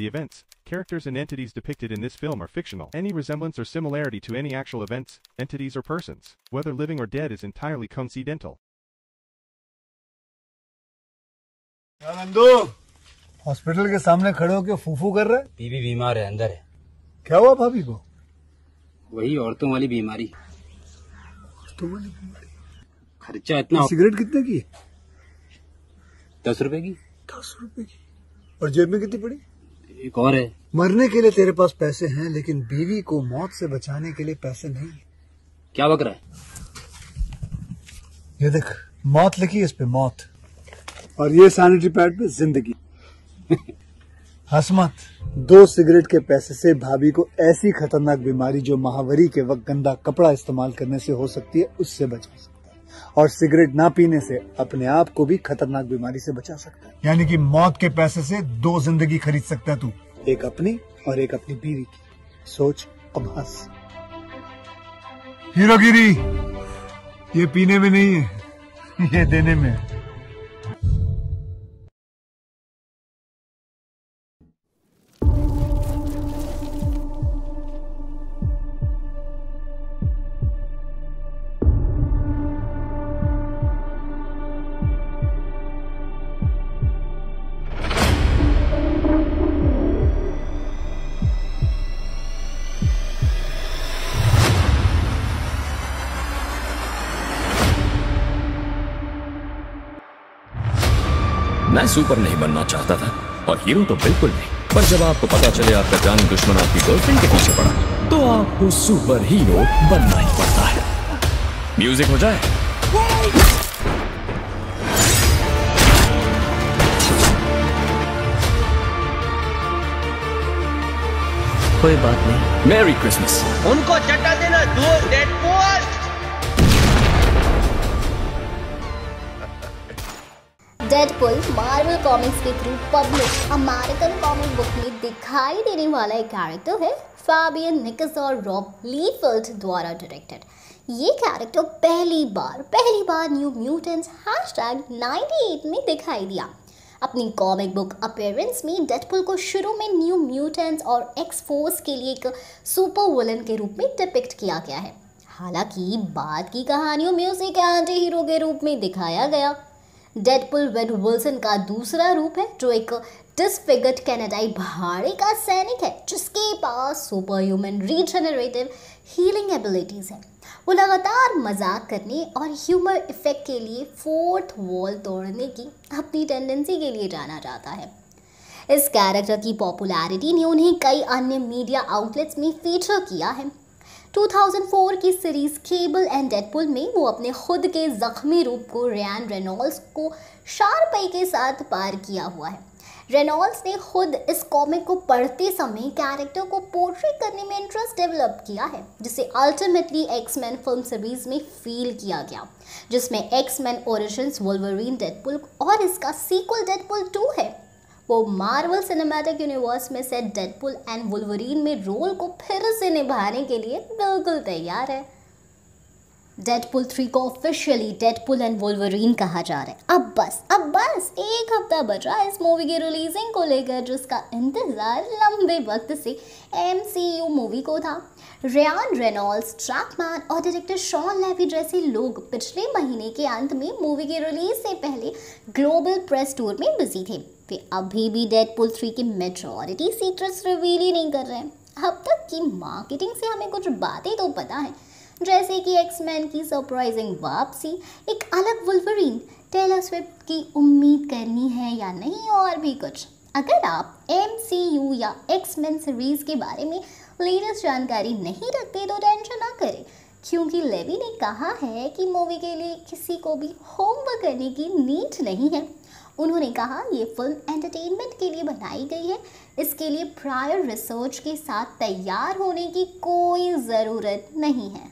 The events, characters and entities depicted in this film are fictional. Any resemblance or similarity to any actual events, entities or persons, whether living or dead is entirely coincidental. hospital ke के सामने खड़े fufu kar raha hai. बीबी बीमार है अंदर है क्या हुआ भाभी को वही औरतों वाली बीमारी औरतों वाली बीमारी खर्चा इतना सिगरेट कितने की दस रुपए की दस रुपए की और जेब में kitni पड़ी एक और है मरने के लिए तेरे पास पैसे हैं लेकिन बीवी को मौत से बचाने के लिए पैसे नहीं क्या बक रहा है ये देख मौत लिखी इस पे मौत और ये सैनिटरी पैड पे जिंदगी हसमत दो सिगरेट के पैसे से भाभी को ऐसी खतरनाक बीमारी जो महावरी के वक्त गंदा कपड़ा इस्तेमाल करने से हो सकती है उससे बचा सकती और सिगरेट ना पीने से अपने आप को भी खतरनाक बीमारी से बचा सकता है यानी कि मौत के पैसे से दो जिंदगी खरीद सकता है तू एक अपनी और एक अपनी बीवी की सोच अब हंस हीरोगिरी ये पीने में नहीं है ये देने में है सुपर नहीं बनना चाहता था और हीरो तो बिल्कुल नहीं पर जब आपको पता चले आपका जान दुश्मन आपकी गर्लफ्रेंड के पीछे पड़ा तो आपको सुपर हीरो बनना ही पड़ता है म्यूजिक हो जाए कोई बात नहीं मैरी क्रिसमस उनको चट्टा देना दूर डेडपूल डेडपुल मार्वल कॉमिक्स के through publish American comic book में दिखाई देने वाला एक कैरेक्टर है फैबियन निकस और रॉब लीफिल्ड द्वारा डायरेक्टेड ये कैरेक्टर पहली बार पहली बार न्यू म्यूटेंस हैश टैग में दिखाई दिया अपनी कॉमिक बुक अपेयरेंस में डेडपुल को शुरू में न्यू म्यूटेंस और एक्स फोर्स के लिए एक सुपर वुलन के रूप में डिपिक्ट किया गया है हालांकि बाद की कहानियों में उसे एक एंटी हीरो के रूप में दिखाया गया डेडपुल वेड विल्सन का दूसरा रूप है जो एक डिस्फिगर्ड कैनेडाई भाड़े का सैनिक है जिसके पास super human regenerative healing abilities है वो लगातार मजाक करने और ह्यूमर इफेक्ट के लिए फोर्थ वॉल तोड़ने की अपनी टेंडेंसी के लिए जाना जाता है इस कैरेक्टर की पॉपुलैरिटी ने उन्हें कई अन्य मीडिया आउटलेट्स में फीचर किया है 2004 की सीरीज केबल एंड डेडपुल में वो अपने खुद के जख्मी रूप को रियान रेनॉल्ड्स को पे के साथ पार किया हुआ है रेनॉल्ड्स ने खुद इस कॉमिक को पढ़ते समय कैरेक्टर को पोर्ट्रेट करने में इंटरेस्ट डेवलप किया है जिसे अल्टीमेटली एक्समैन फिल्म सीरीज में फील किया गया जिसमें एक्समैन ओरिजिन वोल्वरीन डेडपुल और इसका सीक्वल डेडपुल टू है वो मार्वल सिनेमैटिक यूनिवर्स में से डेडपुल एंड वुलवरीन में रोल को फिर से निभाने के लिए बिल्कुल तैयार है डेडपुल थ्री को ऑफिशियली डेडपुल एंड वोल्वरीन कहा जा रहा है अब बस अब बस एक हफ्ता बचा इस मूवी की रिलीजिंग को लेकर जिसका इंतज़ार लंबे वक्त से एम मूवी को था रियान रेनॉल्स ट्रैकमैन और डायरेक्टर शॉन लेवी जैसे लोग पिछले महीने के अंत में मूवी की रिलीज से पहले ग्लोबल प्रेस टूर में बिजी थे सकते अभी भी डेडपूल थ्री के मेजोरिटी सीक्रेट्स रिवील ही नहीं कर रहे हैं अब तक की मार्केटिंग से हमें कुछ बातें तो पता है जैसे कि एक्समैन की सरप्राइजिंग वापसी एक अलग वुल्वरीन टेलर स्विफ्ट की उम्मीद करनी है या नहीं और भी कुछ अगर आप एम या एक्स मैन सीरीज़ के बारे में लेटेस्ट जानकारी नहीं रखते तो टेंशन ना करें क्योंकि लेवी ने कहा है कि मूवी के लिए किसी को भी होमवर्क करने की नीड नहीं है उन्होंने कहा ये फिल्म एंटरटेनमेंट के लिए बनाई गई है इसके लिए प्रायर रिसर्च के साथ तैयार होने की कोई ज़रूरत नहीं है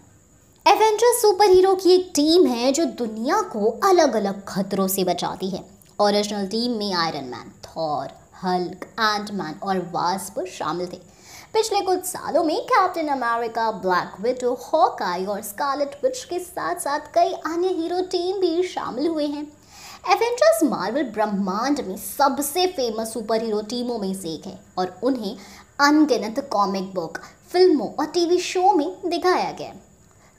एवेंजर्स सुपर हीरो की एक टीम है जो दुनिया को अलग अलग खतरों से बचाती है ओरिजिनल टीम में iron Man Thor Hulk Ant Man और वास्प शामिल थे पिछले कुछ सालों में Captain America Black Widow Hawkeye और स्कारलेट विच के साथ साथ कई अन्य हीरो टीम भी शामिल हुए हैं एवेंजर्स मार्वल ब्रह्मांड में सबसे फेमस सुपर हीरो टीमों में से एक है और उन्हें अनगिनत कॉमिक बुक फिल्मों और टीवी शो में दिखाया गया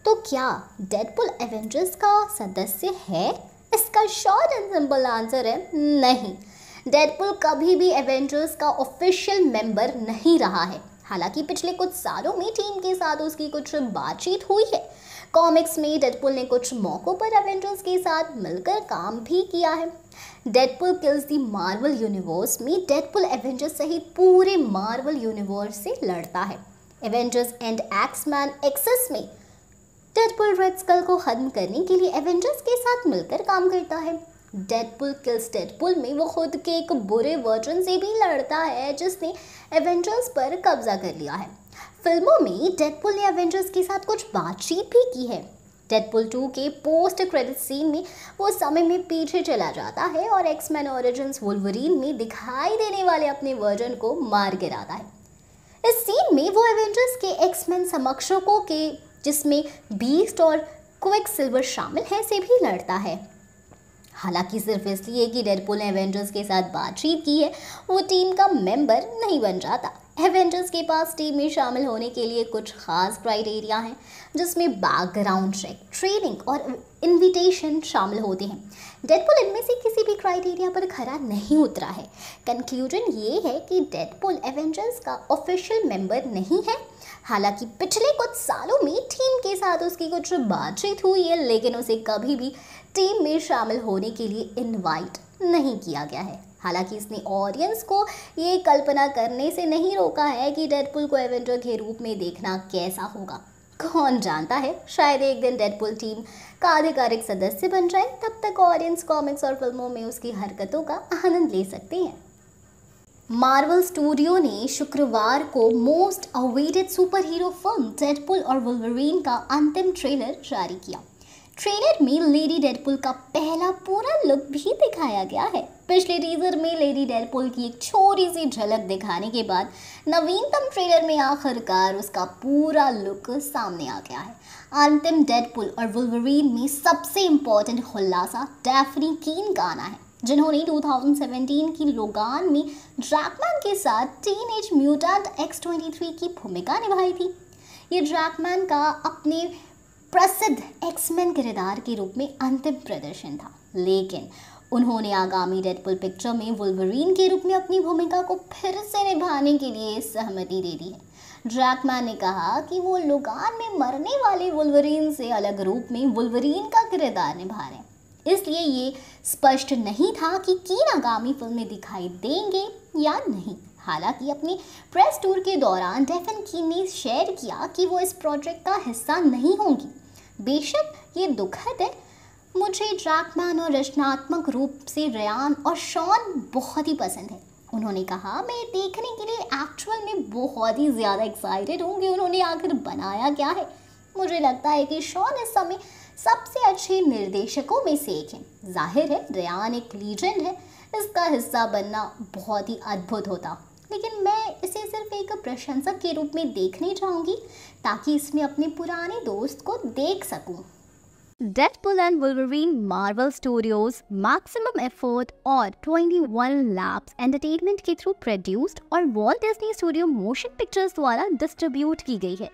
तो क्या डेडपुल एवेंजर्स का सदस्य है इसका शॉर्ट एंड सिंपल आंसर है नहीं डेडपुल कभी भी एवेंजर्स का ऑफिशियल मेंबर नहीं रहा है हालांकि पिछले कुछ सालों में टीम के साथ उसकी कुछ बातचीत हुई है कॉमिक्स में डेडपुल ने कुछ मौक़ों पर एवेंजर्स के साथ मिलकर काम भी किया है Deadpool kills the Marvel universe में डेडपुल एवेंजर्स सहित पूरे मार्वल यूनिवर्स से लड़ता है एवेंजर्स एंड एक्समैन एक्सेस में डेडपुल रेड स्कल को ख़त्म करने के लिए एवेंजर्स के साथ मिलकर काम करता है डेडपुल किल्स डेडपुल में वो खुद के एक बुरे वर्जन से भी लड़ता है जिसने एवेंजर्स पर कब्जा कर लिया है फिल्मों में डेडपुल ने एवेंजर्स के साथ कुछ बातचीत भी की है डेडपुल 2 के पोस्ट क्रेडिट सीन में वो समय में पीछे चला जाता है और एक्समैन ओरिजिन वुलवरीन में दिखाई देने वाले अपने वर्जन को मार गिराता है इस सीन में वो एवेंजर्स के एक्समैन समक्षकों के जिसमें बीस्ट और क्विक सिल्वर शामिल है से भी लड़ता है हालांकि सिर्फ इसलिए कि डेडपुल ने एवेंजर्स के साथ बातचीत की है वो टीम का मेंबर नहीं बन जाता एवेंजर्स के पास टीम में शामिल होने के लिए कुछ खास क्राइटेरिया हैं जिसमें बैकग्राउंड चेक ट्रेनिंग और इनविटेशन शामिल होते हैं डेडपुल इनमें से किसी भी क्राइटेरिया पर खरा नहीं उतरा है कंक्लूजन ये है कि डेडपुल एवेंजर्स का ऑफिशियल मेंबर नहीं है हालांकि पिछले कुछ सालों में टीम के साथ उसकी कुछ बातचीत हुई है लेकिन उसे कभी भी टीम में शामिल होने के लिए इन्वाइट नहीं किया गया है हालांकि इसने ऑडियंस को ये कल्पना करने से नहीं रोका है कि डेडपुल को एवेंजर के रूप में देखना कैसा होगा कौन जानता है शायद एक दिन डेडपुल टीम का आधिकारिक सदस्य बन जाए तब तक ऑडियंस कॉमिक्स और फिल्मों में उसकी हरकतों का आनंद ले सकते हैं मार्वल स्टूडियो ने शुक्रवार को most awaited super hero film Deadpool और वुल्वरीन का अंतिम ट्रेलर जारी किया ट्रेलर में लेडी डेडपुल का पहला पूरा लुक भी दिखाया गया है पिछले टीजर में लेडी डेडपुल की एक छोटी सी झलक दिखाने के बाद नवीनतम ट्रेलर में आखिरकार उसका पूरा लुक सामने आ गया है अंतिम डेडपुल और वुलवरीन में सबसे इम्पोर्टेंट खुलासा डेफनी कीन का आना है जिन्होंने 2017 की लोगान में ड्रैकमैन के साथ टीन एज म्यूटेंट एक्स की भूमिका निभाई थी ये ड्रैकमैन का अपने प्रसिद्ध एक्समैन किरदार के रूप में अंतिम प्रदर्शन था लेकिन उन्होंने आगामी रेडपुल पिक्चर में वुल्वरीन के रूप में अपनी भूमिका को फिर से निभाने के लिए सहमति दे दी है ड्रैकमैन ने कहा कि वो लुगान में मरने वाले वुल्वरीन से अलग रूप में वुल्वरीन का किरदार निभा रहे हैं इसलिए ये स्पष्ट नहीं था कि किन आगामी फिल्में दिखाई देंगे या नहीं हालांकि अपने प्रेस टूर के दौरान डेफिन की ने शेयर किया कि वो इस प्रोजेक्ट का हिस्सा नहीं होंगी बेशक ये दुखद है मुझे ड्रैकमैन और रचनात्मक रूप से रयान और शॉन बहुत ही पसंद है उन्होंने कहा मैं देखने के लिए एक्चुअल में बहुत ही ज़्यादा एक्साइटेड हूँ कि उन्होंने आखिर बनाया क्या है मुझे लगता है कि शॉन इस समय सबसे अच्छे निर्देशकों में से एक है जाहिर है रयान एक लीजेंड है इसका हिस्सा बनना बहुत ही अद्भुत होता लेकिन मैं इसे सिर्फ एक प्रशंसक के रूप में देखने जाऊंगी ताकि इसमें अपने पुराने दोस्त को देख सकूं। Deadpool and Wolverine Marvel studios Maximum Effort और 21 लैब्स एंटरटेनमेंट के थ्रू प्रोड्यूस्ड और Walt Disney studio motion pictures द्वारा डिस्ट्रीब्यूट की गई है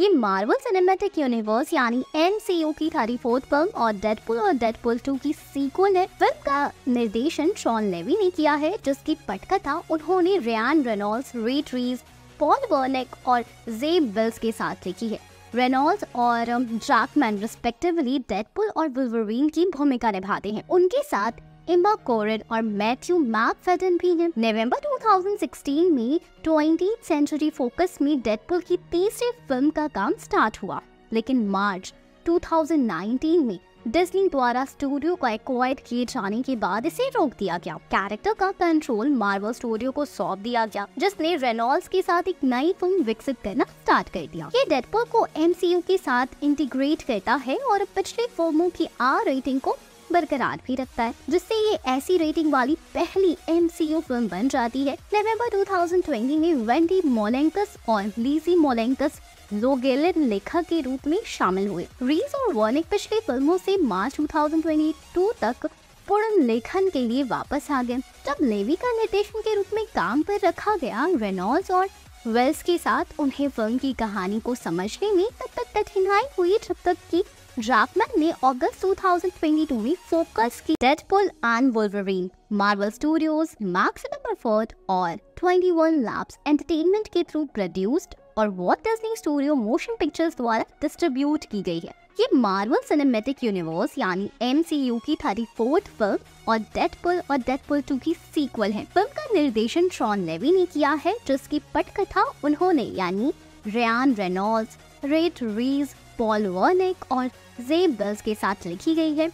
ये मार्वल सिनेमेटिक यूनिवर्स यानी एन की थर्टी फोर्थ फिल्म और डेडपुल और डेडपुल टू की सीक्वल है फिल्म का निर्देशन शॉन लेवी ने किया है जिसकी पटकथा उन्होंने Ryan Reynolds Rhett Reese Paul Wernick और जे बिल्स के साथ लिखी है रेनॉल्ड और ड्रैकमैन रिस्पेक्टिवली डेडपुल और बुल्वरीन की भूमिका निभाते हैं उनके साथ इम्बा कोरिन और मैथ्यू मैक फेडन भी हैं। नवंबर 2016 में ट्वेंटी सेंचुरी फोकस में डेडपुल की तीसरी फिल्म का काम स्टार्ट हुआ लेकिन मार्च 2019 में डिज्नी द्वारा स्टूडियो को एक्वाइड किए जाने के बाद इसे रोक दिया गया कैरेक्टर का कंट्रोल मार्वल स्टूडियो को सौंप दिया गया जिसने रेनॉल्ड्स के साथ एक नई फिल्म विकसित करना स्टार्ट कर दिया ये डेडपुल को एमसीयू के साथ इंटीग्रेट करता है और पिछले फिल्मों की आर रेटिंग को बरकरार भी रखता है जिससे ये ऐसी रेटिंग वाली पहली एम फिल्म बन जाती है नवम्बर टू में वेंडी मोलेंकस और लीजी मोलेंकस जोगेलिन लेखक के रूप में शामिल हुए रीज और वर्निक पिछली फिल्मों से मार्च 2022 तक पूर्ण लेखन के लिए वापस आ गए जब लेवी का निर्देशन के रूप में काम पर रखा गया रेनॉल्ड और वेल्स के साथ उन्हें फिल्म की कहानी को समझने में तब तक कठिनाई हुई जब तक की ड्राफ्टमैन ने अगस्त 2022 में फोकस की Deadpool and Wolverine Marvel studios Maximum Effort और 21 लैब्स एंटरटेनमेंट के थ्रू प्रोड्यूस्ड और Walt Disney studio motion pictures द्वारा डिस्ट्रीब्यूट की गई है ये मार्वल सिनेमेटिक यूनिवर्स यानी एम की थर्टी फोर्थ फिल्म और डेडपुल और डेडपुल 2 की सीक्वल है फिल्म का निर्देशन ट्रॉन लेवी ने किया है जिसकी पटकथा उन्होंने यानी Ryan Reynold Rhett Reese Paul Wernick और जेब बेल्स के साथ लिखी गई है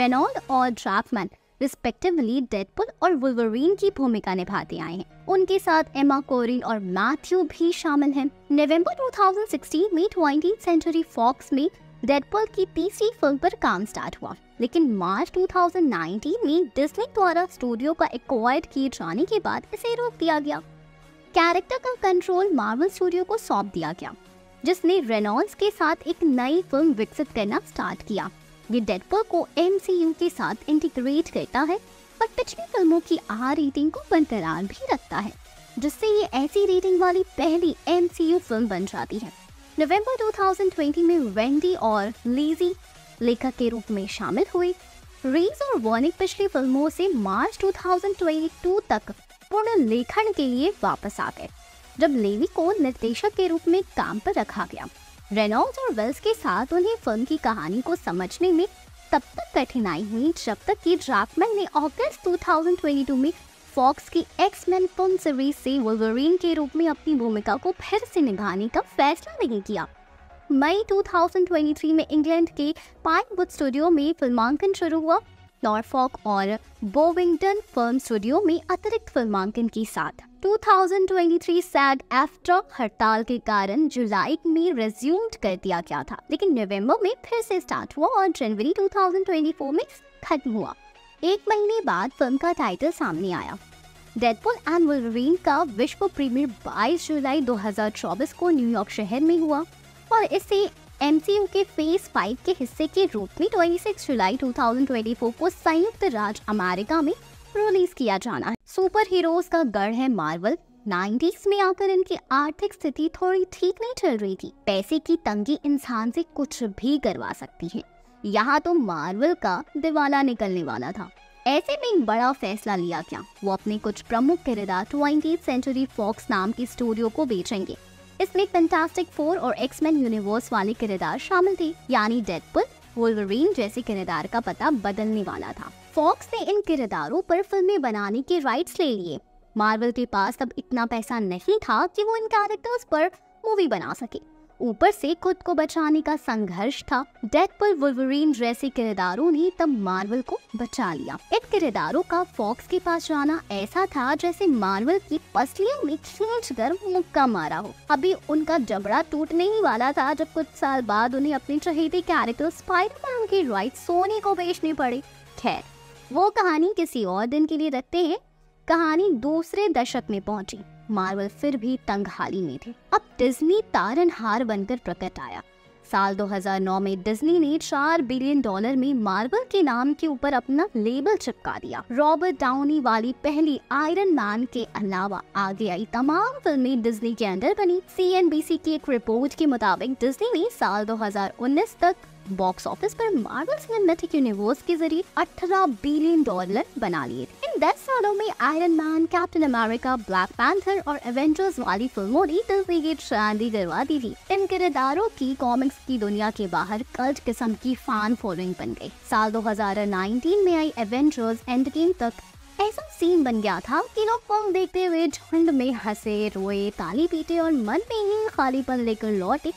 रेनॉल्ड और ड्राफ्टमैन रिस्पेक्टिवली डेडपुल और वुलवरीन की भूमिका निभाते आए हैं उनके साथ एमा कोरिन और मैथ्यू भी शामिल हैं। नवंबर 2016 में ट्वेंटी सेंचुरी फॉक्स में डेडपुल की तीसरी फिल्म पर काम स्टार्ट हुआ लेकिन मार्च 2019 में डिस्ने द्वारा स्टूडियो का एक्वायर किए जाने के बाद इसे रोक दिया गया कैरेक्टर का कंट्रोल मार्वल स्टूडियो को सौंप दिया गया जिसने रेनॉल्ड्स के साथ एक नई फिल्म विकसित करना स्टार्ट किया ये डेडपुल को एम के साथ इंटीग्रेट करता है और पिछली फिल्मों की आर रेटिंग को बरकरार भी रखता है जिससे ये ऐसी रेटिंग वाली पहली एम फिल्म बन जाती है नवंबर 2020 में वेंडी और लेजी लेखक के रूप में शामिल हुए रेज और वॉनिक पिछली फिल्मों से मार्च 2022 तक पूर्ण लेखन के लिए वापस आ गए जब लेवी को निर्देशक के रूप में काम पर रखा गया रेनॉल्ड और वेल्स के साथ उन्हें फिल्म की कहानी को समझने में तब तक कठिनाई हुई जब तक कि ड्राफ्टमैन ने अगस्त 2022 में फॉक्स की एक्स मैन फिल्म सीरीज से वुल्वरीन के रूप में अपनी भूमिका को फिर से निभाने का फैसला नहीं किया मई 2023 में इंग्लैंड के पाइनवुड स्टूडियो में फिल्मांकन शुरू हुआ नॉर्फॉक और बोविंगटन फिल्म स्टूडियो में अतिरिक्त फिल्मांकन के साथ 2023 सैग एफ्टर हड़ताल के कारण जुलाई में रेज्यूम्ड कर दिया गया था लेकिन नवंबर में फिर से स्टार्ट हुआ और जनवरी 2024 में खत्म हुआ एक महीने बाद फिल्म का टाइटल सामने आया डेडपुल एंड वुल्वरीन का विश्व प्रीमियर 22 जुलाई 2024 को न्यूयॉर्क शहर में हुआ और इसे एमसीयू के फेज फाइव के हिस्से के रूप में 26 जुलाई 2024 को संयुक्त राज्य अमेरिका में रिलीज किया जाना है सुपर हीरोज का गढ़ है मार्वल 90s में आकर इनकी आर्थिक स्थिति थोड़ी ठीक नहीं चल रही थी पैसे की तंगी इंसान से कुछ भी करवा सकती है यहाँ तो मार्वल का दिवाला निकलने वाला था ऐसे में एक बड़ा फैसला लिया गया वो अपने कुछ प्रमुख किरदार ट्वेंटी सेंचुरी फॉक्स नाम के स्टूडियो को बेचेंगे इसमें फैंटास्टिक फोर और एक्समैन यूनिवर्स वाले किरदार शामिल थे यानी डेडपुल वोल्वरीन जैसे किरदार का पता बदलने वाला था फॉक्स ने इन किरदारों पर फिल्में बनाने के राइट्स ले लिए मार्वल के पास तब इतना पैसा नहीं था कि वो इन कैरेक्टर्स पर मूवी बना सके ऊपर से खुद को बचाने का संघर्ष था डेडपुल वुल्वरीन जैसे किरदारों ने तब मार्वल को बचा लिया इन किरदारों का फॉक्स के पास जाना ऐसा था जैसे मार्वल की पसलियों में खींच कर मुक्का मारा हो अभी उनका जबड़ा टूटने ही वाला था जब कुछ साल बाद उन्हें अपने चहेते कैरेक्टर स्पाइडरमैन की राइट सोने को बेचने पड़े खैर वो कहानी किसी और दिन के लिए रखते हैं कहानी दूसरे दशक में पहुंची मार्वल फिर भी तंग हाली में थे अब डिज्नी तारन हार बनकर प्रकट आया साल 2009 में डिज्नी ने 4 बिलियन डॉलर में मार्वल के नाम के ऊपर अपना लेबल चिपका दिया रॉबर्ट डाउनी वाली पहली आयरन मैन के अलावा आगे आई तमाम फिल्में डिज्नी के अंडर बनी सीएनबीसी की एक रिपोर्ट के मुताबिक डिज्नी ने साल 2019 तक बॉक्स ऑफिस पर मार्वल सिनेमेटिक यूनिवर्स के जरिए 18 बिलियन डॉलर बना लिए थे दस सालों में iron man Captain America black panther और एवेंजर्स वाली फिल्मों ने दिल की शादी करवा दी थी इन किरदारों की कॉमिक्स की दुनिया के बाहर कल्ट किस्म की फैन फॉलोइंग बन गई साल 2019 में आई एवेंजर्स एंड गेम तक ऐसा सीन बन गया था कि लोग फिल्म देखते हुए झुंड में हंसे रोए ताली पीटे और मन में ही खालीपन लेकर लौटे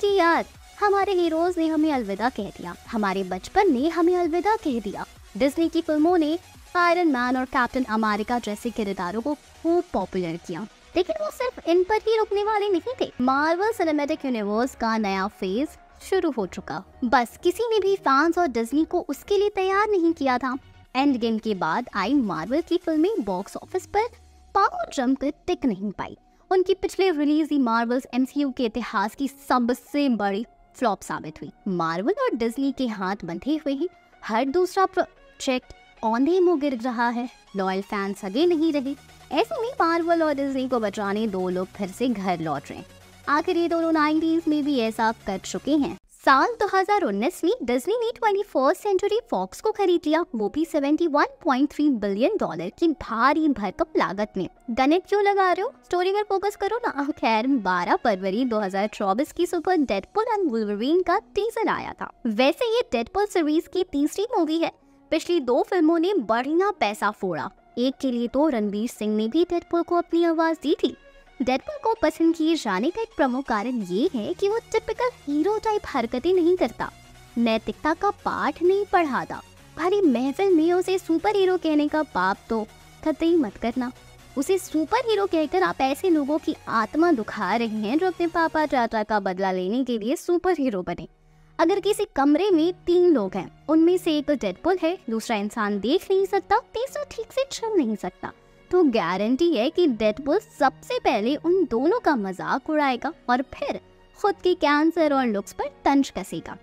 कि यार हमारे हीरोज ने हमें अलविदा कह दिया हमारे बचपन ने हमें अलविदा कह दिया डिज्नी की फिल्मों ने आयरन मैन और कैप्टन अमेरिका जैसे किरदारों को खूब पॉपुलर किया लेकिन वो सिर्फ इन पर ही रुकने वाले नहीं थे मार्वल सिनेमेटिक यूनिवर्स का नया फेज शुरू हो चुका बस किसी ने भी फैंस और डिज्नी को उसके लिए तैयार नहीं किया था एंड गेम के बाद आई मार्वल की फिल्में बॉक्स ऑफिस पर जम कर टिक नहीं पाई उनकी पिछले रिलीज ही मार्वल एमसीयू के इतिहास की सबसे बड़ी फ्लॉप साबित हुई मार्वल और डिज्नी के हाथ बंधे हुए ही हर दूसरा प्रोजेक्ट औंधे मुंह गिर रहा है लॉयल फैन सगे नहीं रहे ऐसे में मार्वल और डिज्नी को बचाने दो लोग फिर से घर लौट रहे आखिर ये दोनों नाइनटीज में भी ऐसा कर चुके हैं साल 2019 में डिज्नी ने ट्वेंटी फर्स्ट सेंचुरी फॉक्स को खरीद लिया वो भी 71.3 बिलियन डॉलर की भारी भरकम लागत में गणित क्यों लगा रहे हो स्टोरी पर फोकस करो ना खैर 12 फरवरी 2024 की सुपर डेडपुल एंड वुल्वरीन का टीजर आया था वैसे ये डेडपुल सीरीज की तीसरी मूवी है पिछली दो फिल्मों ने बढ़िया पैसा फोड़ा एक के लिए तो रणवीर सिंह ने भी डेडपुल को अपनी आवाज दी थी डेडपुल को पसंद किए जाने का एक प्रमुख कारण ये है कि वो टिपिकल हीरो टाइप हरकतें नहीं करता नैतिकता का पाठ नहीं पढ़ाता भारी महफिल में उसे सुपर हीरो कहने का पाप तो कतई मत करना उसे सुपर हीरो कहकर आप ऐसे लोगों की आत्मा दुखा रहे हैं जो अपने पापा चाचा का बदला लेने के लिए सुपर हीरो बने अगर किसी कमरे में तीन लोग हैं उनमें से एक डेडपुल है दूसरा इंसान देख नहीं सकता तीसरा ठीक से चल नहीं सकता तो गारंटी है कि डेडपुल सबसे पहले उन दोनों का मजाक उड़ाएगा और फिर खुद के कैंसर और लुक्स पर तंज कसेगा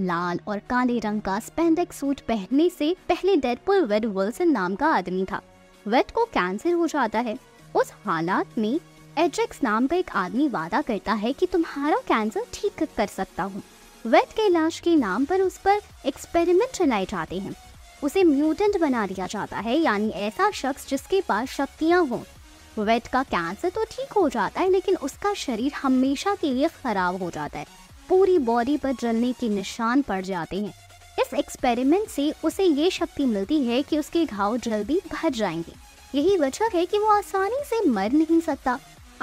लाल और काले रंग का स्पेंडेक्स सूट पहनने से पहले डेडपुल वेड विल्सन नाम का आदमी था वेड को कैंसर हो जाता है उस हालात में एड्रिक्स नाम का एक आदमी वादा करता है कि तुम्हारा कैंसर ठीक कर सकता हूँ वेट कैलाश के नाम पर उस पर एक्सपेरिमेंट चलाए जाते हैं उसे म्यूटेंट बना दिया जाता है यानी ऐसा शख्स जिसके पास शक्तियाँ हों वेट का कैंसर तो ठीक हो जाता है लेकिन उसका शरीर हमेशा के लिए खराब हो जाता है पूरी बॉडी पर जलने के निशान पड़ जाते हैं इस एक्सपेरिमेंट से उसे ये शक्ति मिलती है कि उसके घाव जल्दी भर जाएंगे यही वजह है कि वो आसानी से मर नहीं सकता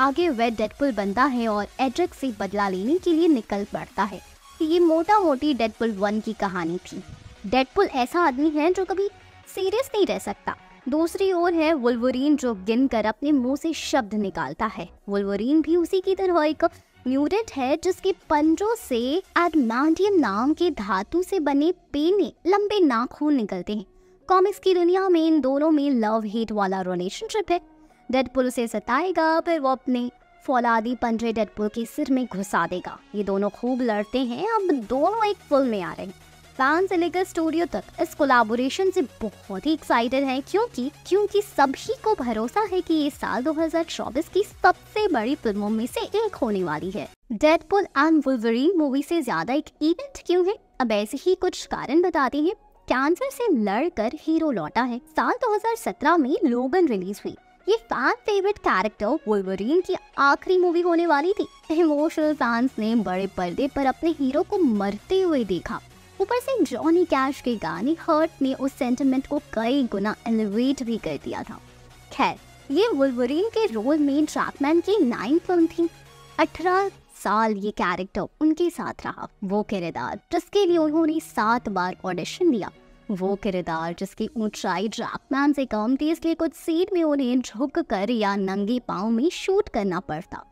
आगे वेट डेडपुल बनता है और एड्रिक से बदला लेने के लिए निकल पड़ता है तो ये मोटा मोटी डेडपुल वन की कहानी थी डेडपुल ऐसा आदमी है जो कभी सीरियस नहीं रह सकता दूसरी ओर है वुलवरीन जो गिन कर अपने मुंह से शब्द निकालता है वुलवरीन भी उसी की तरह एक म्यूरेट है जिसके पंजों से एडमांडियम नाम के धातु से बने पेने लंबे नाखून निकलते हैं कॉमिक्स की दुनिया में इन दोनों में लव हेट वाला रिलेशनशिप है डेडपुल उसे सताएगा फिर वो अपने फौलादी पंजे डेडपुल के सिर में घुसा देगा ये दोनों खूब लड़ते हैं अब दोनों एक फिल्म में आ रहे हैं फैन से लेकर स्टूडियो तक इस कोलाबोरेशन से बहुत ही एक्साइटेड हैं क्योंकि क्योंकि सभी को भरोसा है कि ये साल 2024 की सबसे बड़ी फिल्मों में से एक होने वाली है डेडपुल एंड वुल्वरीन मूवी से ज्यादा एक इवेंट क्यों है अब ऐसे ही कुछ कारण बताते हैं कैंसर से लड़कर हीरो लौटा है साल 2017 में लोगन रिलीज हुई ये फैन फेवरेट कैरेक्टर वुल्वरीन की आखिरी मूवी होने वाली थी इमोशनल फैंस ने बड़े पर्दे पर अपने हीरो को मरते हुए देखा ऊपर से जॉनी कैश के गाने हर्ट ने उस सेंटिमेंट को कई गुना एलिवेट भी कर दिया था खैर ये वुल्वरीन के रोल में ट्रैकमैन की नाइन फिल्म थी अठारह साल ये कैरेक्टर उनके साथ रहा वो किरदार जिसके लिए उन्होंने सात बार ऑडिशन दिया वो हम्म। किरदार जिसकी ऊंचाई जैकमैन से कम थी इसलिए कुछ सीट में उन्हें झुक कर या नंगे पाँव में शूट करना पड़ता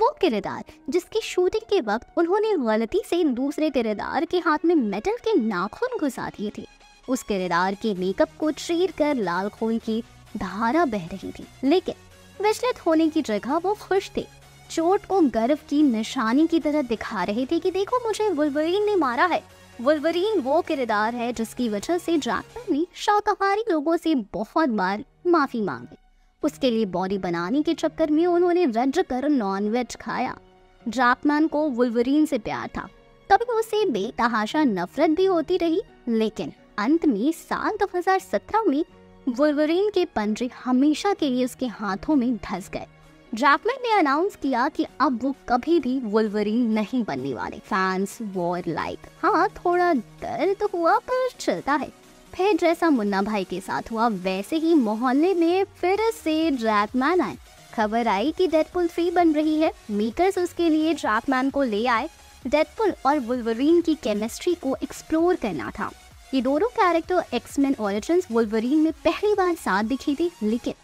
वो किरदार जिसकी शूटिंग के वक्त उन्होंने गलती से दूसरे किरदार के हाथ में मेटल के नाखून घुसा दिए थे उस किरदार के मेकअप को चीर कर लाल खून की धारा बह रही थी लेकिन विचलित होने की जगह वो खुश थे चोट को गर्व की निशानी की तरह दिखा रहे थे कि देखो मुझे वुल्वरीन ने मारा है वुल्वरीन वो किरदार है जिसकी वजह से जैकमैन ने शाकाहारी लोगों से बहुत बार माफ़ी मांगी उसके लिए बॉडी बनाने के चक्कर में उन्होंने रज कर नॉनवेज खाया जैकमैन को वुलवरीन से प्यार था कभी उसे बेतहाशा नफरत भी होती रही लेकिन अंत में साल 2017 में वुल्वरीन के पंजे हमेशा के लिए उसके हाथों में धस गए जैकमैन ने अनाउंस किया कि अब वो कभी भी वुल्वरीन नहीं बनने वाले फैंस वॉर लाइक हाँ थोड़ा दर्द तो हुआ पर चलता है फिर जैसा मुन्ना भाई के साथ हुआ वैसे ही मोहल्ले में फिर से जैकमैन आए खबर आई कि डेडपुल थ्री बन रही है मेकर्स उसके लिए जैकमैन को ले आए डेडपुल और वुलवरीन की केमिस्ट्री को एक्सप्लोर करना था ये दोनों कैरेक्टर एक्समैन ओरिजिन वुलवरीन में पहली बार साथ दिखी थी लेकिन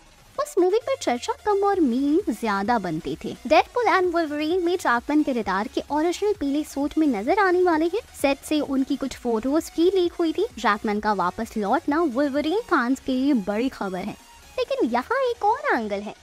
उस मूवी पर चर्चा कम और मीम ज्यादा बनती थे डेडपुल एंड वुल्वरीन में ट्रैकमैन किरदार के ओरिजिनल पीले सूट में नजर आने वाले हैं सेट से उनकी कुछ फोटोज भी लीक हुई थी जैकमन का वापस लौटना वुल्वरीन फैंस के लिए बड़ी खबर है लेकिन यहाँ एक और एंगल है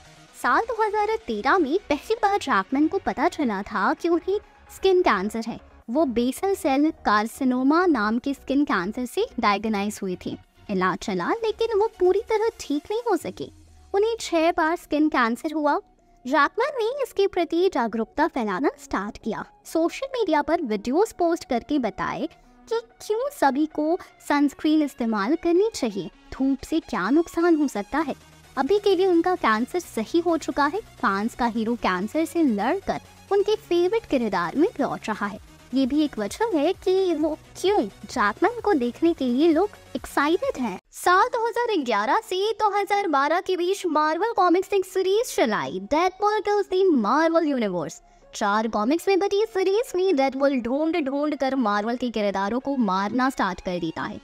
साल 2013 में पहली बार जैकमन को पता चला था कि उन्हें स्किन कैंसर है वो बेसल सेल कार्सिनोमा नाम के स्किन कैंसर से डायग्नाइज हुए थी इलाज चला लेकिन वो पूरी तरह ठीक नहीं हो सके उन्हें छह बार स्किन कैंसर हुआ जैकमैन ने इसके प्रति जागरूकता फैलाना स्टार्ट किया सोशल मीडिया पर वीडियोस पोस्ट करके बताए कि क्यों सभी को सनस्क्रीन इस्तेमाल करनी चाहिए धूप से क्या नुकसान हो सकता है अभी के लिए उनका कैंसर सही हो चुका है फैंस का हीरो कैंसर से लड़कर उनके फेवरेट किरदार में लौट रहा है ये भी एक वजह है कि वो क्यों जैकमैन को देखने के लिए लोग एक्साइटेड हैं। साल 2011 से 2012 के बीच मार्वल कॉमिक्स एक सीरीज चलाई date girls in Marvel universe चार कॉमिक्स में बटी सीरीज में डेडपोल ढूंढ ढूंढ कर मार्वल के किरदारों को मारना स्टार्ट कर देता है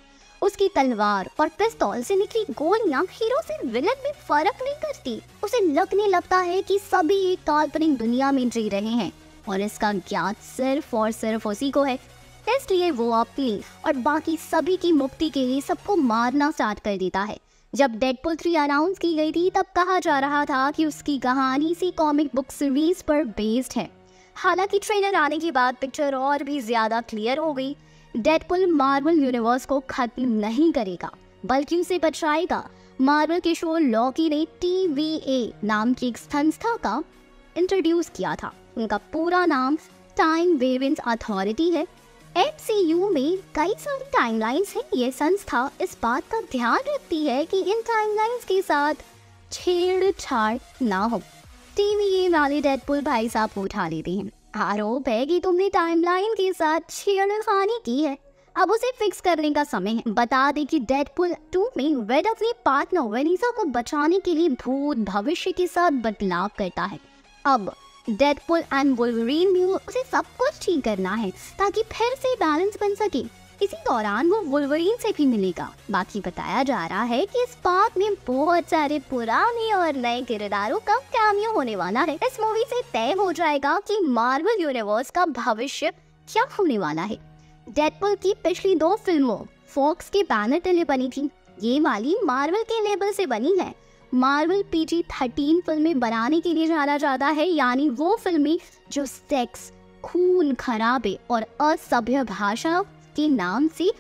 उसकी तलवार और पिस्तौल से निकली गोलियां हीरो से विलन में फर्क नहीं करती उसे लगने लगता है कि सभी एक काल्पनिक दुनिया में जी रहे हैं और इसका ज्ञान सिर्फ और सिर्फ उसी को है इसलिए वो अपील और बाकी सभी की मुक्ति के लिए सबको मारना स्टार्ट कर देता है जब डेडपुल थ्री अनाउंस की गई थी तब कहा जा रहा था कि उसकी कहानी सी कॉमिक बुक सीरीज पर बेस्ड है हालांकि ट्रेलर आने के बाद पिक्चर और भी ज्यादा क्लियर हो गई डेडपुल मार्वल यूनिवर्स को खत्म नहीं करेगा बल्कि उसे बचाएगा मार्वल के शो लॉकी ने टी नाम की एक संस्था का इंट्रोड्यूस किया था उनका पूरा नाम टाइम वेरियंस अथॉरिटी है एम में कई सारी टाइमलाइंस हैं ये संस्था इस बात का ध्यान रखती है कि इन टाइमलाइंस के साथ छेड़छाड़ ना हो टीवी ये वाले डेडपुल भाई साहब को उठा लेते हैं आरोप है कि तुमने टाइमलाइन के साथ छेड़खानी की है अब उसे फिक्स करने का समय है बता दें कि डेडपुल टू में वेड अपने पार्टनर वेनिसा को बचाने के लिए भूत भविष्य के साथ बदलाव करता है अब डेडपुल एंड वुल्वरीन भी उसे सब कुछ ठीक करना है ताकि फिर से बैलेंस बन सके इसी दौरान वो वुल्वरीन से भी मिलेगा बाकी बताया जा रहा है कि इस पार्क में बहुत सारे पुराने और नए किरदारों का कैमियो होने वाला है इस मूवी से तय हो जाएगा कि मार्वल यूनिवर्स का भविष्य क्या होने वाला है डेडपुल की पिछली दो फिल्मों फॉक्स के बैनर तले बनी थी ये वाली मार्वल के लेबल से बनी है मार्वल पी जी थर्टीन फिल्में बनाने के लिए जाना जाता है यानी वो फिल्में जो सेक्स खून खराबे और असभ्य भाषा के नाम से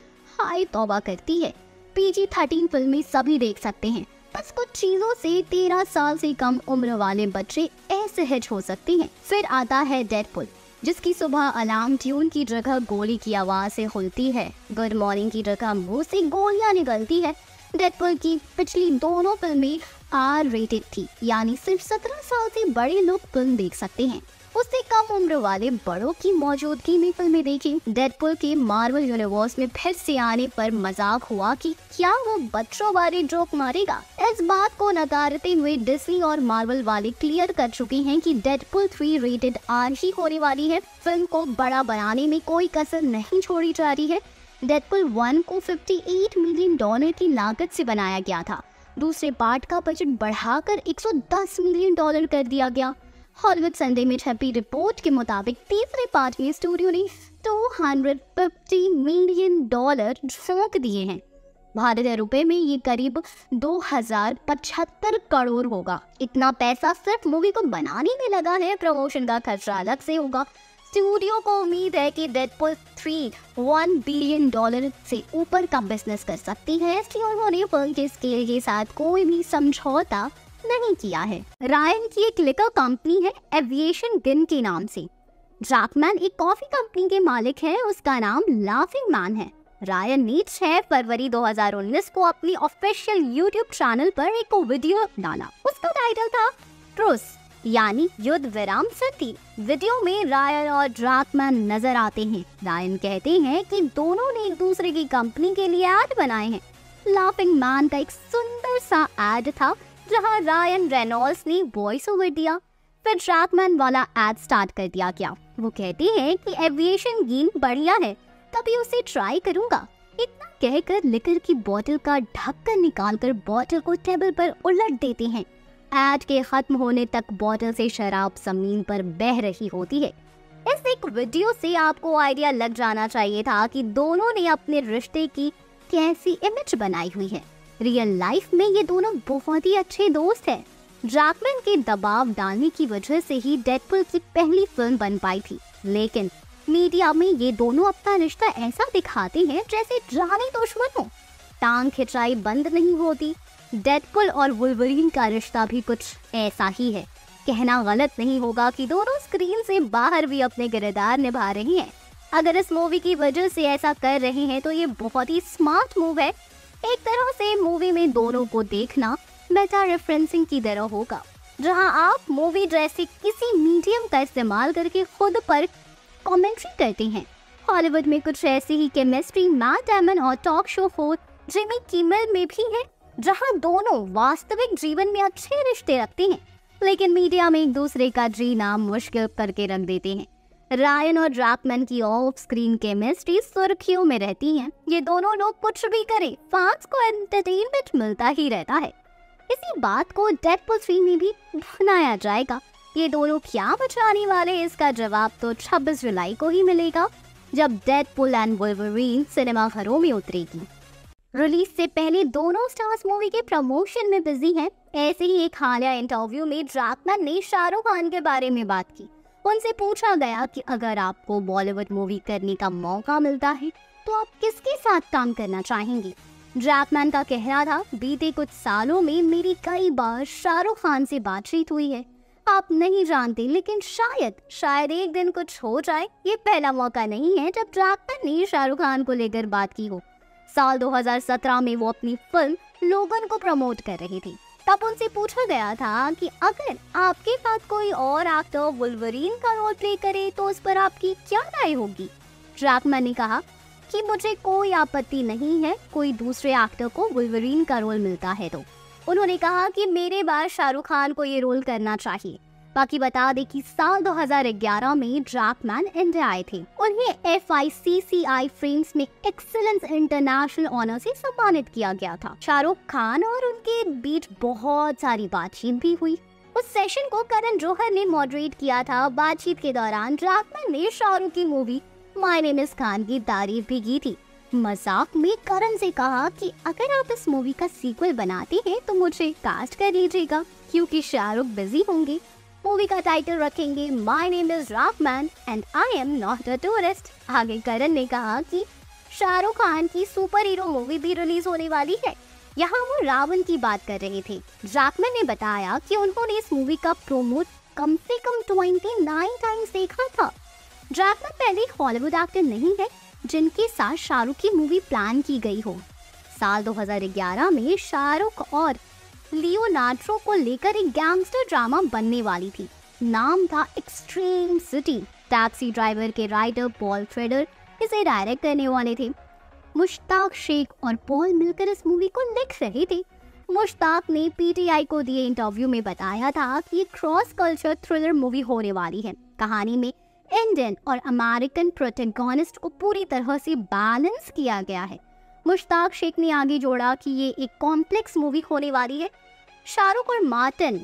हाय तौबा करती है पीजी थर्टीन फिल्में सभी देख सकते हैं बस कुछ चीजों से तेरह साल से कम उम्र वाले बच्चे असहज हो सकते हैं फिर आता है डेडपुल जिसकी सुबह अलार्म ट्यून की जगह गोली की आवाज से खुलती है गुड मॉर्निंग की जगह मुंह से गोलियां निकलती है डेडपुल की पिछली दोनों फिल्में आर रेटेड थी यानी सिर्फ सत्रह साल से बड़े लोग फिल्म देख सकते हैं उससे कम उम्र वाले बड़ों की मौजूदगी में फिल्में देखी डेडपुल के मार्वल यूनिवर्स में फिर से आने पर मजाक हुआ कि क्या वो बच्चों वाले जोक मारेगा इस बात को नकारते हुए डिस्नी और मार्वल वाले क्लियर कर चुके हैं कि डेडपुल थ्री रेटेड आर ही होने वाली है फिल्म को बड़ा बनाने में कोई कसर नहीं छोड़ी जा रही है डेडपुल वन को 58 मिलियन डॉलर की लागत से बनाया गया था दूसरे पार्ट का बजट बढ़ाकर 110 मिलियन डॉलर कर दिया गया हॉलीवुड संडे में छपी रिपोर्ट के मुताबिक तीसरे पार्ट में स्टूडियो ने 250 मिलियन डॉलर झोंक दिए हैं भारतीय रुपए में ये करीब दो करोड़ होगा इतना पैसा सिर्फ मूवी को बनाने में लगा है प्रमोशन का खर्चा अलग से होगा स्टूडियो को उम्मीद है कि Deadpool three one billion dollar से ऊपर का बिजनेस कर सकती है इसलिए उन्होंने के स्केल के साथ कोई भी समझौता नहीं किया है रायन की एक लिकर कंपनी है एविएशन गिन के नाम से जैकमैन एक कॉफी कंपनी के मालिक है उसका नाम लाफिंग मैन है रायन ने छह फरवरी 2019 को अपनी ऑफिशियल यूट्यूब चैनल पर एक वीडियो डाला उसका टाइटल था ट्रूस यानी युद्ध विराम सती वीडियो में रायन और ड्रैकमैन नजर आते हैं रायन कहते हैं कि दोनों ने एक दूसरे की कंपनी के लिए एड बनाए हैं लाफिंग मैन का एक सुंदर सा एड था जहां रायन रेनॉल्ड्स ने वॉइस ओवर दिया फिर ड्रैकमैन वाला एड स्टार्ट कर दिया गया वो कहती है कि एविएशन गेम बढ़िया है कभी उसे ट्राई करूंगा इतना कहकर लिकर की बोतल का ढक्कन निकालकर बोतल को टेबल पर उलट देते हैं एड के खत्म होने तक बॉटल से शराब जमीन पर बह रही होती है इस एक वीडियो से आपको आइडिया लग जाना चाहिए था कि दोनों ने अपने रिश्ते की कैसी इमेज बनाई हुई है रियल लाइफ में ये दोनों बहुत ही अच्छे दोस्त हैं। जैकमैन के दबाव डालने की वजह से ही डेडपुल की पहली फिल्म बन पाई थी लेकिन मीडिया में ये दोनों अपना रिश्ता ऐसा दिखाते हैं जैसे जाने दुश्मन हो टांग खिंचाई बंद नहीं होती डेडपुल और वुलवरीन का रिश्ता भी कुछ ऐसा ही है कहना गलत नहीं होगा कि दोनों स्क्रीन से बाहर भी अपने किरदार निभा रही हैं अगर इस मूवी की वजह से ऐसा कर रहे हैं तो ये बहुत ही स्मार्ट मूव है एक तरह से मूवी में दोनों को देखना मेटा रेफरेंसिंग की तरह होगा जहां आप मूवी जैसे किसी मीडियम का इस्तेमाल करके खुद पर कमेंट्री करते हैं हॉलीवुड में कुछ ऐसी ही केमिस्ट्री मैट डेमन और talk show for Jimmy Kimmel में भी है जहां दोनों वास्तविक जीवन में अच्छे रिश्ते रखते हैं लेकिन मीडिया में एक दूसरे का जीना मुश्किल करके रख देते हैं रायन और ड्रैपमैन की ऑफ स्क्रीन केमिस्ट्री सुर्खियों में रहती हैं। ये दोनों लोग कुछ भी करें फैंस को एंटरटेनमेंट मिलता ही रहता है इसी बात को डेडपुल थ्री में भी बनाया जाएगा ये दोनों क्या बचाने वाले इसका जवाब तो 26 जुलाई को ही मिलेगा जब डेडपुल एंड वुल्वरीन घरों में उतरेगी रिलीज से पहले दोनों स्टार्स मूवी के प्रमोशन में बिजी हैं ऐसे ही एक हालिया इंटरव्यू में ड्रैकमैन ने शाहरुख खान के बारे में बात की उनसे पूछा गया कि अगर आपको बॉलीवुड मूवी करने का मौका मिलता है तो आप किसके साथ काम करना चाहेंगे ड्रैकमैन का कहना था बीते कुछ सालों में मेरी कई बार शाहरुख खान से बातचीत हुई है आप नहीं जानते लेकिन शायद शायद एक दिन कुछ हो जाए ये पहला मौका नहीं है जब ड्रैकमैन ने शाहरुख खान को लेकर बात की हो साल 2017 में वो अपनी फिल्म लोगन को प्रमोट कर रही थी तब उनसे पूछा गया था कि अगर आपके साथ कोई और एक्टर वुलवरीन का रोल प्ले करे तो उस पर आपकी क्या राय होगी ट्रैकमैन ने कहा कि मुझे कोई आपत्ति नहीं है कोई दूसरे एक्टर को वुलवरीन का रोल मिलता है तो उन्होंने कहा कि मेरे बार शाहरुख खान को ये रोल करना चाहिए बाकी बता दें कि साल 2011 में मैन इंडिया आए थे उन्हें F I C C I frames में एक्सलेंस इंटरनेशनल ऑनर से सम्मानित किया गया था शाहरुख खान और उनके बीच बहुत सारी बातचीत भी हुई उस सेशन को करण जोहर ने मॉडरेट किया था बातचीत के दौरान ड्रैपमैन ने शाहरुख की मूवी मायने नेम खान की तारीफ भी की थी मजाक में करण से कहा कि अगर आप इस मूवी का सीक्वल बनाते हैं तो मुझे कास्ट कर लीजिएगा क्योंकि शाहरुख बिजी होंगे मूवी का टाइटल रखेंगे my name is Rafman and I am not a tourist आगे करण ने कहा कि शाहरुख खान की सुपर हीरो मूवी भी रिलीज होने वाली है यहाँ वो रावण की बात कर रहे थे ड्रैकमैन ने बताया कि उन्होंने इस मूवी का प्रोमो कम से कम ट्वेंटी नाइन टाइम्स देखा था ड्रैकमैन पहले हॉलीवुड एक्टर नहीं है जिनके साथ शाहरुख की मूवी प्लान की गई हो साल 2011 में शाहरुख और लियोनार्ड्रो को लेकर एक गैंगस्टर ड्रामा बनने वाली थी नाम था एक्सट्रीम सिटी टैक्सी ड्राइवर के राइटर पॉल ट्रेडर इसे डायरेक्ट करने वाले थे मुश्ताक शेख और पॉल मिलकर इस मूवी को लिख रहे थे मुश्ताक ने पीटीआई को दिए इंटरव्यू में बताया था कि ये क्रॉस कल्चर थ्रिलर मूवी होने वाली है कहानी में इंडियन और अमेरिकन प्रोटेगोनिस्ट को पूरी तरह से बैलेंस किया गया है मुश्ताक शेख ने आगे जोड़ा कि ये एक कॉम्प्लेक्स मूवी होने वाली है शाहरुख और मार्टन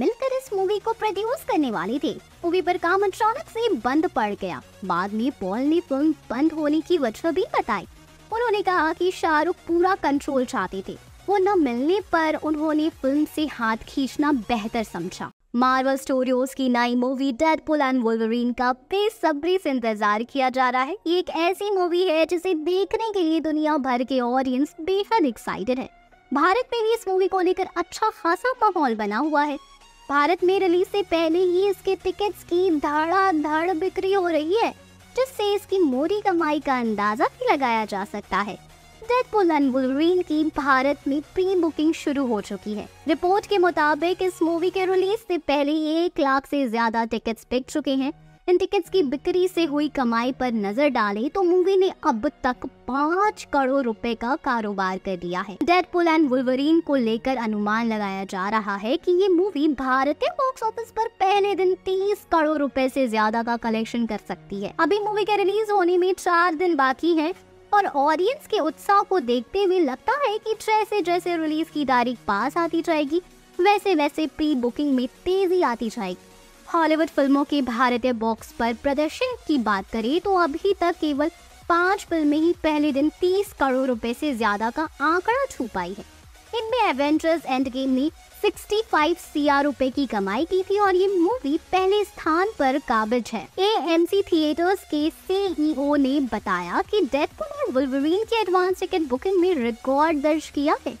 मिलकर इस मूवी को प्रोड्यूस करने वाले थे मूवी पर काम अचानक से बंद पड़ गया बाद में पॉल ने फिल्म बंद होने की वजह भी बताई उन्होंने कहा कि शाहरुख पूरा कंट्रोल चाहते थे वो न मिलने पर उन्होंने फिल्म से हाथ खींचना बेहतर समझा मार्वल स्टूडियोज की नई मूवी डेडपुल एंड वुल्वरीन का बेसब्री से इंतजार किया जा रहा है ये एक ऐसी मूवी है जिसे देखने के लिए दुनिया भर के ऑडियंस बेहद एक्साइटेड है भारत में भी इस मूवी को लेकर अच्छा खासा माहौल बना हुआ है भारत में रिलीज से पहले ही इसके टिकट्स की धड़ाधड़ बिक्री हो रही है जिससे इसकी मोरी कमाई का अंदाजा भी लगाया जा सकता है डेडपुल एंड वुल्वरीन की भारत में प्री बुकिंग शुरू हो चुकी है रिपोर्ट के मुताबिक इस मूवी के रिलीज से पहले एक लाख से ज्यादा टिकट्स बिक चुके हैं इन टिकट्स की बिक्री से हुई कमाई पर नजर डालें तो मूवी ने अब तक पाँच करोड़ रुपए का कारोबार कर दिया है डेडपुल एंड वुल्वरीन को लेकर अनुमान लगाया जा रहा है कि ये मूवी भारतीय बॉक्स ऑफिस पर पहले दिन तीस करोड़ रुपए से ज्यादा का कलेक्शन कर सकती है अभी मूवी के रिलीज होने में चार दिन बाकी है और ऑडियंस के उत्साह को देखते हुए लगता है कि जैसे जैसे रिलीज की तारीख पास आती जाएगी वैसे वैसे प्री बुकिंग में तेजी आती जाएगी हॉलीवुड फिल्मों के भारतीय बॉक्स पर प्रदर्शन की बात करें तो अभी तक केवल पाँच फिल्में ही पहले दिन 30 करोड़ रुपए से ज्यादा का आंकड़ा छू पाई है इनमें एवेंजर्स एंड गेम ने 65 सीआर रुपए की कमाई की थी और ये मूवी पहले स्थान पर काबिज है एएमसी थिएटर्स के सीईओ e ने बताया कि डेथपुल और वुलवरीन की एडवांस टिकट बुकिंग में रिकॉर्ड दर्ज किया है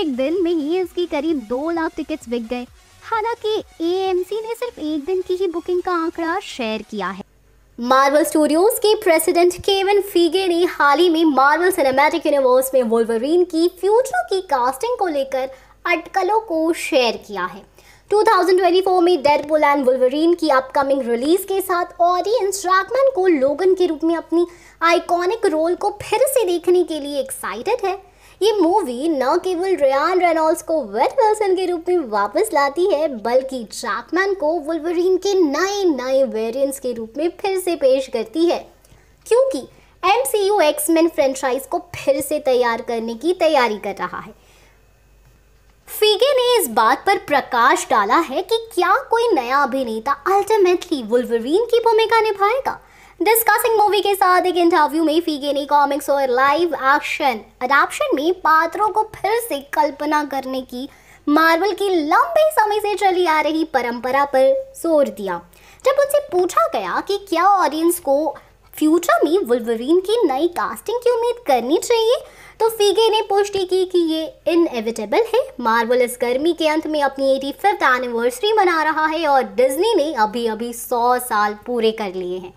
एक दिन में ही इसकी करीब दो लाख टिकट्स बिक गए हालांकि एएमसी ने सिर्फ एक दिन की ही बुकिंग का आंकड़ा शेयर किया है मार्वल स्टूडियोज के प्रेसिडेंट केविन फीगे ने हाल ही में मार्वल सिनेमैटिक यूनिवर्स में वोल्वरीन की फ्यूचर की कास्टिंग को लेकर अटकलों को शेयर किया है 2024 में डेडपुल एंड वुल्वरीन की अपकमिंग रिलीज के साथ ऑडियंस ड्रैगमैन को लोगन के रूप में अपनी आइकॉनिक रोल को फिर से देखने के लिए एक्साइटेड है ये मूवी न केवल रियान रेनॉल्ड्स को वेट पर्सन के रूप में वापस लाती है बल्कि ट्रैकमैन को वुलवरीन के नए नए वेरिएंट्स के रूप में फिर से पेश करती है क्योंकि M C U X Men franchise को फिर से तैयार करने की तैयारी कर रहा है फीगे ने इस बात पर प्रकाश डाला है कि क्या कोई नया अभिनेता अल्टीमेटली वुलवरीन की भूमिका निभाएगा डिस्कसिंग मूवी के साथ एक इंटरव्यू में फीगे ने कॉमिक्स और लाइव एक्शन अडाप्शन में पात्रों को फिर से कल्पना करने की मार्वल की लंबे समय से चली आ रही परंपरा पर जोर दिया जब उनसे पूछा गया कि क्या ऑडियंस को फ्यूचर में वुलवरीन की नई कास्टिंग की उम्मीद करनी चाहिए तो फीगे ने पुष्टि की कि ये इनएविटेबल है मार्वल इस गर्मी के अंत में अपनी एटी फिफ्थ एनिवर्सरी मना रहा है और डिज्नी ने अभी अभी सौ साल पूरे कर लिए हैं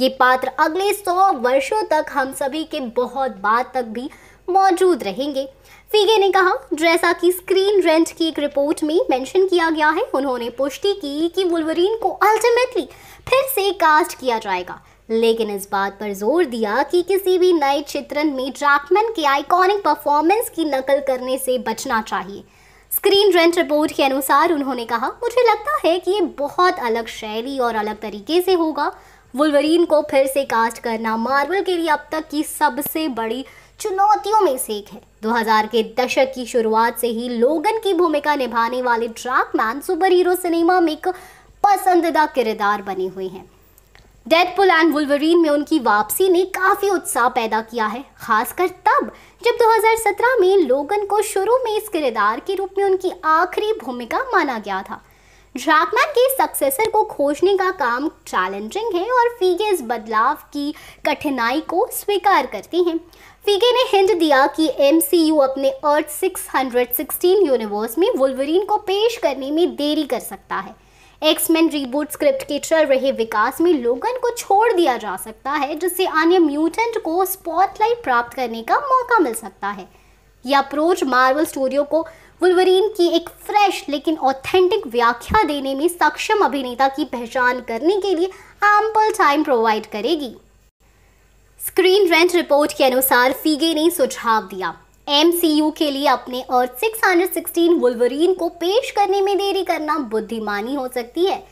ये पात्र अगले सौ वर्षों तक हम सभी के बहुत बाद तक भी मौजूद रहेंगे फीगे ने कहा जैसा कि स्क्रीन रेंट की एक रिपोर्ट में मेंशन किया गया है उन्होंने पुष्टि की कि वुलवरीन को अल्टीमेटली फिर से कास्ट किया जाएगा लेकिन इस बात पर जोर दिया कि किसी भी नए चित्रण में जैकमैन के आइकॉनिक परफॉर्मेंस की नकल करने से बचना चाहिए स्क्रीन रेंट रिपोर्ट के अनुसार उन्होंने कहा मुझे लगता है कि ये बहुत अलग शैली और अलग तरीके से होगा वुलवरीन को फिर से कास्ट करना मार्वल के लिए अब तक की सबसे बड़ी चुनौतियों में से एक है 2000 के दशक की शुरुआत से ही लोगन की भूमिका निभाने वाले ट्रैकमैन सुपर हीरो सिनेमा में एक पसंदीदा किरदार बने हुए हैं डेडपुल एंड वुलवरीन में उनकी वापसी ने काफ़ी उत्साह पैदा किया है खासकर तब जब 2017 में लोगन को शुरू में इस किरदार के रूप में उनकी आखिरी भूमिका माना गया था ड्रैगमैन के सक्सेसर को खोजने का काम चैलेंजिंग है और फीगे इस बदलाव की कठिनाई को स्वीकार करती हैं फीगे ने हिंट दिया कि एम अपने अर्थ 616 यूनिवर्स में वुलवरीन को पेश करने में देरी कर सकता है एक्समैन रीबूट स्क्रिप्ट के चल रहे विकास में लोगन को छोड़ दिया जा सकता है जिससे अन्य म्यूटेंट को स्पॉटलाइट प्राप्त करने का मौका मिल सकता है यह अप्रोच मार्वल स्टूडियो को वुलवरीन की एक फ्रेश लेकिन ऑथेंटिक व्याख्या देने में सक्षम अभिनेता की पहचान करने के लिए एम्पल टाइम प्रोवाइड करेगी स्क्रीन रेंट रिपोर्ट के अनुसार फीगे ने सुझाव दिया एम के लिए अपने और 616 वुलवरीन को पेश करने में देरी करना बुद्धिमानी हो सकती है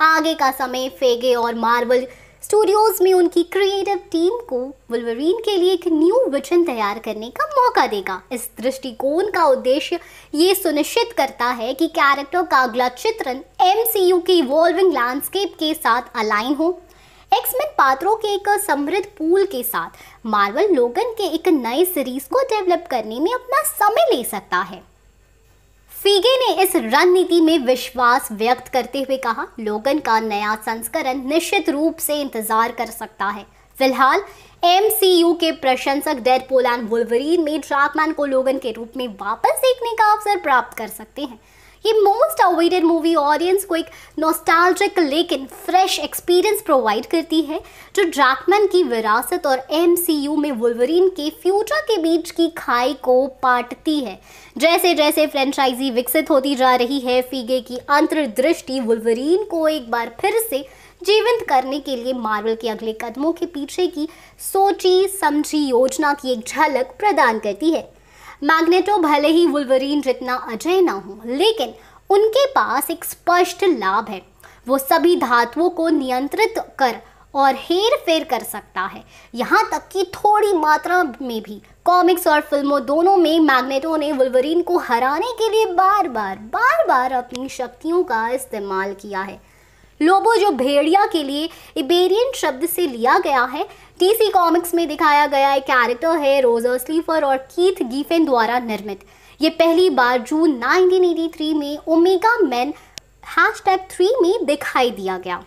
आगे का समय फेगे और मार्वल स्टूडियोज में उनकी क्रिएटिव टीम को वुलवरीन के लिए एक न्यू विजन तैयार करने का मौका देगा इस दृष्टिकोण का उद्देश्य ये सुनिश्चित करता है कि कैरेक्टर का अगला चित्रण एम के इवॉल्विंग लैंडस्केप के साथ अलाइन हो एक्समैन पात्रों के एक समृद्ध पूल के साथ मार्वल लोगन के एक नए सीरीज को डेवलप करने में अपना समय ले सकता है फीगे ने इस रणनीति में विश्वास व्यक्त करते हुए कहा लोगन का नया संस्करण निश्चित रूप से इंतजार कर सकता है फिलहाल एमसीयू के प्रशंसक डेड पोलान वुलवरीन में ड्रैकमैन को लोगन के रूप में वापस देखने का अवसर प्राप्त कर सकते हैं ये मोस्ट अवेटेड मूवी ऑडियंस को एक नोस्टाल्जिक लेकिन फ्रेश एक्सपीरियंस प्रोवाइड करती है जो ड्रैकमैन की विरासत और यू में वुल्वरीन के फ्यूचर के बीच की खाई को पाटती है जैसे जैसे फ्रेंचाइजी विकसित होती जा रही है फीगे की अंतर्दृष्टि वुलवरीन को एक बार फिर से जीवंत करने के लिए मार्वल के अगले कदमों के पीछे की सोची समझी योजना की एक झलक प्रदान करती है मैग्नेटो भले ही वुल्वरीन जितना अजय ना हो लेकिन उनके पास एक स्पष्ट लाभ है वो सभी धातुओं को नियंत्रित कर और हेर फेर कर सकता है यहाँ तक कि थोड़ी मात्रा में भी कॉमिक्स और फिल्मों दोनों में मैग्नेटो ने वुलवरीन को हराने के लिए बार बार बार बार अपनी शक्तियों का इस्तेमाल किया है लोबो जो भेड़िया के लिए इबेरियन शब्द से लिया गया है टीसी कॉमिक्स में दिखाया गया एक कैरेक्टर है रोजर स्लीफर और कीथ गीफेन द्वारा निर्मित ये पहली बार जून 1983 में omega man hash tag three में दिखाई दिया गया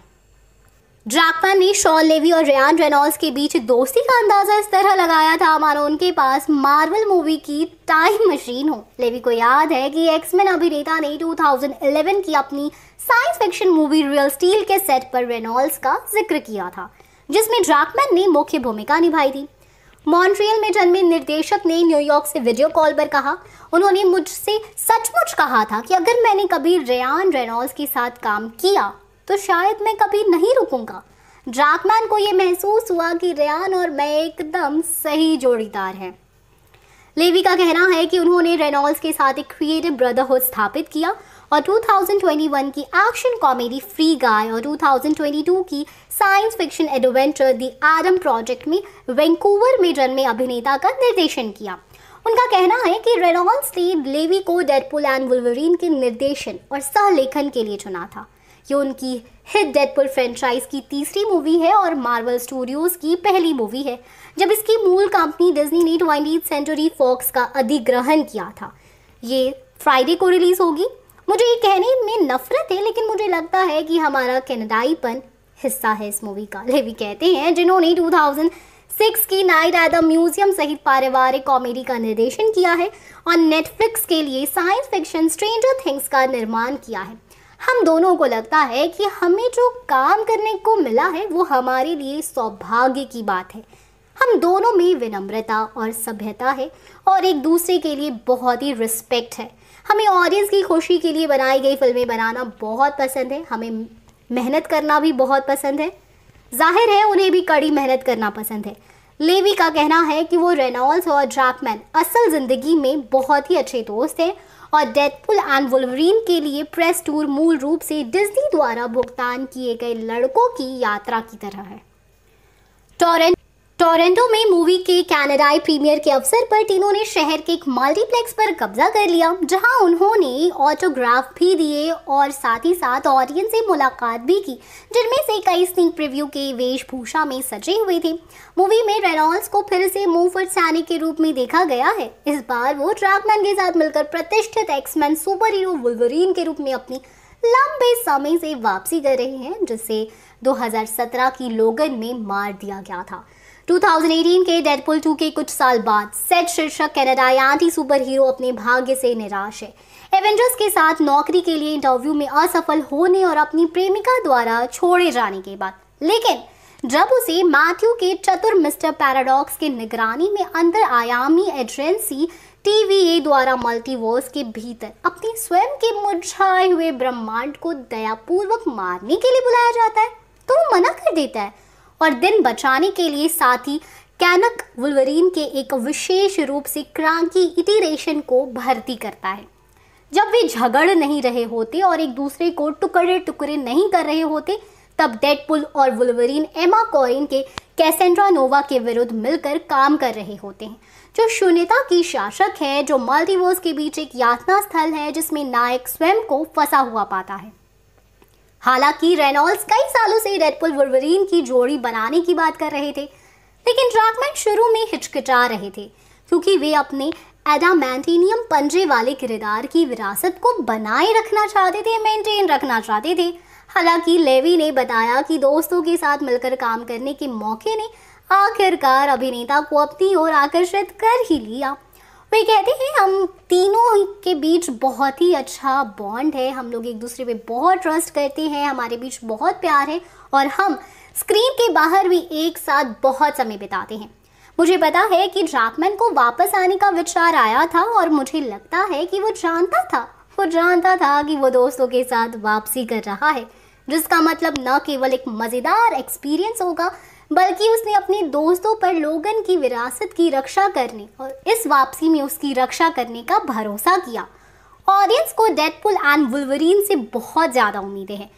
ड्रैकमैन ने शॉन लेवी और रेयान रेनॉल्स के बीच दोस्ती का अंदाजा इस तरह लगाया था मानो उनके पास मार्वल मूवी की टाइम मशीन हो लेवी को याद है कि एक्समैन अभिनेता ने 2011 की अपनी science fiction movie real steel के सेट पर रेनॉल्स का जिक्र किया था जिसमें ड्रैकमैन ने मुख्य भूमिका निभाई थी मॉन्ट्रियल में जन्मे निर्देशक ने न्यूयॉर्क से वीडियो कॉल पर कहा उन्होंने मुझसे सचमुच कहा था कि अगर मैंने कभी रेयान रेनॉल्स के साथ काम किया तो शायद मैं कभी नहीं रुकूंगा ड्राकमैन को यह महसूस हुआ कि रेन और मैं एकदम सही जोड़ीदार हैं लेवी का कहना है कि उन्होंने रेनॉल्स के साथ एक क्रिएटिव ब्रदरहुड स्थापित किया और 2021 की एक्शन कॉमेडी फ्री गाय और 2022 की science fiction adventure the Adam project में वैंकूवर में जन्मे अभिनेता का निर्देशन किया उनका कहना है कि रेनॉल्स ने लेवी को डेडपुल एंड वुलवरीन के निर्देशन और सह लेखन के लिए चुना था ये उनकी हिट डेडपुल फ्रेंचाइज की तीसरी मूवी है और मार्वल स्टूडियोज की पहली मूवी है जब इसकी मूल कंपनी डिज्नी ने ट्वेंटी सेंचुरी फॉक्स का अधिग्रहण किया था ये फ्राइडे को रिलीज होगी मुझे ये कहने में नफरत है लेकिन मुझे लगता है कि हमारा कैनेडाईपन हिस्सा है इस मूवी का भी कहते हैं जिन्होंने 2006 की नाइट एट द म्यूजियम सहित पारिवारिक कॉमेडी का निर्देशन किया है और नेटफ्लिक्स के लिए साइंस फिक्शन स्ट्रेंजर थिंग्स का निर्माण किया है हम दोनों को लगता है कि हमें जो काम करने को मिला है वो हमारे लिए सौभाग्य की बात है हम दोनों में विनम्रता और सभ्यता है और एक दूसरे के लिए बहुत ही रिस्पेक्ट है हमें ऑडियंस की खुशी के लिए बनाई गई फिल्में बनाना बहुत पसंद है हमें मेहनत करना भी बहुत पसंद है जाहिर है उन्हें भी कड़ी मेहनत करना पसंद है लेवी का कहना है कि वो रेनॉल्स और जैकमैन असल ज़िंदगी में बहुत ही अच्छे दोस्त हैं और डेथपुल एंड वुलवरीन के लिए प्रेस टूर मूल रूप से डिज्नी द्वारा भुगतान किए गए लड़कों की यात्रा की तरह है टॉरेंट टोरेंटो में मूवी के कैनेडाई प्रीमियर के अवसर पर तीनों ने शहर के एक मल्टीप्लेक्स पर कब्जा कर लिया जहां उन्होंने ऑटोग्राफ भी दिए और साथ ही साथ ऑडियंस से मुलाकात भी की जिनमें से कई स्निक प्रिव्यू के वेशभूषा में सजे हुए थे मूवी में रेनॉल्ड्स को फिर से मूफर्ट सैनिक के रूप में देखा गया है इस बार वो ट्रैकमैन के साथ मिलकर प्रतिष्ठित एक्समैन सुपर हीरो वुल्वरीन के रूप में अपनी लंबे समय से वापसी कर रहे हैं जिसे 2017 की लोगन में मार दिया गया था 2018 के डेडपुल 2 के कुछ साल बाद सेट शीर्षक कनाडाई एंटी सुपर हीरो अपने भाग्य से निराश है एवेंजर्स के साथ नौकरी के लिए इंटरव्यू में असफल होने और अपनी प्रेमिका द्वारा छोड़े जाने के बाद लेकिन जब उसे मैथ्यू के चतुर मिस्टर पैराडॉक्स के निगरानी में अंतर आयामी एजेंसी टीवीए द्वारा मल्टीवर्स के भीतर अपने स्वयं के मुरझाए हुए ब्रह्मांड को दयापूर्वक मारने के लिए बुलाया जाता है तो वो मना कर देता है और दिन बचाने के लिए साथ ही कैनक वुलवरीन के एक विशेष रूप से क्रांकी इटीरेशन को भर्ती करता है जब वे झगड़ नहीं रहे होते और एक दूसरे को टुकड़े टुकड़े नहीं कर रहे होते तब डेडपुल और वुलवरीन एमा कॉरिन के कैसेंड्रा नोवा के विरुद्ध मिलकर काम कर रहे होते हैं जो शून्यता की शासक है जो मल्टीवर्स के बीच एक यातना स्थल है जिसमें नायक स्वयं को फंसा हुआ पाता है हालांकि रेनॉल्ड्स कई सालों से रेडपुल वर्वरीन की जोड़ी बनाने की बात कर रहे थे लेकिन ड्राकमैन शुरू में हिचकिचा रहे थे क्योंकि वे अपने एडामेंटेनियम पंजे वाले किरदार की विरासत को बनाए रखना चाहते थे मेंटेन रखना चाहते थे हालांकि लेवी ने बताया कि दोस्तों के साथ मिलकर काम करने के मौके ने आखिरकार अभिनेता को अपनी ओर आकर्षित कर ही लिया वही कहते हैं हम तीनों के बीच बहुत ही अच्छा बॉन्ड है हम लोग एक दूसरे पे बहुत ट्रस्ट करते हैं हमारे बीच बहुत प्यार है और हम स्क्रीन के बाहर भी एक साथ बहुत समय बिताते हैं मुझे पता है कि ड्राकमैन को वापस आने का विचार आया था और मुझे लगता है कि वो जानता था वो जानता था कि वो दोस्तों के साथ वापसी कर रहा है जिसका मतलब न केवल एक मज़ेदार एक्सपीरियंस होगा बल्कि उसने अपने दोस्तों पर लोगन की विरासत की रक्षा करने और इस वापसी में उसकी रक्षा करने का भरोसा किया ऑडियंस को डेडपुल एंड वुलवरीन से बहुत ज़्यादा उम्मीदें हैं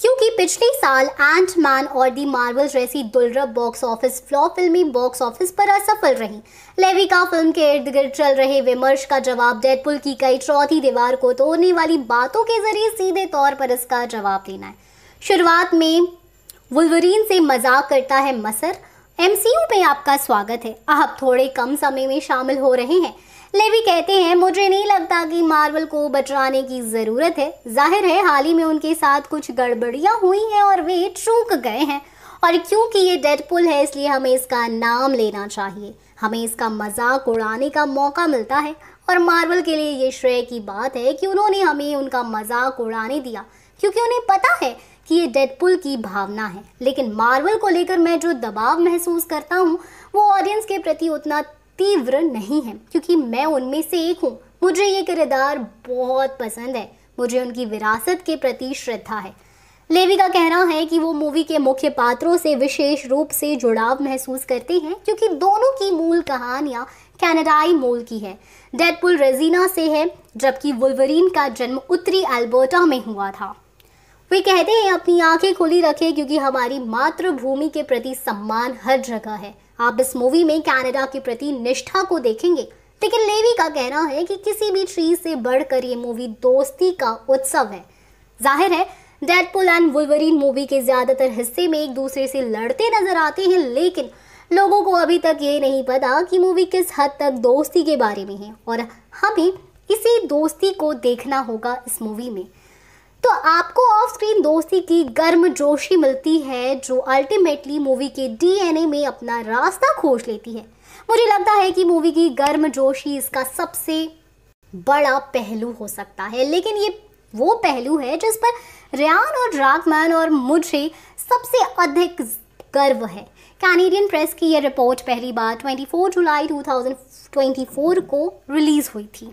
क्योंकि पिछले साल एंट मैन और दी मार्वल जैसी दुलरब बॉक्स ऑफिस फ्लॉप फिल्मी बॉक्स ऑफिस पर असफल रही लेविका फिल्म के इर्द गिर्द चल रहे विमर्श का जवाब डेडपुल की कई चौथी दीवार को तोड़ने वाली बातों के जरिए सीधे तौर पर इसका जवाब देना है शुरुआत में वुलवरीन से मजाक करता है मसर एमसीयू पे आपका स्वागत है आप थोड़े कम समय में शामिल हो रहे हैं लेवी कहते हैं मुझे नहीं लगता कि मार्वल को बचराने की ज़रूरत है जाहिर है हाल ही में उनके साथ कुछ गड़बड़ियाँ हुई हैं और वे चूक गए हैं और क्योंकि ये डेडपुल है इसलिए हमें इसका नाम लेना चाहिए हमें इसका मजाक उड़ाने का मौका मिलता है और मार्वल के लिए ये श्रेय की बात है कि उन्होंने हमें उनका मजाक उड़ाने दिया क्योंकि उन्हें पता है कि ये डेडपुल की भावना है लेकिन मार्वल को लेकर मैं जो दबाव महसूस करता हूँ वो ऑडियंस के प्रति उतना तीव्र नहीं है क्योंकि मैं उनमें से एक हूँ मुझे ये किरदार बहुत पसंद है मुझे उनकी विरासत के प्रति श्रद्धा है लेवी का कहना है कि वो मूवी के मुख्य पात्रों से विशेष रूप से जुड़ाव महसूस करते हैं क्योंकि दोनों की मूल कहानियाँ कैनेडाई मूल की है डेडपुल रेजीना से है जबकि वुलवरीन का जन्म उत्तरी अल्बर्टा में हुआ था वे कहते हैं अपनी आंखें खुली रखें क्योंकि हमारी मातृभूमि के प्रति सम्मान हर जगह है आप इस मूवी में कनाडा के प्रति निष्ठा को देखेंगे लेकिन लेवी का कहना है कि किसी भी चीज से बढ़कर ये मूवी दोस्ती का उत्सव है जाहिर है डेडपुल एंड वुलवरीन मूवी के ज़्यादातर हिस्से में एक दूसरे से लड़ते नजर आते हैं लेकिन लोगों को अभी तक ये नहीं पता कि मूवी किस हद तक दोस्ती के बारे में है और हमें इसी दोस्ती को देखना होगा इस मूवी में तो आपको ऑफ स्क्रीन दोस्ती की गर्म जोशी मिलती है जो अल्टीमेटली मूवी के डीएनए में अपना रास्ता खोज लेती है मुझे लगता है कि मूवी की गर्म जोशी इसका सबसे बड़ा पहलू हो सकता है लेकिन ये वो पहलू है जिस पर रियान और रागमैन और मुझे सबसे अधिक गर्व है कैनेडियन प्रेस की यह रिपोर्ट पहली बार 24 जुलाई 2024 को रिलीज़ हुई थी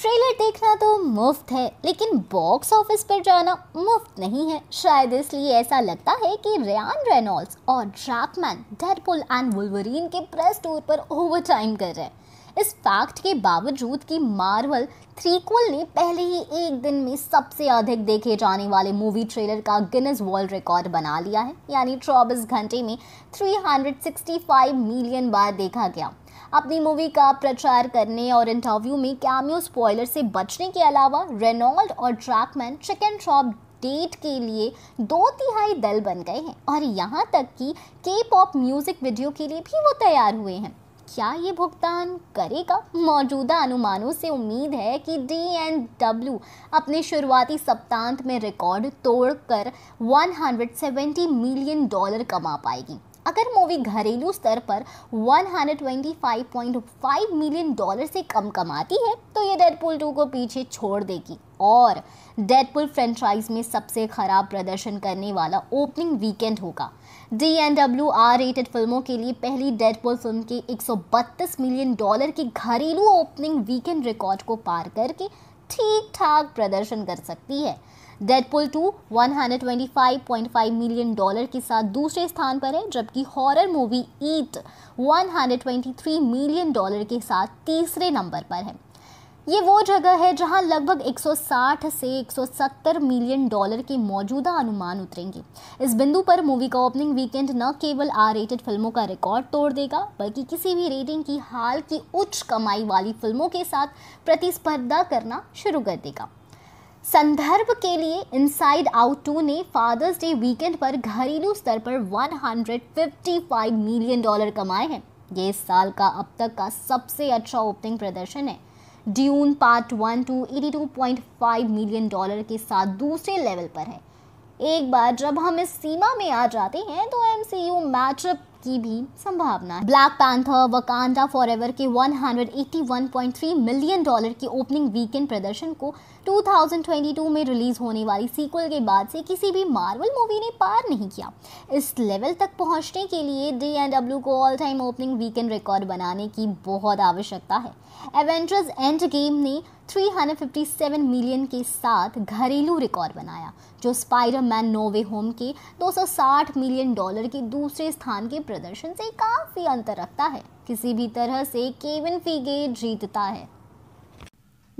ट्रेलर देखना तो मुफ्त है लेकिन बॉक्स ऑफिस पर जाना मुफ्त नहीं है शायद इसलिए ऐसा लगता है कि रेन रेनॉल्ड्स और ड्रैपमैन डेडपुल एंड वुलवरीन के प्रेस टूर पर ओवर टाइम कर रहे हैं इस फैक्ट के बावजूद कि मार्वल थ्रीक्वल ने पहले ही एक दिन में सबसे अधिक देखे जाने वाले मूवी ट्रेलर का गिनेस वर्ल्ड रिकॉर्ड बना लिया है यानी चौबीस घंटे में 365 मिलियन बार देखा गया अपनी मूवी का प्रचार करने और इंटरव्यू में कैमियो स्पॉयलर से बचने के अलावा रेनॉल्ड और ट्रैकमैन चिकन शॉप डेट के लिए दो तिहाई दल बन गए हैं और यहाँ तक कि के पॉप म्यूज़िक वीडियो के लिए भी वो तैयार हुए हैं क्या ये भुगतान करेगा मौजूदा अनुमानों से उम्मीद है कि डी एन डब्ल्यू अपने शुरुआती सप्तांत में रिकॉर्ड तोड़कर 170 मिलियन डॉलर कमा पाएगी अगर मूवी घरेलू स्तर पर 125.5 मिलियन डॉलर से कम कमाती है तो ये डेडपुल 2 को पीछे छोड़ देगी और डेडपुल फ्रेंचाइज में सबसे खराब प्रदर्शन करने वाला ओपनिंग वीकेंड होगा D N W R rated फिल्मों के लिए पहली डेडपुल फिल्म के 132 मिलियन डॉलर की घरेलू ओपनिंग वीकेंड रिकॉर्ड को पार करके ठीक ठाक प्रदर्शन कर सकती है डेडपुल टू 125.5 मिलियन डॉलर के साथ दूसरे स्थान पर है जबकि horror movie it 123 million dollar के साथ तीसरे नंबर पर है ये वो जगह है जहां लगभग 160 से 170 मिलियन डॉलर के मौजूदा अनुमान उतरेंगे इस बिंदु पर मूवी का ओपनिंग वीकेंड न केवल आर रेटेड फिल्मों का रिकॉर्ड तोड़ देगा बल्कि किसी भी रेटिंग की हाल की उच्च कमाई वाली फिल्मों के साथ प्रतिस्पर्धा करना शुरू कर देगा संदर्भ के लिए इनसाइड आउट टू ने फादर्स डे वीकेंड पर घरेलू स्तर पर 155 मिलियन डॉलर कमाए हैं ये इस साल का अब तक का सबसे अच्छा ओपनिंग प्रदर्शन है Dune part one two eighty two point five million dollar के साथ दूसरे लेवल पर है एक बार जब हम इस सीमा में आ जाते हैं तो एम सी यू मैचअप की भी संभावना ब्लैक पैंथर वकांडा एवर के 181.3 मिलियन डॉलर के ओपनिंग वीकेंड प्रदर्शन को 2022 में रिलीज होने वाली सीक्वल के बाद से किसी भी मार्वल मूवी ने पार नहीं किया इस लेवल तक पहुंचने के लिए डी एंड डब्ल्यू को all time opening weekend record बनाने की बहुत आवश्यकता है एवेंजर्स एंड गेम ने 357 मिलियन के साथ घरेलू रिकॉर्ड बनाया जो स्पाइडरमैन नोवे होम के 260 मिलियन डॉलर के दूसरे स्थान के प्रदर्शन से काफ़ी अंतर रखता है किसी भी तरह से केविन फीगे जीतता है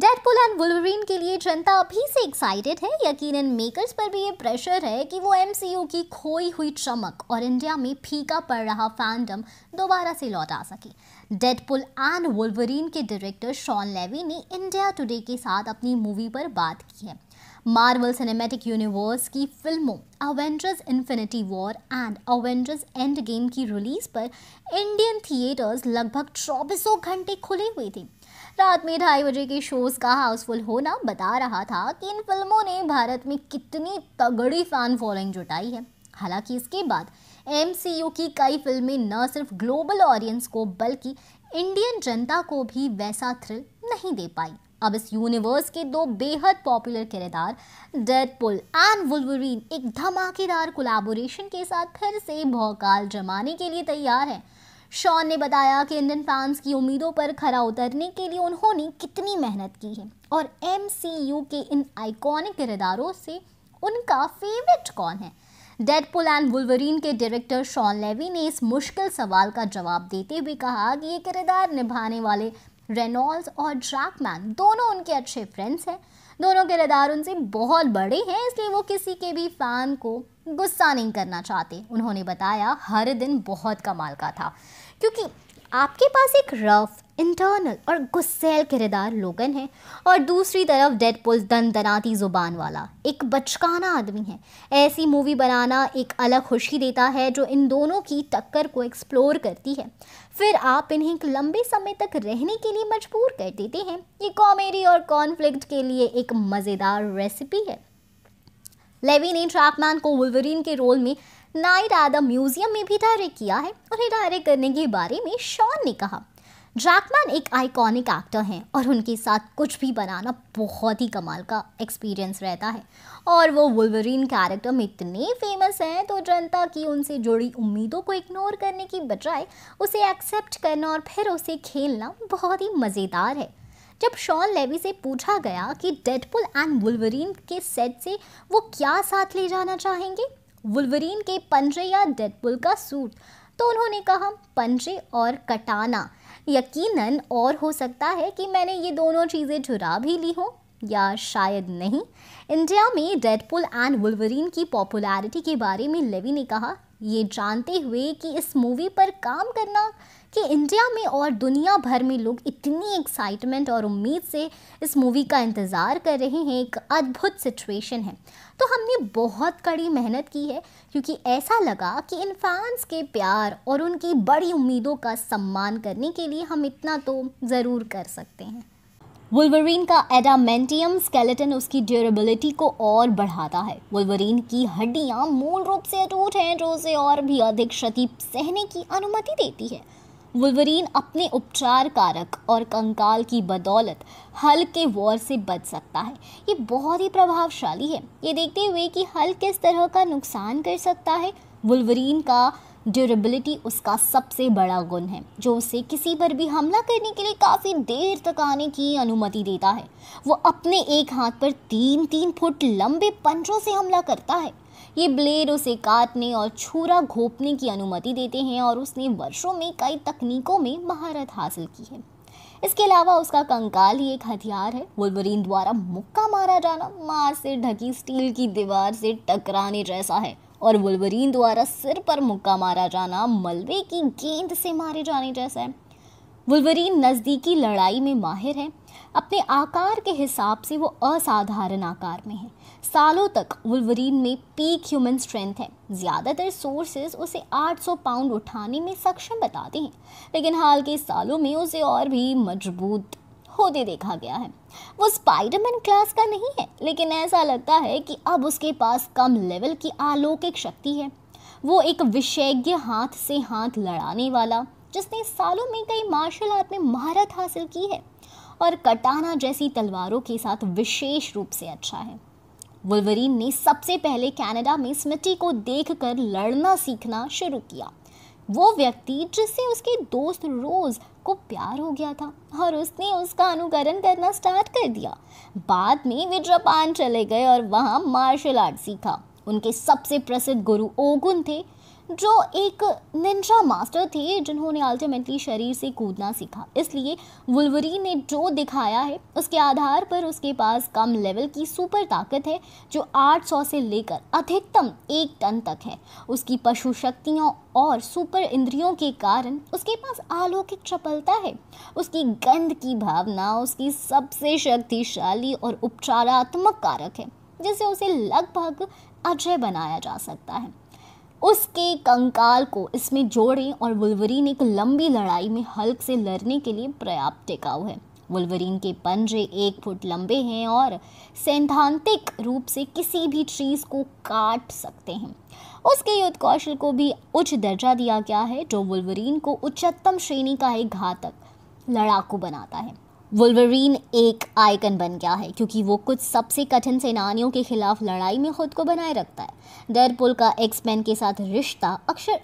डेडपुल एंड वुलवरीन के लिए जनता अभी से एक्साइटेड है यकीनन मेकर्स पर भी ये प्रेशर है कि वो एमसीयू की खोई हुई चमक और इंडिया में फीका पड़ रहा फैंडम दोबारा से लौट आ सके डेडपुल एंड वुल्वरीन के डायरेक्टर शॉन लेवी ने इंडिया टुडे के साथ अपनी मूवी पर बात की है मार्वल सिनेमैटिक यूनिवर्स की फिल्मों Avengers Infinity War and Avengers end game की रिलीज पर इंडियन थिएटर्स लगभग चौबीसों घंटे खुले हुए थे रात में ढाई बजे के शोज का हाउसफुल होना बता रहा था कि इन फिल्मों ने भारत में कितनी तगड़ी फैन फॉलोइंग जुटाई है हालांकि इसके बाद एम की कई फिल्में न सिर्फ ग्लोबल ऑडियंस को बल्कि इंडियन जनता को भी वैसा थ्रिल नहीं दे पाई अब इस यूनिवर्स के दो बेहद पॉपुलर किरदार डेडपुल एंड वुल्वरीन एक धमाकेदार कोलैबोरेशन के साथ फिर से भौकाल जमाने के लिए तैयार हैं शॉन ने बताया कि इंडियन फैंस की उम्मीदों पर खरा उतरने के लिए उन्होंने कितनी मेहनत की है और एम के इन आइकॉनिक किरदारों से उनका फेवरेट कौन है डेडपुल एंड वुलवरीन के डायरेक्टर शॉन लेवी ने इस मुश्किल सवाल का जवाब देते हुए कहा कि ये किरदार निभाने वाले रेनॉल्ड्स और ड्रैकमैन दोनों उनके अच्छे फ्रेंड्स हैं दोनों किरदार उनसे बहुत बड़े हैं इसलिए वो किसी के भी फ़ैन को गुस्सा नहीं करना चाहते उन्होंने बताया हर दिन बहुत कमाल का था क्योंकि आपके पास एक रफ इंटरनल और गुस्सेल किरदार लोगन है और दूसरी तरफ दन दनाती ज़ुबान वाला एक बचकाना आदमी है ऐसी मूवी बनाना एक अलग खुशी देता है जो इन दोनों की टक्कर को एक्सप्लोर करती है फिर आप इन्हें एक लंबे समय तक रहने के लिए मजबूर कर देते हैं ये कॉमेडी और कॉन्फ्लिक्ट के लिए एक मज़ेदार रेसिपी है लेवी ने ट्रैकमैन को वुल्वरीन के रोल में ना इरादा म्यूजियम में भी डायरेक्ट किया है उन्हें डायरेक्ट करने के बारे में शॉन ने कहा जैकमैन एक आइकॉनिक एक्टर हैं और उनके साथ कुछ भी बनाना बहुत ही कमाल का एक्सपीरियंस रहता है और वो वुलवरीन कैरेक्टर में इतने फेमस हैं तो जनता की उनसे जुड़ी उम्मीदों को इग्नोर करने की बजाय उसे एक्सेप्ट करना और फिर उसे खेलना बहुत ही मज़ेदार है जब शॉन लेवी से पूछा गया कि डेडपुल एंड वुलवरीन के सेट से वो क्या साथ ले जाना चाहेंगे वुलवरीन के पंजे या डेडपुल का सूट तो उन्होंने कहा पंजे और कटाना यकीनन और हो सकता है कि मैंने ये दोनों चीज़ें जुरा भी ली हों या शायद नहीं इंडिया में डेडपुल एंड वुलवरीन की पॉपुलैरिटी के बारे में लेवी ने कहा ये जानते हुए कि इस मूवी पर काम करना कि इंडिया में और दुनिया भर में लोग इतनी एक्साइटमेंट और उम्मीद से इस मूवी का इंतज़ार कर रहे हैं एक अद्भुत सिचुएशन है तो हमने बहुत कड़ी मेहनत की है क्योंकि ऐसा लगा कि इन फैंस के प्यार और उनकी बड़ी उम्मीदों का सम्मान करने के लिए हम इतना तो ज़रूर कर सकते हैं वुलवरीन का एडामेंटियम स्केलेटन उसकी ड्यूरेबिलिटी को और बढ़ाता है वुलवरीन की हड्डियां मूल रूप से अटूट हैं जो उसे और भी अधिक क्षति सहने की अनुमति देती है वुलवरीन अपने उपचार कारक और कंकाल की बदौलत हल्क के वॉर से बच सकता है ये बहुत ही प्रभावशाली है ये देखते हुए कि हल्क किस तरह का नुकसान कर सकता है वुलवरीन का ड्यूरेबिलिटी उसका सबसे बड़ा गुण है जो उसे किसी पर भी हमला करने के लिए काफ़ी देर तक आने की अनुमति देता है वो अपने एक हाथ पर तीन तीन फुट लंबे पंजों से हमला करता है ये ब्लेड उसे काटने और छुरा घोपने की अनुमति देते हैं और उसने वर्षों में कई तकनीकों में महारत हासिल की है इसके अलावा उसका कंकाल ही एक हथियार है वुलवरीन द्वारा मुक्का मारा जाना मार से ढकी स्टील की दीवार से टकराने जैसा है और वुलवरीन द्वारा सिर पर मुक्का मारा जाना मलबे की गेंद से मारे जाने जैसा है वुलवरीन नज़दीकी लड़ाई में माहिर है अपने आकार के हिसाब से वो असाधारण आकार में है सालों तक वुलवरीन में पीक ह्यूमन स्ट्रेंथ है ज़्यादातर सोर्सेज उसे 800 पाउंड उठाने में सक्षम बताते हैं लेकिन हाल के सालों में उसे और भी मजबूत होते देखा गया है वो स्पाइडरमैन क्लास का नहीं है लेकिन ऐसा लगता है कि अब उसके पास कम लेवल की अलौकिक शक्ति है वो एक विशेज्ञ हाथ से हाथ लड़ाने वाला जिसने सालों में कई मार्शल आर्ट में महारत हासिल की है और कटाना जैसी तलवारों के साथ विशेष रूप से अच्छा है वुलवरीन ने सबसे पहले कनाडा में स्मिटी को देखकर लड़ना सीखना शुरू किया वो व्यक्ति जिससे उसके दोस्त रोज को प्यार हो गया था और उसने उसका अनुकरण करना स्टार्ट कर दिया बाद में वे जापान चले गए और वहाँ मार्शल आर्ट सीखा उनके सबसे प्रसिद्ध गुरु ओगुन थे जो एक निंजा मास्टर थे जिन्होंने अल्टीमेटली शरीर से कूदना सीखा इसलिए वुलवरीन ने जो दिखाया है उसके आधार पर उसके पास कम लेवल की सुपर ताकत है जो 800 से लेकर अधिकतम एक टन तक है उसकी पशु शक्तियों और सुपर इंद्रियों के कारण उसके पास अलौकिक चपलता है उसकी गंध की भावना उसकी सबसे शक्तिशाली और उपचारात्मक कारक है जिससे उसे लगभग अजय बनाया जा सकता है उसके कंकाल को इसमें जोड़ें और वुलवरीन एक लंबी लड़ाई में हल्क से लड़ने के लिए पर्याप्त टिकाऊ है वुल्वरीन के पंजे एक फुट लंबे हैं और सैद्धांतिक रूप से किसी भी चीज़ को काट सकते हैं उसके युद्ध कौशल को भी उच्च दर्जा दिया गया है जो वुल्वरीन को उच्चतम श्रेणी का एक घातक लड़ाकू बनाता है वुलवरीन एक आइकन बन गया है क्योंकि वो कुछ सबसे कठिन सेनानियों के खिलाफ लड़ाई में खुद को बनाए रखता है डरपुल का एक्समैन के साथ रिश्ता अक्सर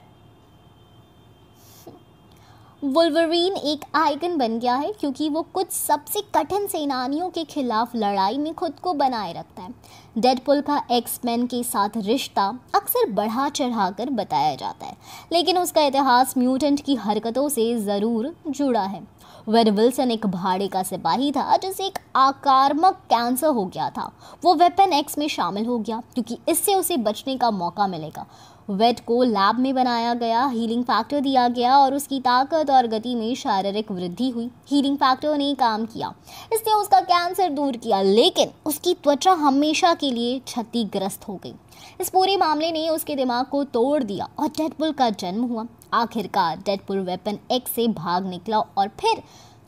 वुलवरीन एक आइकन बन गया है क्योंकि वो कुछ सबसे कठिन सेनानियों के खिलाफ लड़ाई में खुद को बनाए रखता है डेडपुल का एक्समैन के साथ रिश्ता अक्सर बढ़ा चढ़ा कर बताया जाता है लेकिन उसका इतिहास म्यूटेंट की हरकतों से ज़रूर जुड़ा है वेर विल्सन एक भाड़े का सिपाही था जिसे एक आकारमक कैंसर हो गया था वो वेपन एक्स में शामिल हो गया क्योंकि इससे उसे बचने का मौका मिलेगा वेट को लैब में बनाया गया हीलिंग फैक्टर दिया गया और उसकी ताकत और गति में शारीरिक वृद्धि हुई हीलिंग फैक्टर ने काम किया इसने उसका कैंसर दूर किया लेकिन उसकी त्वचा हमेशा के लिए क्षतिग्रस्त हो गई इस पूरे मामले ने उसके दिमाग को तोड़ दिया और डेडबुल का जन्म हुआ आखिरकार डेडपुल वेपन एक्स से भाग निकला और फिर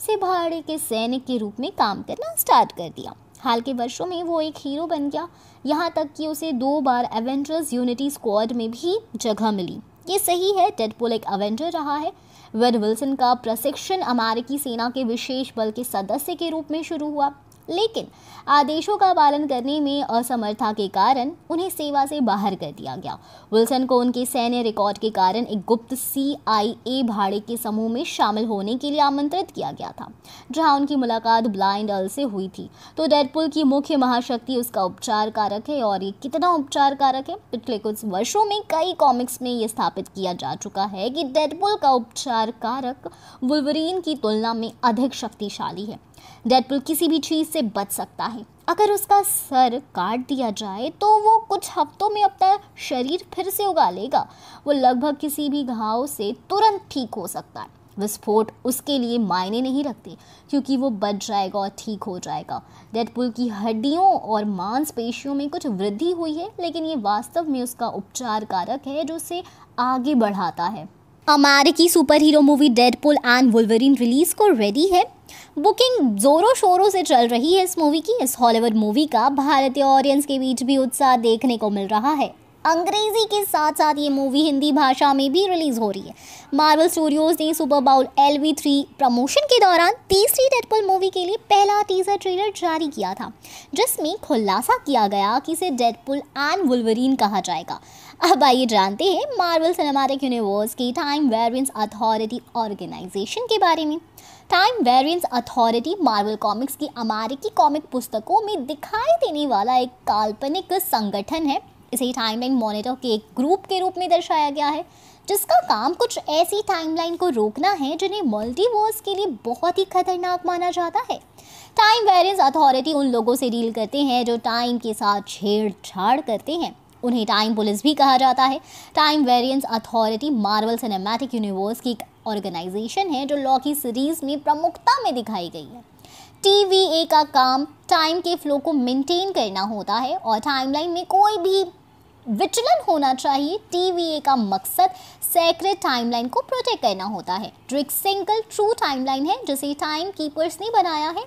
से भाड़े के सैनिक के रूप में काम करना स्टार्ट कर दिया हाल के वर्षों में वो एक हीरो बन गया यहाँ तक कि उसे दो बार एवेंजर्स यूनिटी स्क्वाड में भी जगह मिली ये सही है डेडपुल एक एवेंजर रहा है वेड विल्सन का प्रशिक्षण अमेरिकी सेना के विशेष बल के सदस्य के रूप में शुरू हुआ लेकिन आदेशों का पालन करने में असमर्थता के कारण उन्हें सेवा से बाहर कर दिया गया विल्सन को उनके सैन्य रिकॉर्ड के कारण एक गुप्त सीआईए भाड़े के समूह में शामिल होने के लिए आमंत्रित किया गया था जहां उनकी मुलाकात ब्लाइंड अल से हुई थी तो डेडपुल की मुख्य महाशक्ति उसका उपचार कारक है और ये कितना उपचार कारक है पिछले कुछ वर्षों में कई कॉमिक्स में ये स्थापित किया जा चुका है कि डेडपुल का उपचार कारक वुल्वरीन की तुलना में अधिक शक्तिशाली है डेडपुल किसी भी चीज़ से बच सकता है अगर उसका सर काट दिया जाए तो वो कुछ हफ्तों में अपना शरीर फिर से उगा लेगा वो लगभग किसी भी घाव से तुरंत ठीक हो सकता है विस्फोट उसके लिए मायने नहीं रखते क्योंकि वो बच जाएगा और ठीक हो जाएगा डेडपुल की हड्डियों और मांसपेशियों में कुछ वृद्धि हुई है लेकिन ये वास्तव में उसका उपचार कारक है जो उसे आगे बढ़ाता है अमेरिकी super hero movie Deadpool and Wolverine release को रेडी है बुकिंग जोरों शोरों से चल रही है इस मूवी की इस हॉलीवुड मूवी का भारतीय ऑडियंस के बीच भी उत्साह देखने को मिल रहा है अंग्रेजी के साथ साथ ये मूवी हिंदी भाषा में भी रिलीज हो रही है मार्वल स्टूडियोज ने Super Bowl L V three promotion के दौरान तीसरी डेडपुल मूवी के लिए पहला टीजर ट्रेलर जारी किया था जिसमें खुलासा किया गया कि इसे डेडपुल एंड वुलवरीन कहा जाएगा अब आइए जानते हैं मार्वल सिनेमाटिक यूनिवर्स के टाइम वेरियंस अथॉरिटी ऑर्गेनाइजेशन के बारे में time variance authority Marvel Comics की अमेरिकी कॉमिक पुस्तकों में दिखाई देने वाला एक काल्पनिक संगठन है इसे टाइमलाइन मॉनिटर के एक ग्रुप के रूप में दर्शाया गया है जिसका काम कुछ ऐसी टाइमलाइन को रोकना है जिन्हें मल्टीवर्स के लिए बहुत ही खतरनाक माना जाता है टाइम वेरियंस अथॉरिटी उन लोगों से डील करते हैं जो टाइम के साथ छेड़छाड़ करते हैं उन्हें टाइम पुलिस भी कहा जाता है time variance authority Marvel cinematic universe की एक ऑर्गेनाइजेशन है जो लॉकी सीरीज में प्रमुखता में दिखाई गई है टीवीए का काम टाइम के फ्लो को मेंटेन करना होता है और टाइमलाइन में कोई भी विचलन होना चाहिए टीवीए का मकसद सेक्रेट टाइमलाइन को प्रोटेक्ट करना होता है जो एक सिंगल ट्रू टाइमलाइन है जिसे टाइम कीपर्स ने बनाया है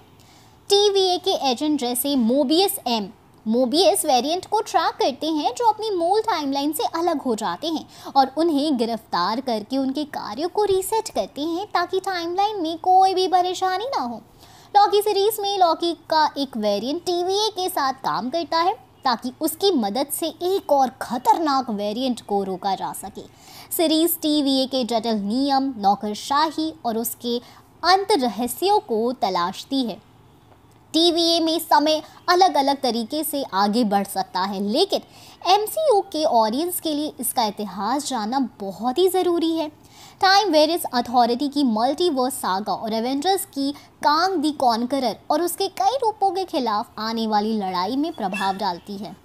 टीवीए के एजेंट जैसे मोबियस एम मोबियस वेरिएंट को ट्रैक करते हैं जो अपनी मूल टाइमलाइन से अलग हो जाते हैं और उन्हें गिरफ्तार करके उनके कार्यों को रीसेट करते हैं ताकि टाइमलाइन में कोई भी परेशानी ना हो लॉकी सीरीज में लॉकी का एक वेरिएंट टीवीए के साथ काम करता है ताकि उसकी मदद से एक और खतरनाक वेरिएंट को रोका जा सके सीरीज टीवीए के जटिल नियम नौकरशाही और उसके अंत रहस्यों को तलाशती है टीवीए में समय अलग अलग तरीके से आगे बढ़ सकता है लेकिन एम के ऑडियंस के लिए इसका इतिहास जानना बहुत ही ज़रूरी है टाइम वेरियस अथॉरिटी की मल्टीवर्स सागा और एवेंजर्स की कांग दी कॉन्करर और उसके कई रूपों के खिलाफ आने वाली लड़ाई में प्रभाव डालती है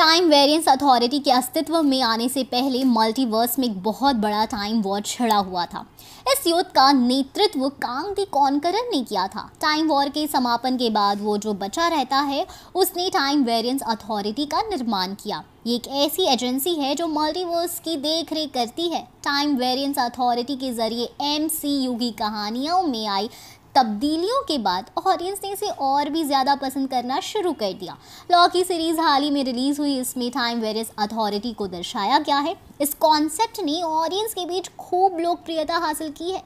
टाइम वेरिएंस अथॉरिटी के अस्तित्व में आने से पहले मल्टीवर्स में एक बहुत बड़ा टाइम वॉर छिड़ा हुआ था इस युद्ध का नेतृत्व कांग दी कॉन्करन ने किया था टाइम वॉर के समापन के बाद वो जो बचा रहता है उसने टाइम वेरिएंस अथॉरिटी का निर्माण किया ये एक ऐसी एजेंसी है जो मल्टीवर्स की देख रेख करती है टाइम वेरियंस अथॉरिटी के जरिए एम की कहानियों में आई तब्दीलियों के बाद ऑडियंस ने इसे और भी ज़्यादा पसंद करना शुरू कर दिया लॉकी सीरीज़ हाल ही में रिलीज़ हुई इसमें टाइम वेरियस अथॉरिटी को दर्शाया गया है इस कॉन्सेप्ट ने ऑडियंस के बीच खूब लोकप्रियता हासिल की है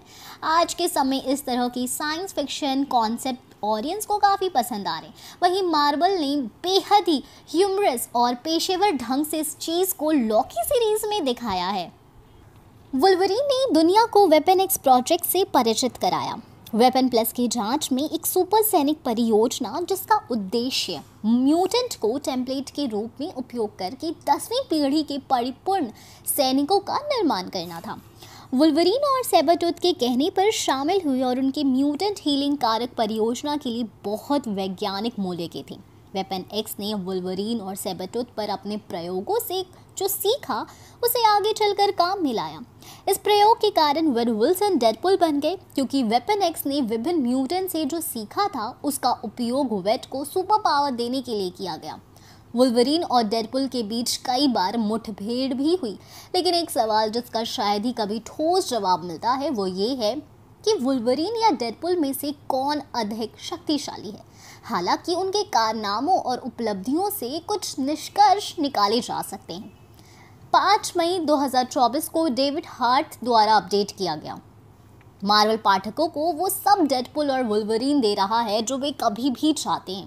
आज के समय इस तरह की साइंस फिक्शन कॉन्सेप्ट ऑडियंस को काफ़ी पसंद आ रहे हैं वहीं मार्बल ने बेहद ही ह्यूमरस और पेशेवर ढंग से इस चीज़ को लॉकी सीरीज़ में दिखाया है वुलवरी ने दुनिया को वेपन एक्स प्रोजेक्ट से परिचित कराया वेपन प्लस की जांच में एक सुपर सैनिक परियोजना जिसका उद्देश्य म्यूटेंट को टेम्पलेट के रूप में उपयोग करके दसवीं पीढ़ी के परिपूर्ण सैनिकों का निर्माण करना था वुलवरीन और सेबाटूथ के कहने पर शामिल हुए और उनके म्यूटेंट हीलिंग कारक परियोजना के लिए बहुत वैज्ञानिक मूल्य के थे वेपन एक्स ने वुलवरीन और सेबाटूथ पर अपने प्रयोगों से जो सीखा उसे आगे चलकर काम मिलाया इस प्रयोग के कारण वेन विल्सन डेडपुल बन गए क्योंकि वेपन एक्स ने विभिन्न म्यूटेंट से जो सीखा था उसका उपयोग वेट को सुपर पावर देने के लिए किया गया वुल्वरीन और डेडपुल के बीच कई बार मुठभेड़ भी हुई लेकिन एक सवाल जिसका शायद ही कभी ठोस जवाब मिलता है वो ये है कि वुल्वरीन या डेडपुल में से कौन अधिक शक्तिशाली है हालांकि उनके कारनामों और उपलब्धियों से कुछ निष्कर्ष निकाले जा सकते हैं पाँच मई 2024 को डेविड हार्ट द्वारा अपडेट किया गया मार्वल पाठकों को वो सब डेडपुल और वुलवरीन दे रहा है जो वे कभी भी चाहते हैं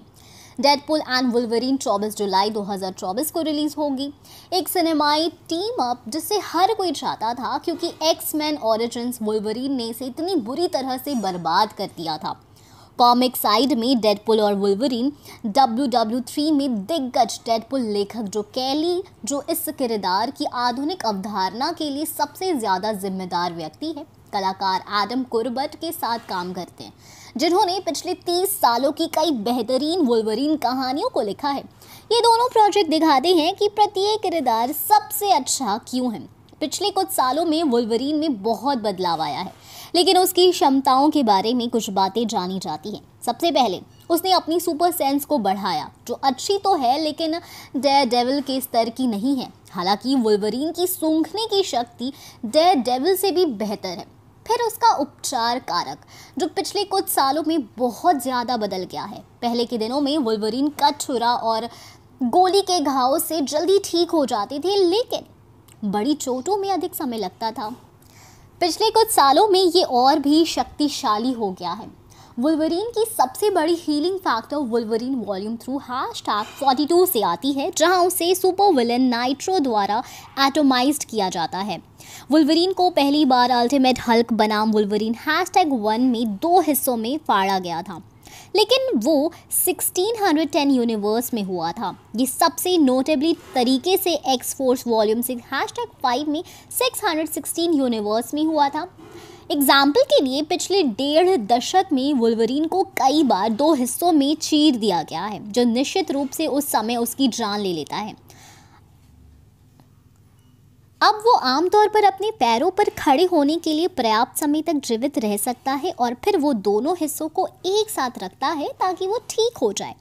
डेडपुल एंड वुलवरीन 24 जुलाई 2024 को रिलीज होगी एक सिनेमाई टीम अप जिसे हर कोई चाहता था क्योंकि एक्स मैन ऑरिजिन वुलवरीन ने इसे इतनी बुरी तरह से बर्बाद कर दिया था कॉमिक साइड में डेडपुल और वुल्वरीन डब्ल्यू में दिग्गज डेडपुल लेखक जो कैली जो इस किरदार की आधुनिक अवधारणा के लिए सबसे ज़्यादा जिम्मेदार व्यक्ति है कलाकार एडम कुर्बट के साथ काम करते हैं जिन्होंने पिछले तीस सालों की कई बेहतरीन वुलवरीन कहानियों को लिखा है ये दोनों प्रोजेक्ट दिखाते हैं कि प्रत्येक किरदार सबसे अच्छा क्यों है पिछले कुछ सालों में वुलवरीन में बहुत बदलाव आया है लेकिन उसकी क्षमताओं के बारे में कुछ बातें जानी जाती हैं सबसे पहले उसने अपनी सुपर सेंस को बढ़ाया जो अच्छी तो है लेकिन डे डेविल के स्तर की नहीं है हालांकि वुलवरीन की सूंघने की शक्ति डे डेविल से भी बेहतर है फिर उसका उपचार कारक जो पिछले कुछ सालों में बहुत ज़्यादा बदल गया है पहले के दिनों में वुलवरीन का छुरा और गोली के घाव से जल्दी ठीक हो जाते थे लेकिन बड़ी चोटों में अधिक समय लगता था पिछले कुछ सालों में ये और भी शक्तिशाली हो गया है वुलवरीन की सबसे बड़ी healing factor Wolverine volume through hash tag forty two से आती है जहां उसे सुपर विलन नाइट्रो द्वारा एटोमाइज्ड किया जाता है वुलवरीन को पहली बार अल्टीमेट हल्क बनाम वुलवरीन हैश टैग वन में दो हिस्सों में फाड़ा गया था लेकिन वो 1610 यूनिवर्स में हुआ था ये सबसे नोटेबली तरीके से X force volume six hash tag five में 616 यूनिवर्स में हुआ था एग्जाम्पल के लिए पिछले डेढ़ दशक में वुल्वरीन को कई बार दो हिस्सों में चीर दिया गया है जो निश्चित रूप से उस समय उसकी जान ले लेता है अब वो आमतौर पर अपने पैरों पर खड़े होने के लिए पर्याप्त समय तक जीवित रह सकता है और फिर वो दोनों हिस्सों को एक साथ रखता है ताकि वो ठीक हो जाए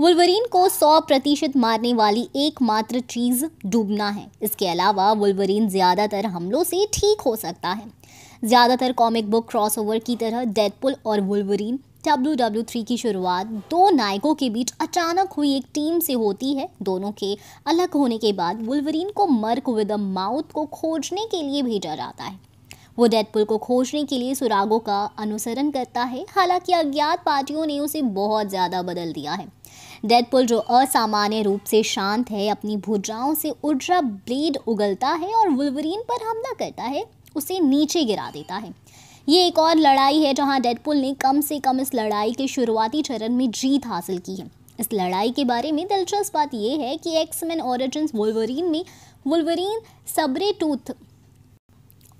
वुलवरीन को 100 प्रतिशत मारने वाली एकमात्र चीज़ डूबना है इसके अलावा वुलवरीन ज़्यादातर हमलों से ठीक हो सकता है ज़्यादातर कॉमिक बुक क्रॉसओवर की तरह डेडपुल और वुलवरीन डब्ल्यू डब्ल्यू थ्री की शुरुआत दो नायकों के बीच अचानक हुई एक टीम से होती है दोनों के अलग होने के बाद वुलवरीन को मर्क विद माउथ को खोजने के लिए भेजा जाता है वो डेडपुल को खोजने के लिए सुरागों का अनुसरण करता है हालांकि अज्ञात पार्टियों ने उसे बहुत ज़्यादा बदल दिया है डेडपुल जो असामान्य रूप से शांत है अपनी भुजाओं से ऊर्जा ब्लेड उगलता है और वुलवरीन पर हमला करता है उसे नीचे गिरा देता है ये एक और लड़ाई है जहां डेडपुल ने कम से कम इस लड़ाई के शुरुआती चरण में जीत हासिल की है इस लड़ाई के बारे में दिलचस्प बात यह है कि एक्समैन ओरिजिन वुलवरीन में वुलवरीन सबरे टूथ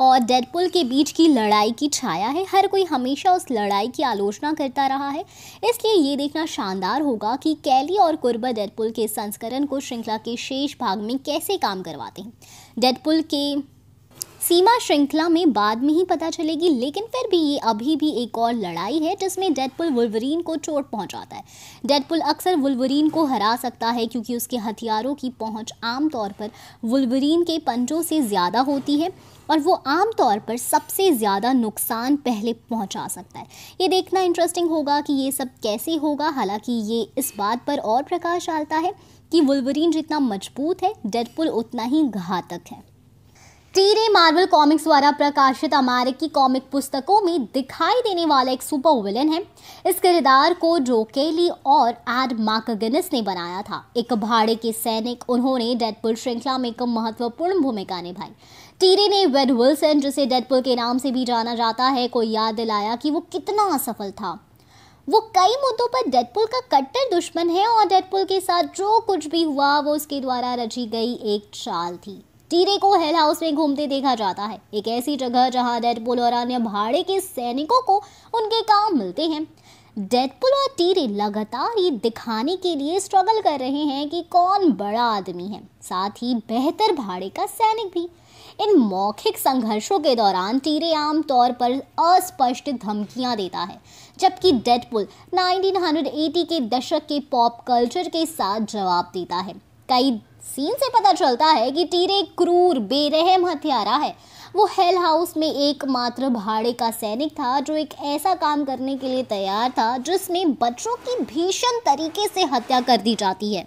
और डेडपुल के बीच की लड़ाई की छाया है हर कोई हमेशा उस लड़ाई की आलोचना करता रहा है इसलिए ये देखना शानदार होगा कि कैली और कुर्बा डेडपुल के संस्करण को श्रृंखला के शेष भाग में कैसे काम करवाते हैं डेडपुल के सीमा श्रृंखला में बाद में ही पता चलेगी लेकिन फिर भी ये अभी भी एक और लड़ाई है जिसमें डेडपुल वुलवरीन को चोट पहुंचाता है डेडपुल अक्सर वुलवरीन को हरा सकता है क्योंकि उसके हथियारों की पहुंच आमतौर पर वुलवरीन के पंजों से ज़्यादा होती है और वो आमतौर पर सबसे ज़्यादा नुकसान पहले पहुंचा सकता है ये देखना इंटरेस्टिंग होगा कि ये सब कैसे होगा हालांकि ये इस बात पर और प्रकाश डालता है कि वुलवरीन जितना मजबूत है डेडपुल उतना ही घातक है टीरे मार्वल कॉमिक्स द्वारा प्रकाशित अमेरिकी कॉमिक पुस्तकों में दिखाई देने वाला एक सुपर विलेन है इस किरदार को जो केली और एड मार्कगिनस ने बनाया था एक भाड़े के सैनिक उन्होंने डेडपुल श्रृंखला में एक महत्वपूर्ण भूमिका निभाई टीरे ने वेड विल्सन जिसे डेडपुल के नाम से भी जाना जाता है को याद दिलाया कि वो कितना असफल था वो कई मुद्दों पर डेडपुल का कट्टर दुश्मन है और डेडपुल के साथ जो कुछ भी हुआ वो उसके द्वारा रची गई एक चाल थी टीरे को हेल हाउस में घूमते देखा जाता है एक ऐसी जगह जहां डेडपुल और अन्य भाड़े के सैनिकों को उनके काम मिलते हैं डेडपुल और टीरे लगातार ये दिखाने के लिए स्ट्रगल कर रहे हैं कि कौन बड़ा आदमी है साथ ही बेहतर भाड़े का सैनिक भी इन मौखिक संघर्षों के दौरान टीरे आमतौर पर अस्पष्ट धमकियां देता है जबकि डेडपुल 1980 के दशक के पॉप कल्चर के साथ जवाब देता है कई सीन से पता चलता है कि एक क्रूर बेरहम हथियारा है वो हेल हाउस में एकमात्र भाड़े का सैनिक था जो एक ऐसा काम करने के लिए तैयार था जिसमें बच्चों की भीषण तरीके से हत्या कर दी जाती है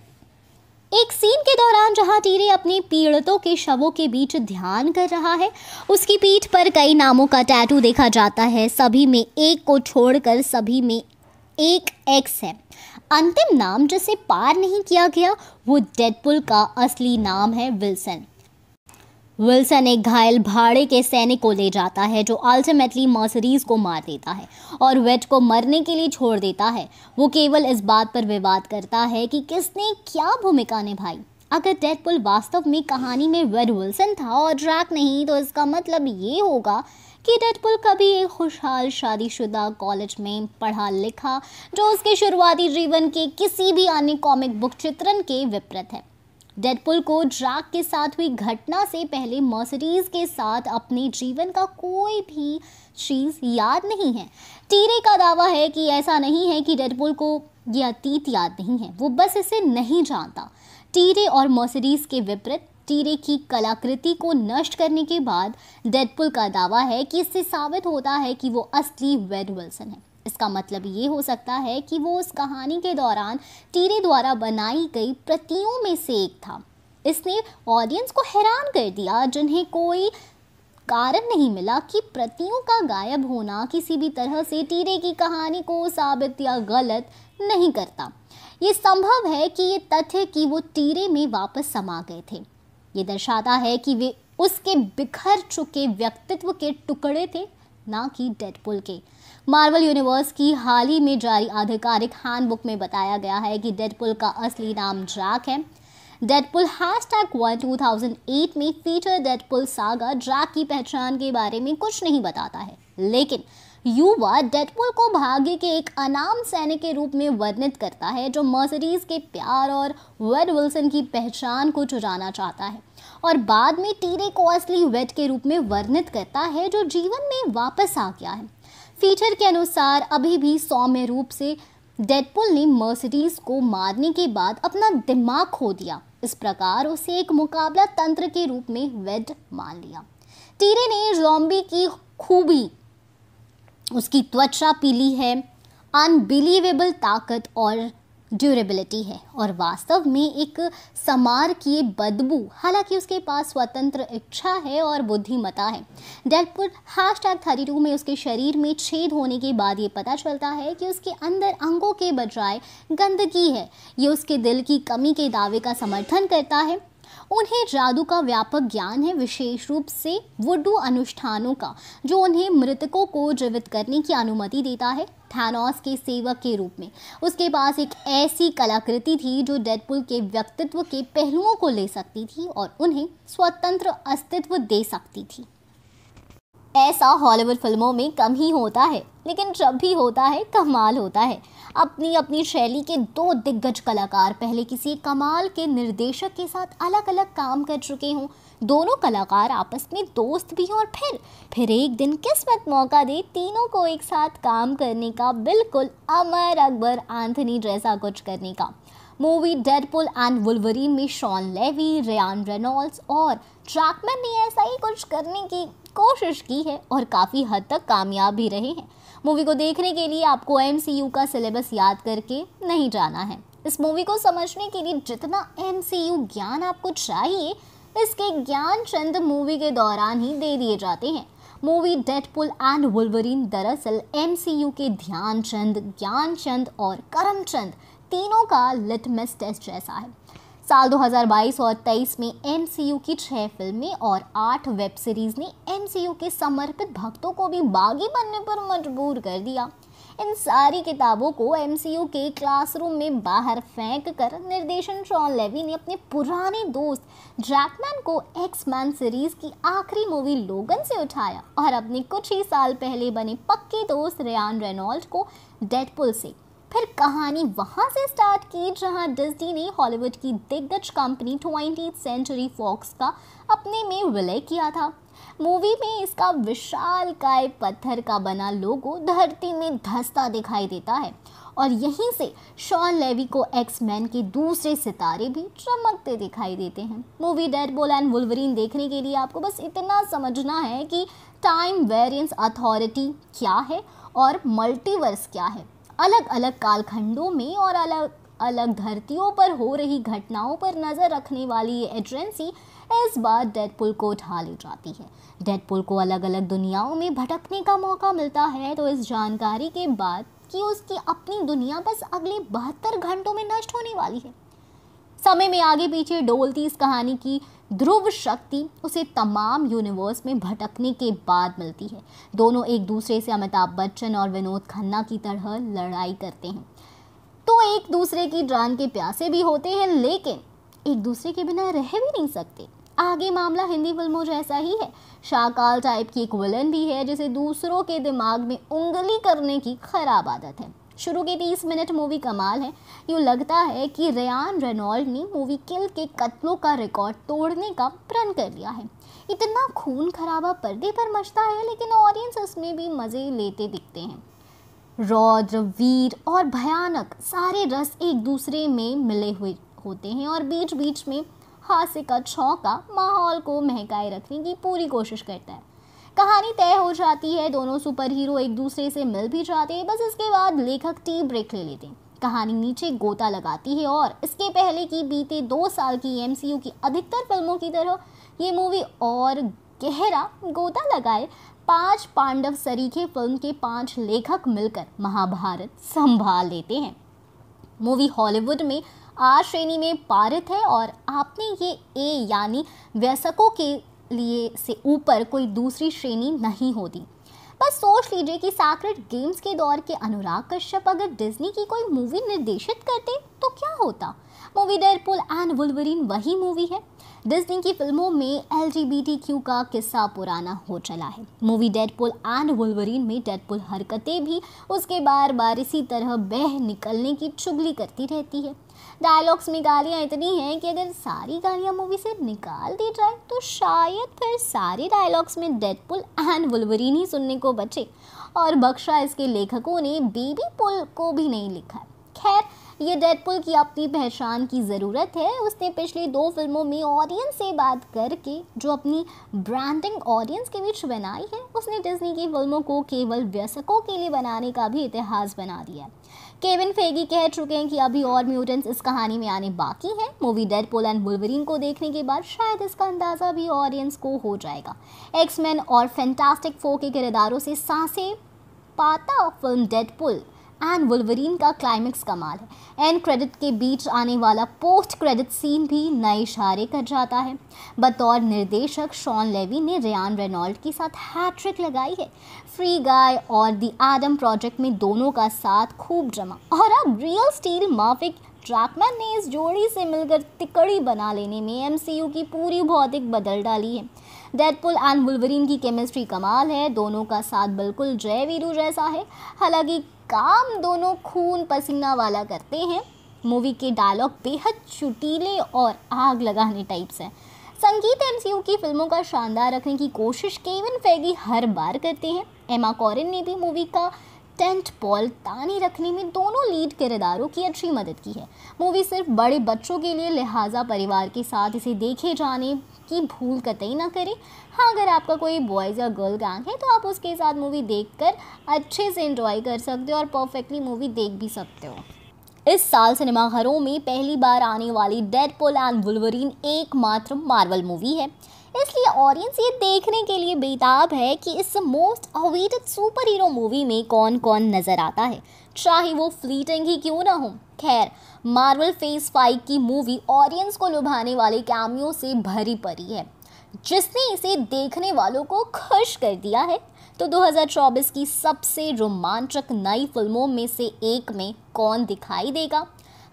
एक सीन के दौरान जहां टीरे अपने पीड़ितों के शवों के बीच ध्यान कर रहा है उसकी पीठ पर कई नामों का टैटू देखा जाता है सभी में एक को छोड़कर सभी में एक एक्स है अंतिम नाम जिसे पार नहीं किया गया वो डेडपुल का असली नाम है विल्सन विल्सन एक घायल भाड़े के सैनिक को ले जाता है जो अल्टीमेटली मर्सरीज को मार देता है और वेट को मरने के लिए छोड़ देता है वो केवल इस बात पर विवाद करता है कि किसने क्या भूमिका निभाई अगर डेडपुल वास्तव में कहानी में वेड विल्सन था और ड्रैक नहीं तो इसका मतलब ये होगा कि डेडपुल कभी एक खुशहाल शादीशुदा कॉलेज में पढ़ा लिखा जो उसके शुरुआती जीवन के किसी भी अन्य कॉमिक बुक चित्रण के विपरीत है डेडपुल को ड्रैक के साथ हुई घटना से पहले मर्सिडीज के साथ अपने जीवन का कोई भी चीज़ याद नहीं है टीरे का दावा है कि ऐसा नहीं है कि डेडपुल को यह अतीत याद नहीं है वो बस इसे नहीं जानता टीरे और मर्सिडीज के विपरीत टीरे की कलाकृति को नष्ट करने के बाद डेडपुल का दावा है कि इससे साबित होता है कि वो असली वेड विल्सन है इसका मतलब ये हो सकता है कि वो उस कहानी के दौरान टीरे द्वारा बनाई गई प्रतियों में से एक था इसने ऑडियंस को हैरान कर दिया जिन्हें कोई कारण नहीं मिला कि प्रतियों का गायब होना किसी भी तरह से टीरे की कहानी को साबित या गलत नहीं करता ये संभव है कि ये तथ्य कि वो टीरे में वापस समा गए थे ये दर्शाता है कि वे उसके बिखर चुके व्यक्तित्व के टुकड़े थे ना कि डेडपुल के मार्वल यूनिवर्स की हाल ही में जारी आधिकारिक हैंडबुक में बताया गया है कि डेडपुल का असली नाम ड्रैक है Deadpool hash tag one two में फीचर डेडपुल सागा ड्रैक की पहचान के बारे में कुछ नहीं बताता है लेकिन युवा डेडपुल को भाग्य के एक अनाम सैनिक के रूप में वर्णित करता है जो मर्सरीज के प्यार और वेड विल्सन की पहचान को चुराना चाहता है और बाद में टीरे को असली वेट के रूप में वर्णित करता है जो जीवन में वापस आ गया है फीचर के अनुसार अभी भी सौम्य रूप से डेडपुल ने मर्सिडीज को मारने के बाद अपना दिमाग खो दिया इस प्रकार उसे एक मुकाबला तंत्र के रूप में वेड मान लिया टीरे ने जॉम्बी की खूबी उसकी त्वचा पीली है अनबिलीवेबल ताकत और ड्यूरेबिलिटी है और वास्तव में एक समार किए बदबू हालांकि उसके पास स्वतंत्र इच्छा है और बुद्धिमता है Deadpool hash tag thirty two में उसके शरीर में छेद होने के बाद ये पता चलता है कि उसके अंदर अंगों के बजाय गंदगी है ये उसके दिल की कमी के दावे का समर्थन करता है उन्हें जादू का व्यापक ज्ञान है विशेष रूप से वुडू अनुष्ठानों का जो उन्हें मृतकों को जीवित करने की अनुमति देता है थानोस के सेवक के रूप में उसके पास एक ऐसी कलाकृति थी जो डेडपुल के व्यक्तित्व के पहलुओं को ले सकती थी और उन्हें स्वतंत्र अस्तित्व दे सकती थी ऐसा हॉलीवुड फिल्मों में कम ही होता है लेकिन जब भी होता है कमाल होता है अपनी अपनी शैली के दो दिग्गज कलाकार पहले किसी कमाल के निर्देशक के साथ अलग अलग काम कर चुके हों दोनों कलाकार आपस में दोस्त भी हों और फिर फिर एक दिन किस्मत मौका दे तीनों को एक साथ काम करने का बिल्कुल अमर अकबर आंथनी जैसा कुछ करने का मूवी डेडपुल एंड वुलवरी में शॉन लेवी रियान रेनॉल्ड्स और ट्रैकमैन ने ऐसा ही कुछ करने की कोशिश की है और काफ़ी हद तक कामयाब भी रहे हैं मूवी को देखने के लिए आपको एम का सिलेबस याद करके नहीं जाना है इस मूवी को समझने के लिए जितना एम ज्ञान आपको चाहिए इसके ज्ञान चंद मूवी के दौरान ही दे दिए जाते हैं मूवी डेडपुल एंड वुलवरीन दरअसल एम के ध्यानचंद ज्ञानचंद और करमचंद तीनों का लिटमस टेस्ट जैसा है साल 2022 और 23 में एम की छः फिल्में और आठ वेब सीरीज़ ने एम के समर्पित भक्तों को भी बागी बनने पर मजबूर कर दिया इन सारी किताबों को एम के क्लासरूम में बाहर फेंक कर निर्देशन शॉन लेवी ने अपने पुराने दोस्त जैकमैन को एक्समैन सीरीज की आखिरी मूवी लोगन से उठाया और अपने कुछ ही साल पहले बने पक्के दोस्त रेन रेनॉल्ड को डेडपुल से फिर कहानी वहाँ से स्टार्ट की जहाँ डिज्नी ने हॉलीवुड की दिग्गज कंपनी ट्वेंटी सेंचुरी फॉक्स का अपने में विलय किया था मूवी में इसका विशाल काय पत्थर का बना लोगो धरती में धसता दिखाई देता है और यहीं से शॉन लेवी को एक्स मैन के दूसरे सितारे भी चमकते दिखाई देते हैं मूवी डेडबोल एंड वुलवरीन देखने के लिए आपको बस इतना समझना है कि टाइम वेरियंस अथॉरिटी क्या है और मल्टीवर्स क्या है अलग अलग कालखंडों में और अलग अलग धरतियों पर हो रही घटनाओं पर नज़र रखने वाली ये एजेंसी इस बार डेडपुल को उठा ले जाती है डेडपुल को अलग अलग दुनियाओं में भटकने का मौका मिलता है तो इस जानकारी के बाद कि उसकी अपनी दुनिया बस अगले बहत्तर घंटों में नष्ट होने वाली है समय में आगे पीछे डोलती इस कहानी की ध्रुव शक्ति उसे तमाम यूनिवर्स में भटकने के बाद मिलती है दोनों एक दूसरे से अमिताभ बच्चन और विनोद खन्ना की तरह लड़ाई करते हैं तो एक दूसरे की जान के प्यासे भी होते हैं लेकिन एक दूसरे के बिना रह भी नहीं सकते आगे मामला हिंदी फिल्मों जैसा ही है शाकाल टाइप की एक विलन भी है जिसे दूसरों के दिमाग में उंगली करने की खराब आदत है शुरू की तीस मिनट मूवी कमाल है यूँ लगता है कि रेन रेनॉल्ड ने मूवी किल के कत्लों का रिकॉर्ड तोड़ने का प्रण कर लिया है इतना खून खराबा पर्दे पर मचता है लेकिन ऑडियंस उसमें भी मज़े लेते दिखते हैं रौद्र वीर और भयानक सारे रस एक दूसरे में मिले हुए होते हैं और बीच बीच में हास्य का छौका माहौल को महकाए रखने की पूरी कोशिश करता है कहानी तय हो जाती है दोनों सुपर हीरो एक दूसरे से मिल भी जाते हैं बस इसके बाद लेखक टी ब्रेक ले लेते हैं कहानी नीचे गोता लगाती है और इसके पहले की बीते दो साल की एम की अधिकतर फिल्मों की तरह ये मूवी और गहरा गोता लगाए पांच पांडव सरीखे फिल्म के पांच लेखक मिलकर महाभारत संभाल लेते हैं मूवी हॉलीवुड में आर श्रेणी में पारित है और आपने ये ए यानी व्यसकों के लिए से ऊपर कोई दूसरी श्रेणी नहीं होती बस सोच लीजिए कि साक्रेट गेम्स के दौर के अनुराग कश्यप अगर डिज्नी की कोई मूवी निर्देशित करते तो क्या होता मूवी डेरपुल एंड वुलवरीन वही मूवी है डिज्नी की फिल्मों में एल का किस्सा पुराना हो चला है मूवी डेडपुल एंड वुलवरीन में डेडपुल हरकतें भी उसके बार बार इसी तरह बह निकलने की चुगली करती रहती है डायलॉग्स में गालियाँ इतनी हैं कि अगर सारी गालियाँ मूवी से निकाल दी जाए तो शायद फिर सारे डायलॉग्स में डेडपुल एंड वुलवरीन ही सुनने को बचे और बख्शा इसके लेखकों ने बेबी पुल को भी नहीं लिखा खैर ये डेडपुल की अपनी पहचान की ज़रूरत है उसने पिछली दो फिल्मों में ऑडियंस से बात करके जो अपनी ब्रांडिंग ऑडियंस के बीच बनाई है उसने डिज्नी की फिल्मों को केवल व्यसकों के लिए बनाने का भी इतिहास बना दिया है केविन फेगी कह चुके हैं कि अभी और म्यूटेंट्स इस कहानी में आने बाकी हैं movie Deadpool and Wolverine को देखने के बाद शायद इसका अंदाज़ा भी ऑडियंस को हो जाएगा एक्समैन और फैंटास्टिक फो के किरदारों से सांसें पाता film Deadpool and Wolverine का क्लाइमेक्स कमाल है एंड क्रेडिट के बीच आने वाला पोस्ट क्रेडिट सीन भी नए इशारे कर जाता है बतौर निर्देशक शॉन लेवी ने रियान रेनॉल्ड के साथ हैट्रिक लगाई है फ्री गाय और दी आदम प्रोजेक्ट में दोनों का साथ खूब जमा और अब रियल स्टील माफिक ट्रैकमैन ने इस जोड़ी से मिलकर तिकड़ी बना लेने में एमसीयू की पूरी भौतिक बदल डाली है डेडपुल एंड वुल्वरीन की केमिस्ट्री कमाल है दोनों का साथ बिल्कुल जय वीरू जैसा है हालांकि काम दोनों खून पसीना वाला करते हैं मूवी के डायलॉग बेहद चुटीले और आग लगाने टाइप्स हैं संगीत एम की फिल्मों का शानदार रखने की कोशिश केवन फैगी हर बार करते हैं एमा कॉरिन ने भी मूवी का टेंट पॉल तानी रखने में दोनों लीड किरदारों की अच्छी मदद की है मूवी सिर्फ बड़े बच्चों के लिए लिहाजा परिवार के साथ इसे देखे जाने की भूल कतई ना करें हाँ अगर आपका कोई बॉयज़ या गर्ल गैंग है तो आप उसके साथ मूवी कर अच्छे से इन्जॉय कर सकते हो और परफेक्टली मूवी देख भी सकते हो इस साल सिनेमाघरों में पहली बार आने वाली पोल एंड वुलवरीन एकमात्र मार्वल मूवी है इसलिए ऑडियंस ये देखने के लिए बेताब है कि इस most awaited super hero movie में कौन कौन नज़र आता है चाहे वो फ्लीटिंग ही क्यों ना हो खैर मार्वल फेज फाइव की मूवी ऑडियंस को लुभाने वाले कैमियो से भरी पड़ी है जिसने इसे देखने वालों को खुश कर दिया है तो 2024 की सबसे रोमांचक नई फिल्मों में से एक में कौन दिखाई देगा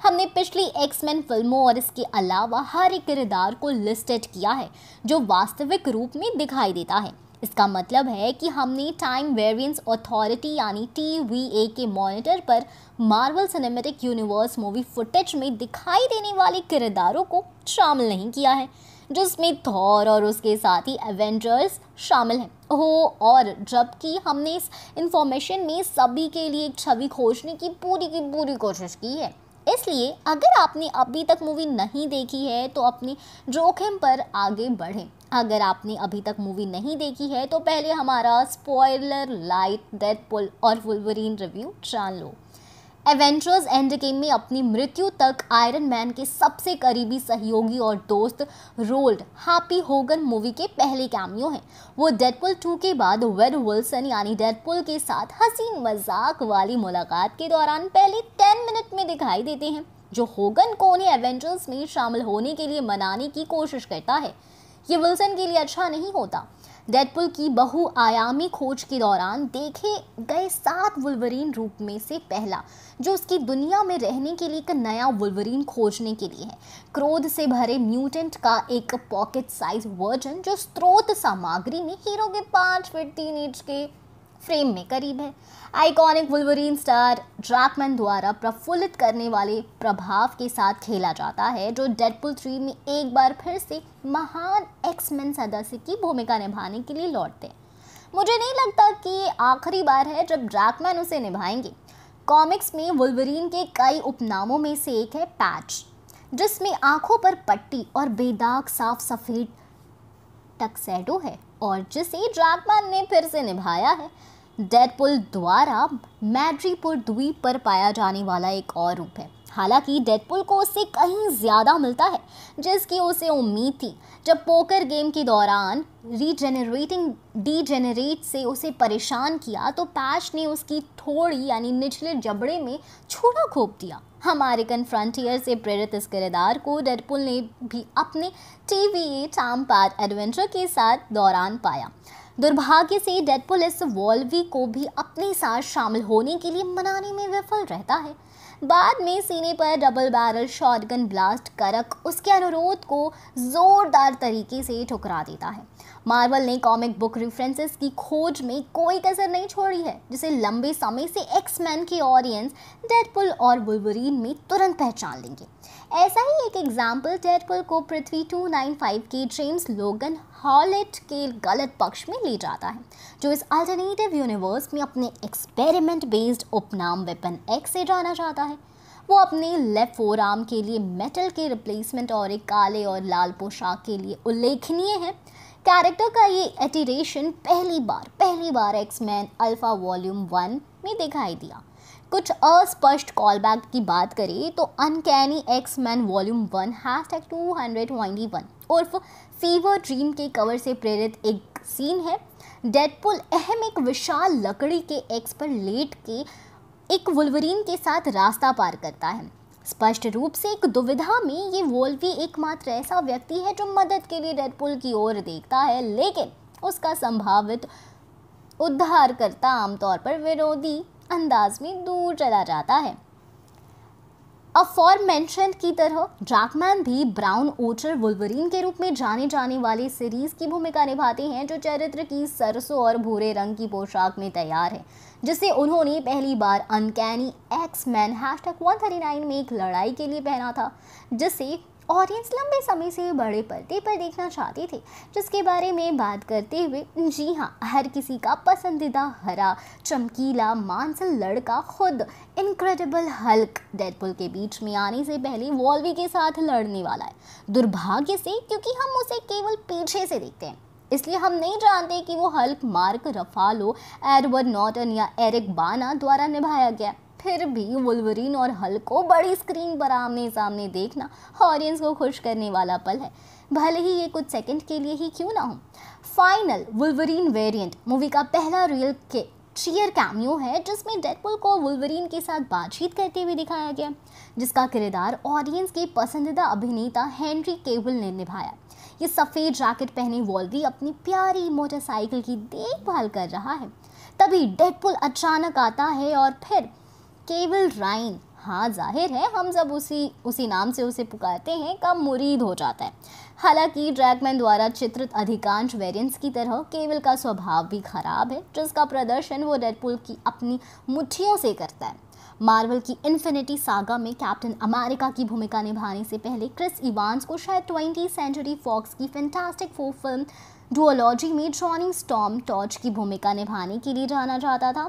हमने पिछली एक्समैन फिल्मों और इसके अलावा हर एक किरदार को लिस्टेड किया है जो वास्तविक रूप में दिखाई देता है इसका मतलब है कि हमने टाइम वेरियंस अथॉरिटी यानी टी के मॉनिटर पर Marvel cinematic Universe movie footage में दिखाई देने वाले किरदारों को शामिल नहीं किया है जिसमें थॉर और उसके साथ ही एवेंजर्स शामिल हैं हो और जबकि हमने इस इंफॉर्मेशन में सभी के लिए एक छवि खोजने की पूरी की पूरी कोशिश की है इसलिए अगर आपने अभी तक मूवी नहीं देखी है तो अपने जोखिम पर आगे बढ़ें अगर आपने अभी तक मूवी नहीं देखी है तो पहले हमारा स्पॉयलर लाइट डेथ पुल और वुलवरीन रिव्यू जान लो एवेंचर्स एंड गेम में अपनी मृत्यु तक आयरन मैन के सबसे करीबी सहयोगी और दोस्त रोल्ड हैप्पी होगन मूवी के पहले कैमियो हैं वो डेडपुल 2 के बाद वेड विल्सन यानी डेडपुल के साथ हसीन मजाक वाली मुलाकात के दौरान पहले 10 मिनट में दिखाई देते हैं जो होगन को उन्हें एवेंचर्स में शामिल होने के लिए मनाने की कोशिश करता है ये विल्सन के लिए अच्छा नहीं होता डेडपुल की बहुआयामी खोज के दौरान देखे गए सात वुलवरीन रूप में से पहला जो उसकी दुनिया में रहने के लिए एक नया वुलवरीन खोजने के लिए है क्रोध से भरे म्यूटेंट का एक पॉकेट साइज वर्जन जो स्रोत सामग्री में हीरो के पाँच फिट तीन इंच के फ्रेम में करीब है आइकॉनिक वुलवरीन स्टार ड्रैकमैन द्वारा प्रफुल्लित करने वाले प्रभाव के साथ खेला जाता है जो डेडपुल थ्री में एक बार फिर से महान एक्समैन सदस्य की भूमिका निभाने के लिए लौटते हैं मुझे नहीं लगता कि ये आखिरी बार है जब ड्रैकमैन उसे निभाएंगे कॉमिक्स में वुलवरीन के कई उपनामों में से एक है पैच जिसमें आंखों पर पट्टी और बेदाग साफ सफ़ेद टक्सैडो है और जिसे ड्रैगमैन ने फिर से निभाया है डेडपुल द्वारा मैड्रीपुर द्वीप पर पाया जाने वाला एक और रूप है हालांकि डेडपुल को उससे कहीं ज़्यादा मिलता है जिसकी उसे उम्मीद थी जब पोकर गेम के दौरान रीजेनरेटिंग डीजेनरेट से उसे परेशान किया तो पैश ने उसकी थोड़ी यानी निचले जबड़े में छुरा खोप दिया अमेरिकन फ्रंटियर से प्रेरित इस किरदार को डेडपुल ने भी अपने टी वी ए एडवेंचर के साथ दौरान पाया दुर्भाग्य से डेडपुल इस वॉल्वी को भी अपने साथ शामिल होने के लिए मनाने में विफल रहता है बाद में सीने पर डबल बैरल शॉटगन ब्लास्ट करक उसके अनुरोध को ज़ोरदार तरीके से ठुकरा देता है मार्वल ने कॉमिक बुक रेफरेंसेस की खोज में कोई कसर नहीं छोड़ी है जिसे लंबे समय से एक्समैन के ऑडियंस डेडपुल और बुलबरीन में तुरंत पहचान लेंगे ऐसा ही एक एग्जाम्पल टेरकुल को पृथ्वी 295 के जेम्स लोगन हॉलेट के गलत पक्ष में ले जाता है जो इस अल्टरनेटिव यूनिवर्स में अपने एक्सपेरिमेंट बेस्ड उपनाम वेपन एक्स से जाना जाता है वो अपने लेफ्ट फोर आर्म के लिए मेटल के रिप्लेसमेंट और एक काले और लाल पोशाक के लिए उल्लेखनीय है कैरेक्टर का ये एटीरेशन पहली बार पहली बार एक्समैन अल्फ़ा वॉल्यूम वन में दिखाई दिया कुछ अस्पष्ट कॉल बैक की बात करें तो uncanny X men volume one hashtag two hundred twenty one उर्फ फीवर ड्रीम के कवर से प्रेरित एक सीन है डेडपुल अहम एक विशाल लकड़ी के एक्स पर लेट के एक वुलवरीन के साथ रास्ता पार करता है स्पष्ट रूप से एक दुविधा में ये वोल्वी एकमात्र ऐसा व्यक्ति है जो मदद के लिए डेडपुल की ओर देखता है लेकिन उसका संभावित उद्धारकर्ता आमतौर पर विरोधी अंदाज में दूर चला जाता है अफॉर मैंशन की तरह जैकमैन भी ब्राउन ओचर वुलवरीन के रूप में जाने जाने वाले सीरीज की भूमिका निभाते हैं जो चरित्र की सरसों और भूरे रंग की पोशाक में तैयार है जिसे उन्होंने पहली बार uncanny X men hash tag में एक लड़ाई के लिए पहना था जिसे ऑडियंस लंबे समय से बड़े पर्दे पर देखना चाहती थी जिसके बारे में बात करते हुए जी हाँ हर किसी का पसंदीदा हरा चमकीला मानसल लड़का खुद इनक्रेडिबल हल्क डेडपुल के बीच में आने से पहले वॉल्वी के साथ लड़ने वाला है दुर्भाग्य से क्योंकि हम उसे केवल पीछे से देखते हैं इसलिए हम नहीं जानते कि वो Hulk Mark Ruffalo Edward Norton या एरिक बाना द्वारा निभाया गया फिर भी वुल्वरीन और हल को बड़ी स्क्रीन पर आमने सामने देखना ऑडियंस को खुश करने वाला पल है भले ही ये कुछ सेकंड के लिए ही क्यों ना हो फाइनल वुलवरीन वेरिएंट मूवी का पहला रियल के चीयर कैमियो है जिसमें डेडपुल को वुलवरीन के साथ बातचीत करते हुए दिखाया गया जिसका किरदार ऑडियंस के पसंदीदा अभिनेता हेनरी केबल ने निभाया ये सफ़ेद जैकेट पहने वॉल्वी अपनी प्यारी मोटरसाइकिल की देखभाल कर रहा है तभी डेडपुल अचानक आता है और फिर केवल राइन हाँ जाहिर है हम जब उसी उसी नाम से उसे पुकारते हैं का मुरीद हो जाता है हालांकि ड्रैगमैन द्वारा चित्रित अधिकांश वेरिएंट्स की तरह केवल का स्वभाव भी खराब है जिसका प्रदर्शन वो डेडपुल की अपनी मुठ्ठियों से करता है मार्वल की इन्फिनिटी सागा में कैप्टन अमेरिका की भूमिका निभाने से पहले क्रिस इवांस को शायद ट्वेंटी सेंचुरी फॉक्स की फैंटास्टिक फोर फिल्म डुअलॉजी में जॉनी स्टॉम टॉर्च की भूमिका निभाने के लिए जाना जाता था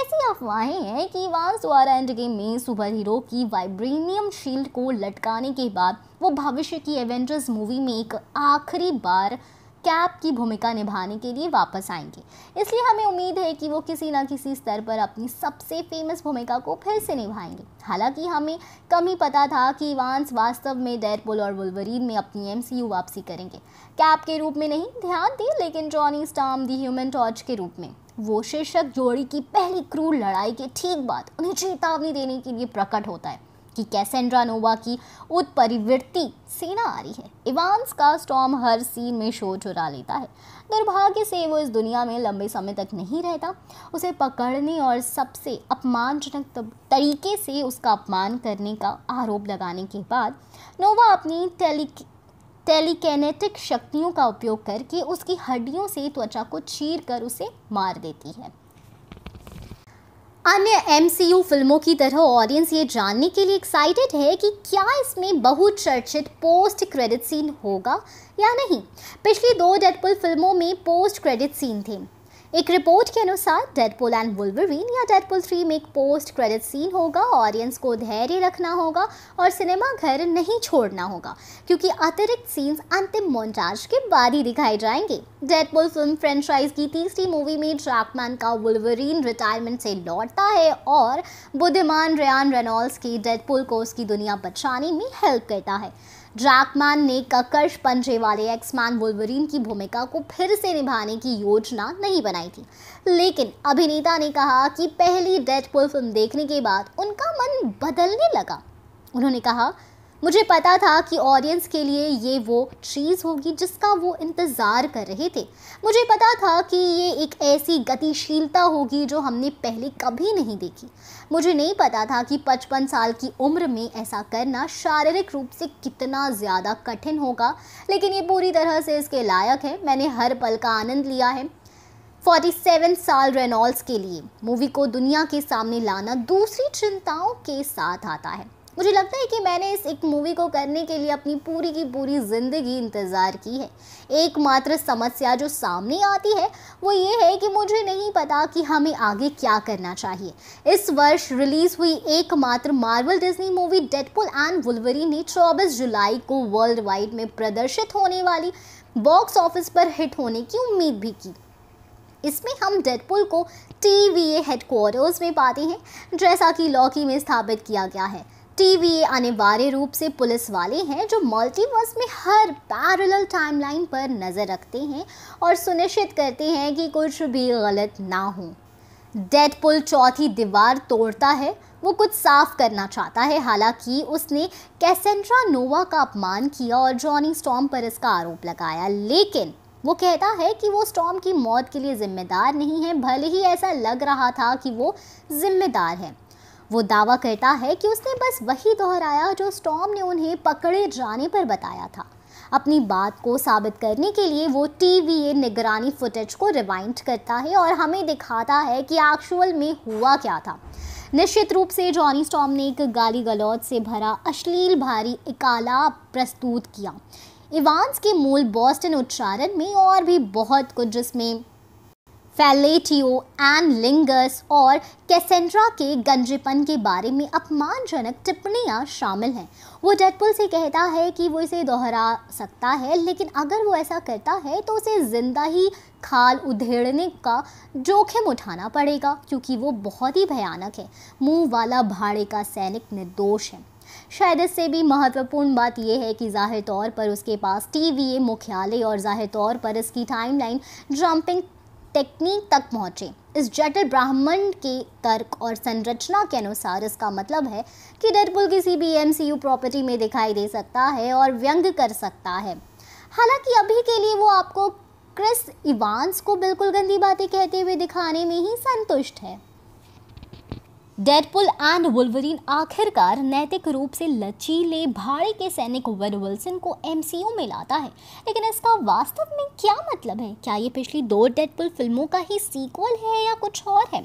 ऐसी अफवाहें हैं कि वांस द्वारा एंड गेम में सुपर हीरो की वाइब्रेनियम शील्ड को लटकाने के बाद वो भविष्य की एवेंजर्स मूवी में एक आखिरी बार कैप की भूमिका निभाने के लिए वापस आएंगे इसलिए हमें उम्मीद है कि वो किसी ना किसी स्तर पर अपनी सबसे फेमस भूमिका को फिर से निभाएंगे हालांकि हमें कम ही पता था कि इवान्स वास्तव में डेरपुल और वुलवरीन में अपनी एमसीयू वापसी करेंगे कैप के रूप में नहीं ध्यान दें लेकिन Johnny Storm the human torch के रूप में वो शीर्षक जोड़ी की पहली क्रूर लड़ाई के ठीक बाद उन्हें चेतावनी देने के लिए प्रकट होता है कि कैसेंड्रा नोवा की उत्परिवृत्ति सेना आ रही है इवांस का स्टॉम हर सीन में शो चुरा लेता है दुर्भाग्य से वो इस दुनिया में लंबे समय तक नहीं रहता उसे पकड़ने और सबसे अपमानजनक तरीके से उसका अपमान करने का आरोप लगाने के बाद नोवा अपनी टेली टेलीकेनेटिक शक्तियों का उपयोग करके उसकी हड्डियों से त्वचा को चीर कर उसे मार देती है अन्य एम फिल्मों की तरह ऑडियंस ये जानने के लिए एक्साइटेड है कि क्या इसमें बहुचर्चित पोस्ट क्रेडिट सीन होगा या नहीं पिछली दो डेडपुल फिल्मों में पोस्ट क्रेडिट सीन थे एक रिपोर्ट के अनुसार डेडपुल एंड वुल्वरीन या डेडपुल थ्री में एक पोस्ट क्रेडिट सीन होगा ऑडियंस को धैर्य रखना होगा और सिनेमा घर नहीं छोड़ना होगा क्योंकि अतिरिक्त सीन्स अंतिम मोन्टाज के बाद ही दिखाए जाएंगे डेडपुल फिल्म फ्रेंचाइज की तीसरी मूवी में ट्रैकमैन का वुलवरीन रिटायरमेंट से लौटता है और बुद्धिमान रियान रेनॉल्स की डेडपुल को उसकी दुनिया बचाने में हेल्प करता है जैकमैन ने ककर्श पंजे वाले एक्समैन वुलवरीन की भूमिका को फिर से निभाने की योजना नहीं बनाई थी लेकिन अभिनेता ने कहा कि पहली डेडपुल फिल्म देखने के बाद उनका मन बदलने लगा उन्होंने कहा मुझे पता था कि ऑडियंस के लिए ये वो चीज़ होगी जिसका वो इंतज़ार कर रहे थे मुझे पता था कि ये एक ऐसी गतिशीलता होगी जो हमने पहले कभी नहीं देखी मुझे नहीं पता था कि 55 साल की उम्र में ऐसा करना शारीरिक रूप से कितना ज़्यादा कठिन होगा लेकिन ये पूरी तरह से इसके लायक है मैंने हर पल का आनंद लिया है 47 साल रेनॉल्ड्स के लिए मूवी को दुनिया के सामने लाना दूसरी चिंताओं के साथ आता है मुझे लगता है कि मैंने इस एक मूवी को करने के लिए अपनी पूरी की पूरी ज़िंदगी इंतज़ार की है एकमात्र समस्या जो सामने आती है वो ये है कि मुझे नहीं पता कि हमें आगे क्या करना चाहिए इस वर्ष रिलीज़ हुई एकमात्र Marvel Disney movie Deadpool and Wolverine ने चौबीस जुलाई को वर्ल्ड वाइड में प्रदर्शित होने वाली बॉक्स ऑफिस पर हिट होने की उम्मीद भी की इसमें हम डेडपुल को टी वी हेडक्वार्टर्स में पाते हैं जैसा कि लॉकी में स्थापित किया गया है टीवी अनिवार्य रूप से पुलिस वाले हैं जो मल्टीवर्स में हर पैरेलल टाइमलाइन पर नज़र रखते हैं और सुनिश्चित करते हैं कि कुछ भी गलत ना हो डेड पुल चौथी दीवार तोड़ता है वो कुछ साफ करना चाहता है हालांकि उसने कैसेंड्रा नोवा का अपमान किया और जॉनी स्टॉम पर इसका आरोप लगाया लेकिन वो कहता है कि वो स्टॉम की मौत के लिए जिम्मेदार नहीं है भले ही ऐसा लग रहा था कि वो जिम्मेदार है वो दावा करता है कि उसने बस वही दोहराया जो स्टॉम ने उन्हें पकड़े जाने पर बताया था अपनी बात को साबित करने के लिए वो टीवी निगरानी फुटेज को रिवाइंड करता है और हमें दिखाता है कि एक्चुअल में हुआ क्या था निश्चित रूप से जॉनी स्टॉम ने एक गाली गलौज से भरा अश्लील भारी इकाला प्रस्तुत किया इवान्स के मूल बॉस्टन उच्चारण में और भी बहुत कुछ जिसमें फैलेटियो एन लिंगस और कैसेंड्रा के गंजेपन के बारे में अपमानजनक टिप्पणियाँ शामिल हैं वो डेडपुल से कहता है कि वो इसे दोहरा सकता है लेकिन अगर वो ऐसा करता है तो उसे ज़िंदा ही खाल उधेड़ने का जोखिम उठाना पड़ेगा क्योंकि वो बहुत ही भयानक है मुंह वाला भाड़े का सैनिक निर्दोष है शायद इससे भी महत्वपूर्ण बात यह है कि जाहिर तौर पर उसके पास टीवीए मुख्यालय और जाहिर तौर पर इसकी टाइमलाइन जंपिंग टेक्निक तक पहुँचे इस जटिल ब्राह्मण के तर्क और संरचना के अनुसार इसका मतलब है कि डेडपुल किसी भी एम प्रॉपर्टी में दिखाई दे सकता है और व्यंग कर सकता है हालांकि अभी के लिए वो आपको क्रिस इवांस को बिल्कुल गंदी बातें कहते हुए दिखाने में ही संतुष्ट है डेडपुल एंड वुल्वरीन आखिरकार नैतिक रूप से लचीले भाड़े के सैनिक वेड विल्सन को एमसीयू में लाता है लेकिन इसका वास्तव में क्या मतलब है क्या ये पिछली दो डेडपुल फिल्मों का ही सीक्वल है या कुछ और है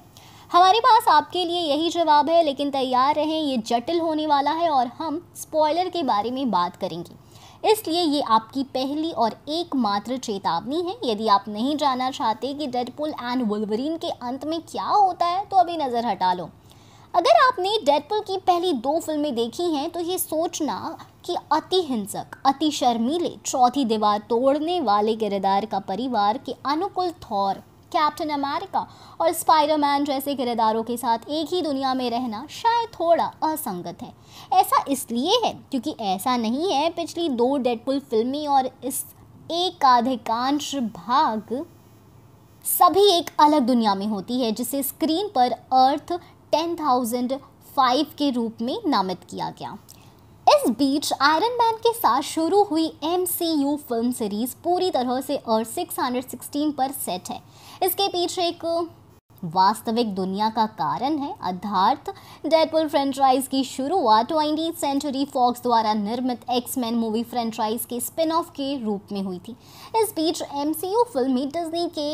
हमारे पास आपके लिए यही जवाब है लेकिन तैयार रहें ये जटिल होने वाला है और हम स्पॉयलर के बारे में बात करेंगे इसलिए ये आपकी पहली और एकमात्र चेतावनी है यदि आप नहीं जानना चाहते कि डेडपुल एंड वुल्वरीन के अंत में क्या होता है तो अभी नज़र हटा लो अगर आपने डेडपुल की पहली दो फिल्में देखी हैं तो ये सोचना कि अति हिंसक अति शर्मीले चौथी दीवार तोड़ने वाले किरदार का परिवार के अनुकूल थौर कैप्टन अमेरिका और स्पाइडरमैन जैसे किरदारों के साथ एक ही दुनिया में रहना शायद थोड़ा असंगत है ऐसा इसलिए है क्योंकि ऐसा नहीं है पिछली दो डेडपुल फिल्में और इस एक अधिकांश भाग सभी एक अलग दुनिया में होती है जिसे स्क्रीन पर अर्थ 10,005 के रूप में नामित किया गया इस बीच आयरन मैन के साथ शुरू हुई एम फिल्म सीरीज़ पूरी तरह से और 616 पर सेट है इसके पीछे एक वास्तविक दुनिया का कारण है अर्थात डेडपुल फ्रेंचाइज की शुरुआत ट्वेंटी सेंचुरी फॉक्स द्वारा निर्मित एक्समैन मूवी फ्रेंचाइज के स्पिन ऑफ के रूप में हुई थी इस बीच एमसीयू फिल्म में डिज्नी के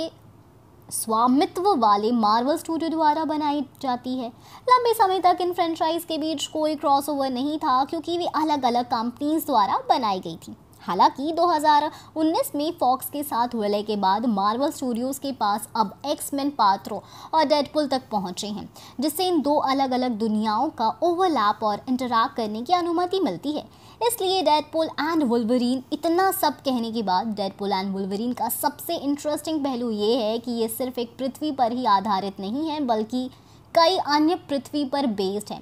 स्वामित्व वाले मार्वल स्टूडियो द्वारा बनाई जाती है लंबे समय तक इन फ्रेंचाइज के बीच कोई क्रॉसओवर नहीं था क्योंकि वे अलग अलग कंपनीज द्वारा बनाई गई थी हालांकि 2019 में फॉक्स के साथ विलय के बाद मार्वल स्टूडियोज के पास अब एक्समैन पात्रों और डेडपुल तक पहुंचे हैं जिससे इन दो अलग अलग दुनियाओं का ओवरलैप और इंटरैक्ट करने की अनुमति मिलती है इसलिए डेडपूल एंड वुलवरीन इतना सब कहने के बाद डेडपूल एंड वुलवरीन का सबसे इंटरेस्टिंग पहलू ये है कि ये सिर्फ एक पृथ्वी पर ही आधारित नहीं है बल्कि कई अन्य पृथ्वी पर बेस्ड हैं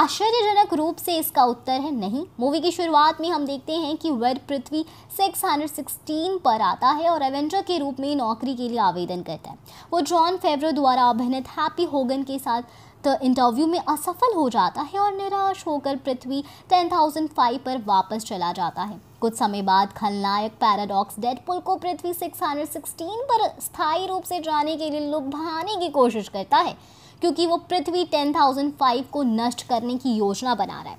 आश्चर्यजनक रूप से इसका उत्तर है नहीं मूवी की शुरुआत में हम देखते हैं कि वेड पृथ्वी 616 पर आता है और एवेंजर के रूप में नौकरी के लिए आवेदन करता है वो जॉन फेवरो द्वारा अभिनित हैप्पी होगन के साथ तो इंटरव्यू में असफल हो जाता है और निराश होकर पृथ्वी टेन थाउजेंड फाइव पर वापस चला जाता है कुछ समय बाद खलनायक पैराडॉक्स डेडपुल को पृथ्वी सिक्स हंड्रेड सिक्सटीन पर स्थायी रूप से जाने के लिए लुभाने की कोशिश करता है क्योंकि वो पृथ्वी टेन थाउजेंड फाइव को नष्ट करने की योजना बना रहा है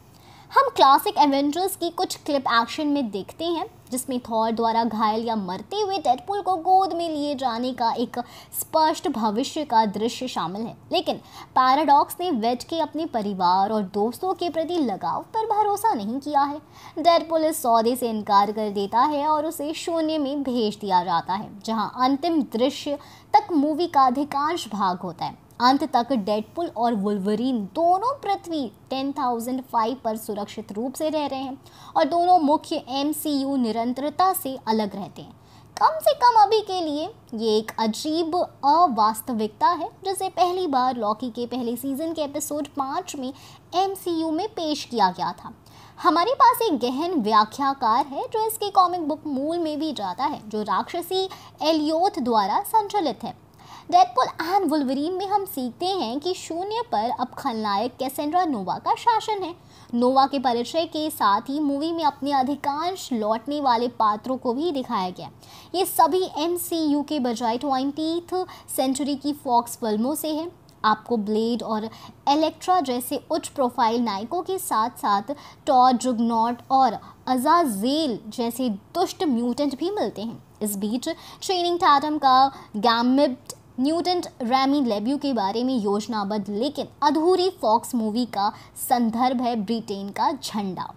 हम क्लासिक एवेंजर्स की कुछ क्लिप एक्शन में देखते हैं जिसमें थॉर द्वारा घायल या मरते हुए डेडपुल को गोद में लिए जाने का एक स्पष्ट भविष्य का दृश्य शामिल है लेकिन पैराडॉक्स ने वेट के अपने परिवार और दोस्तों के प्रति लगाव पर भरोसा नहीं किया है डेडपुल इस सौदे से इनकार कर देता है और उसे शून्य में भेज दिया जाता है जहाँ अंतिम दृश्य तक मूवी का अधिकांश भाग होता है अंत तक डेडपुल और वुल्वरीन दोनों पृथ्वी 10,005 पर सुरक्षित रूप से रह रहे हैं और दोनों मुख्य एमसीयू निरंतरता से अलग रहते हैं कम से कम अभी के लिए ये एक अजीब अवास्तविकता है जिसे पहली बार लॉकी के पहले सीजन के एपिसोड पाँच में एमसीयू में पेश किया गया था हमारे पास एक गहन व्याख्याकार है जो इसके कॉमिक बुक मूल में भी जाता है जो राक्षसी एलियोथ द्वारा संचालित है डेडपुल एंड वुलवरीन में हम सीखते हैं कि शून्य पर अब खलनायक कैसेंड्रा नोवा का शासन है नोवा के परिचय के साथ ही मूवी में अपने अधिकांश लौटने वाले पात्रों को भी दिखाया गया ये सभी एम के बजाय ट्वेंटीथ सेंचुरी की फॉक्स फिल्मों से है आपको ब्लेड और इलेक्ट्रा जैसे उच्च प्रोफाइल नायकों के साथ साथ टॉड जुगनॉट और अजाजेल जैसे दुष्ट म्यूटेंट भी मिलते हैं इस बीच ट्रेनिंग टाटम का गैमिप्ट न्यूटेंट रैमी लेब्यू के बारे में योजनाबद्ध लेकिन अधूरी फॉक्स मूवी का संदर्भ है ब्रिटेन का झंडा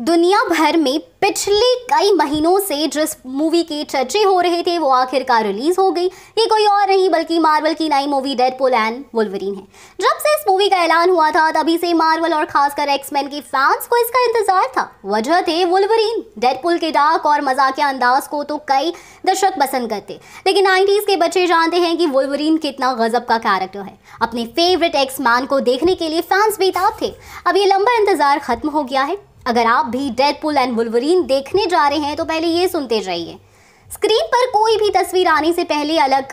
दुनिया भर में पिछले कई महीनों से जिस मूवी के चर्चे हो रहे थे वो आखिरकार रिलीज हो गई ये कोई और नहीं बल्कि मार्वल की नई movie Deadpool and Wolverine है जब से इस मूवी का ऐलान हुआ था तभी से मार्वल और खासकर एक्समैन के फैंस को इसका इंतजार था वजह थे डेड पुल के डार्क और मजाकिया अंदाज को तो कई दर्शक पसंद करते लेकिन नाइन्टीज के बच्चे जानते हैं कि वुलवरीन कितना गजब का कैरेक्टर है अपने फेवरेट एक्समैन को देखने के लिए फैंस बेताब थे अब ये लंबा इंतजार खत्म हो गया है अगर आप भी डेडपुल एंड वुलवरीन देखने जा रहे हैं तो पहले ये सुनते जाइए स्क्रीन पर कोई भी तस्वीर आने से पहले अलग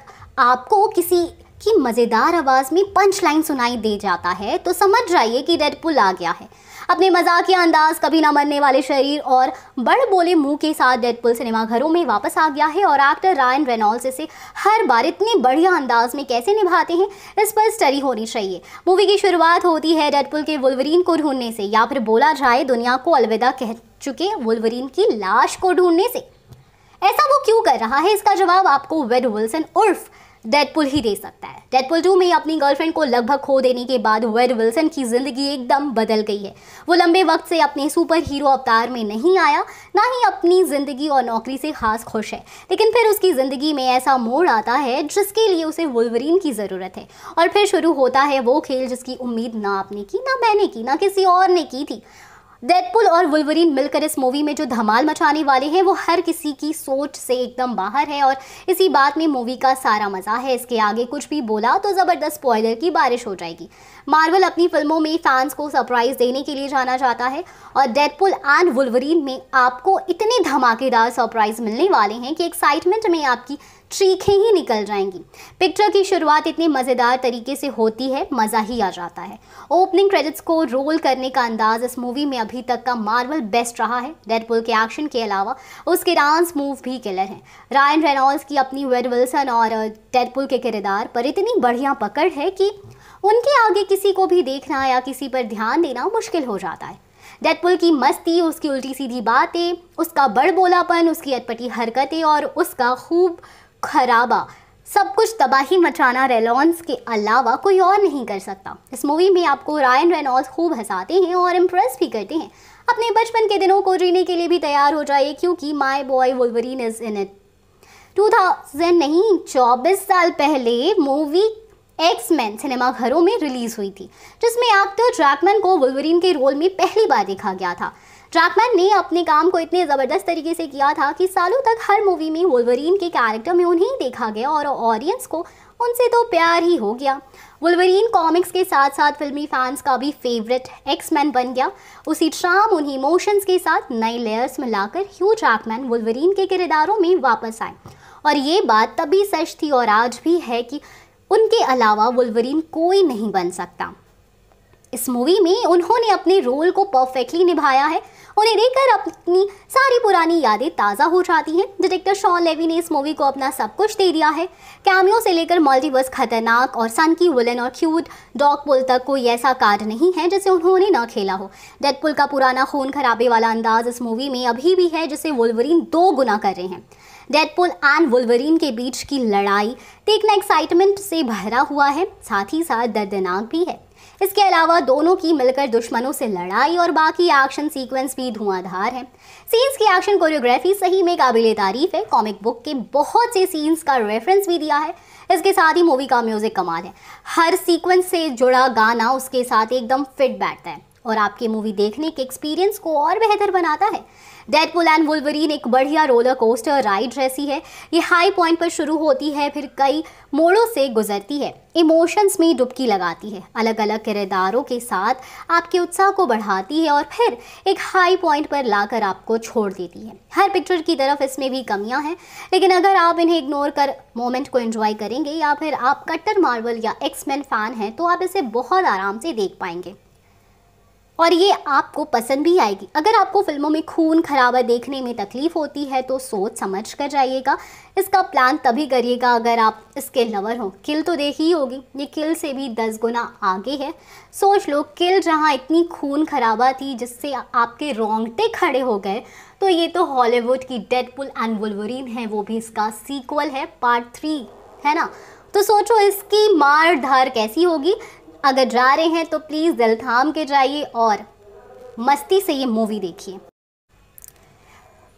आपको किसी की मज़ेदार आवाज़ में पंच लाइन सुनाई दे जाता है तो समझ जाइए कि डेडपुल आ गया है अपने मजाकिया अंदाज कभी ना मरने वाले शरीर और बड़ बोले मुंह के साथ डेडपुल सिनेमाघरों में वापस आ गया है और एक्टर रायन रेनॉल्स इसे हर बार इतने बढ़िया अंदाज में कैसे निभाते हैं इस पर स्टडी होनी चाहिए मूवी की शुरुआत होती है डेडपुल के वुलवरीन को ढूंढने से या फिर बोला जाए दुनिया को अलविदा कह चुके वुलवरीन की लाश को ढूंढने से ऐसा वो क्यों कर रहा है इसका जवाब आपको वेड विल्सन उर्फ डेडपुल ही दे सकता है डेडपुल टू में अपनी गर्लफ्रेंड को लगभग खो देने के बाद वेड विल्सन की ज़िंदगी एकदम बदल गई है वो लंबे वक्त से अपने सुपर हीरो अवतार में नहीं आया ना ही अपनी ज़िंदगी और नौकरी से खास खुश है लेकिन फिर उसकी ज़िंदगी में ऐसा मोड़ आता है जिसके लिए उसे वुलवरीन की ज़रूरत है और फिर शुरू होता है वो खेल जिसकी उम्मीद ना आपने की ना मैंने की ना किसी और ने की थी डेडपुल और वुलवरीन मिलकर इस मूवी में जो धमाल मचाने वाले हैं वो हर किसी की सोच से एकदम बाहर है और इसी बात में मूवी का सारा मज़ा है इसके आगे कुछ भी बोला तो ज़बरदस्त स्पॉयलर की बारिश हो जाएगी मार्वल अपनी फिल्मों में फैंस को सरप्राइज देने के लिए जाना जाता है और डेडपुल एंड वुलवरीन में आपको इतने धमाकेदार सरप्राइज मिलने वाले हैं कि एक्साइटमेंट में आपकी चीखें ही निकल जाएंगी पिक्चर की शुरुआत इतनी मज़ेदार तरीके से होती है मज़ा ही आ जाता है ओपनिंग क्रेडिट्स को रोल करने का अंदाज इस मूवी में अभी तक का मार्वल बेस्ट रहा है डेडपुल के एक्शन के अलावा उसके डांस मूव भी किलर हैं रायन रेनॉल्ड्स की अपनी वेड विल्सन और डेडपुल के किरदार पर इतनी बढ़िया पकड़ है कि उनके आगे किसी को भी देखना या किसी पर ध्यान देना मुश्किल हो जाता है डेडपुल की मस्ती उसकी उल्टी सीधी बातें उसका बड़बोलापन उसकी अटपटी हरकतें और उसका खूब खराबा सब कुछ तबाही मचाना रेलॉन्स के अलावा कोई और नहीं कर सकता इस मूवी में आपको रायन रेनॉल्स खूब हंसाते हैं और इम्प्रेस भी करते हैं अपने बचपन के दिनों को जीने के लिए भी तैयार हो जाइए क्योंकि my boy Wolverine is in it two thousand नहीं चौबीस साल पहले मूवी एक्स मैन सिनेमाघरों में रिलीज हुई थी जिसमें एक्टर जैकमैन को वुलवरीन के रोल में पहली बार देखा गया था ट्रैकमैन ने अपने काम को इतने ज़बरदस्त तरीके से किया था कि सालों तक हर मूवी में वुलवरीन के कैरेक्टर में उन्हें देखा गया और ऑडियंस को उनसे तो प्यार ही हो गया वुलवरीन कॉमिक्स के साथ साथ फिल्मी फैंस का भी फेवरेट एक्समैन बन गया उसी ट्राम उन्हीं इमोशंस के साथ नए लेयर्स में लाकर ह्यू ट्रैकमैन वुलवरीन के किरदारों में वापस आए और ये बात तभी सच थी और आज भी है कि उनके अलावा वुलवरीन कोई नहीं बन सकता इस मूवी में उन्होंने अपने रोल को परफेक्टली निभाया है उन्हें देखकर अपनी सारी पुरानी यादें ताज़ा हो जाती हैं डायरेक्टर शॉन लेवी ने इस मूवी को अपना सब कुछ दे दिया है कैमियों से लेकर मल्टीवर्स खतरनाक और सन की वुलन और क्यूट डॉग पुल तक कोई ऐसा कार्ड नहीं है जिसे उन्होंने ना खेला हो डेडपुल का पुराना खून खराबे वाला अंदाज इस मूवी में अभी भी है जिसे वुलवरीन दो गुना कर रहे हैं डेडपुल एंड वुलवरीन के बीच की लड़ाई देखना एक्साइटमेंट से भरा हुआ है साथ ही साथ दर्दनाक भी है इसके अलावा दोनों की मिलकर दुश्मनों से लड़ाई और बाकी एक्शन सीक्वेंस भी धुआंधार है सीन्स की एक्शन कोरियोग्राफी सही में काबिल तारीफ है कॉमिक बुक के बहुत से सीन्स का रेफरेंस भी दिया है इसके साथ ही मूवी का म्यूज़िक कमाल है हर सीक्वेंस से जुड़ा गाना उसके साथ एकदम फिट बैठता है और आपकी मूवी देखने के एक्सपीरियंस को और बेहतर बनाता है डेडपुल एंड वुल्वरीन एक बढ़िया रोलर कोस्टर राइड जैसी है ये हाई पॉइंट पर शुरू होती है फिर कई मोड़ों से गुजरती है इमोशंस में डुबकी लगाती है अलग अलग किरदारों के साथ आपके उत्साह को बढ़ाती है और फिर एक हाई पॉइंट पर लाकर आपको छोड़ देती है हर पिक्चर की तरफ इसमें भी कमियां हैं लेकिन अगर आप इन्हें इग्नोर कर मोमेंट को एंजॉय करेंगे या फिर आप कट्टर मार्वल या एक्समैन फ़ैन हैं तो आप इसे बहुत आराम से देख पाएंगे और ये आपको पसंद भी आएगी अगर आपको फिल्मों में खून खराबा देखने में तकलीफ़ होती है तो सोच समझ कर जाइएगा इसका प्लान तभी करिएगा अगर आप इसके लवर हो किल तो देखी ही होगी ये किल से भी दस गुना आगे है सोच लो किल जहाँ इतनी खून खराबा थी जिससे आपके रोंगटे खड़े हो गए तो ये तो हॉलीवुड की डेडपुल एंड वुलवरीन है वो भी इसका सीक्वल है पार्ट थ्री है ना तो सोचो इसकी मार धार कैसी होगी अगर जा रहे हैं तो प्लीज़ दिल थाम के जाइए और मस्ती से ये मूवी देखिए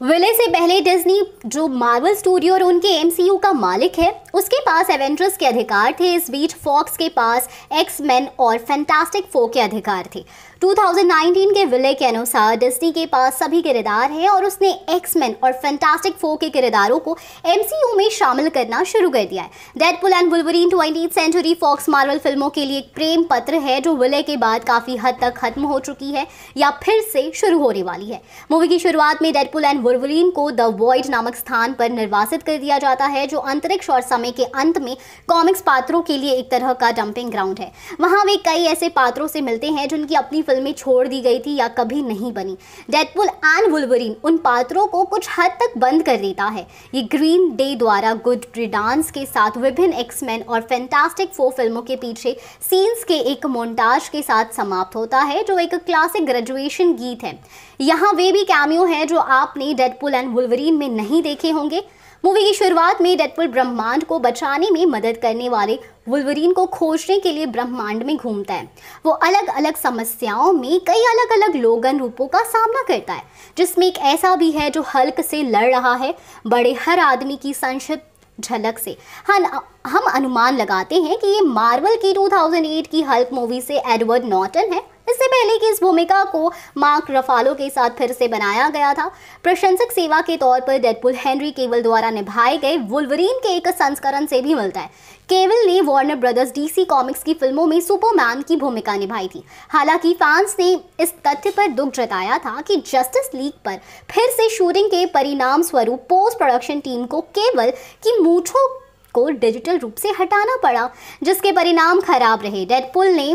विले से पहले डिज्नी जो मार्वल स्टूडियो और उनके एमसीयू का मालिक है उसके पास एवेंजर्स के अधिकार थे इस बीच फॉक्स के पास एक्स मैन और फैंटास्टिक फोर के अधिकार थे 2019 के विलय के अनुसार डिस्टी के पास सभी किरदार हैं और उसने एक्समैन और फैंटास्टिक फोर के किरदारों को एमसीयू में शामिल करना शुरू कर दिया है Deadpool and Wolverine twenty century Fox Marvel फिल्मों के लिए एक प्रेम पत्र है जो विलय के बाद काफ़ी हद तक खत्म हो चुकी है या फिर से शुरू होने वाली है मूवी की शुरुआत में डेडपुल एंड वुलवरीन को द वॉइड नामक स्थान पर निर्वासित कर दिया जाता है जो अंतरिक्ष और समय के अंत में कॉमिक्स पात्रों के लिए एक तरह का डंपिंग ग्राउंड है वहाँ वे कई ऐसे पात्रों से मिलते हैं जिनकी अपनी फिल्म पुल में छोड़ दी गई थी या कभी नहीं बनी डेडपुल एंड वुलवरीन उन पात्रों को कुछ हद तक बंद कर देता है ये ग्रीन डे द्वारा गुड रिडांस के साथ विभिन्न एक्समैन और फैंटास्टिक फोर फिल्मों के पीछे सीन्स के एक मोन्टाज के साथ समाप्त होता है जो एक क्लासिक ग्रेजुएशन गीत है यहाँ वे भी कैमियो हैं जो आपने डेडपुल एंड वुलवरीन में नहीं देखे होंगे मूवी की शुरुआत में डेडपुल ब्रह्मांड को बचाने में मदद करने वाले वुलवरीन को खोजने के लिए ब्रह्मांड में घूमता है वो अलग अलग समस्याओं में कई अलग अलग लोगन रूपों का सामना करता है जिसमें एक ऐसा भी है जो हल्क से लड़ रहा है बड़े हर आदमी की संक्षिप्त झलक से हम हाँ, हम अनुमान लगाते हैं कि ये मार्वल की 2008 की हल्क मूवी से एडवर्ड नॉटन है इससे पहले कि इस भूमिका को मार्क रफालो के साथ फिर से बनाया गया था प्रशंसक सेवा के तौर पर डेडपुल हेनरी केवल द्वारा निभाए गए वुल्वरीन के एक संस्करण से भी मिलता है केवल ने वार्नर ब्रदर्स डीसी कॉमिक्स की फिल्मों में सुपरमैन की भूमिका निभाई थी हालांकि फैंस ने इस तथ्य पर दुख जताया था कि जस्टिस लीग पर फिर से शूटिंग के परिणाम स्वरूप पोस्ट प्रोडक्शन टीम को केवल की मूछों को डिजिटल रूप से हटाना पड़ा जिसके परिणाम खराब रहे डेडपुल ने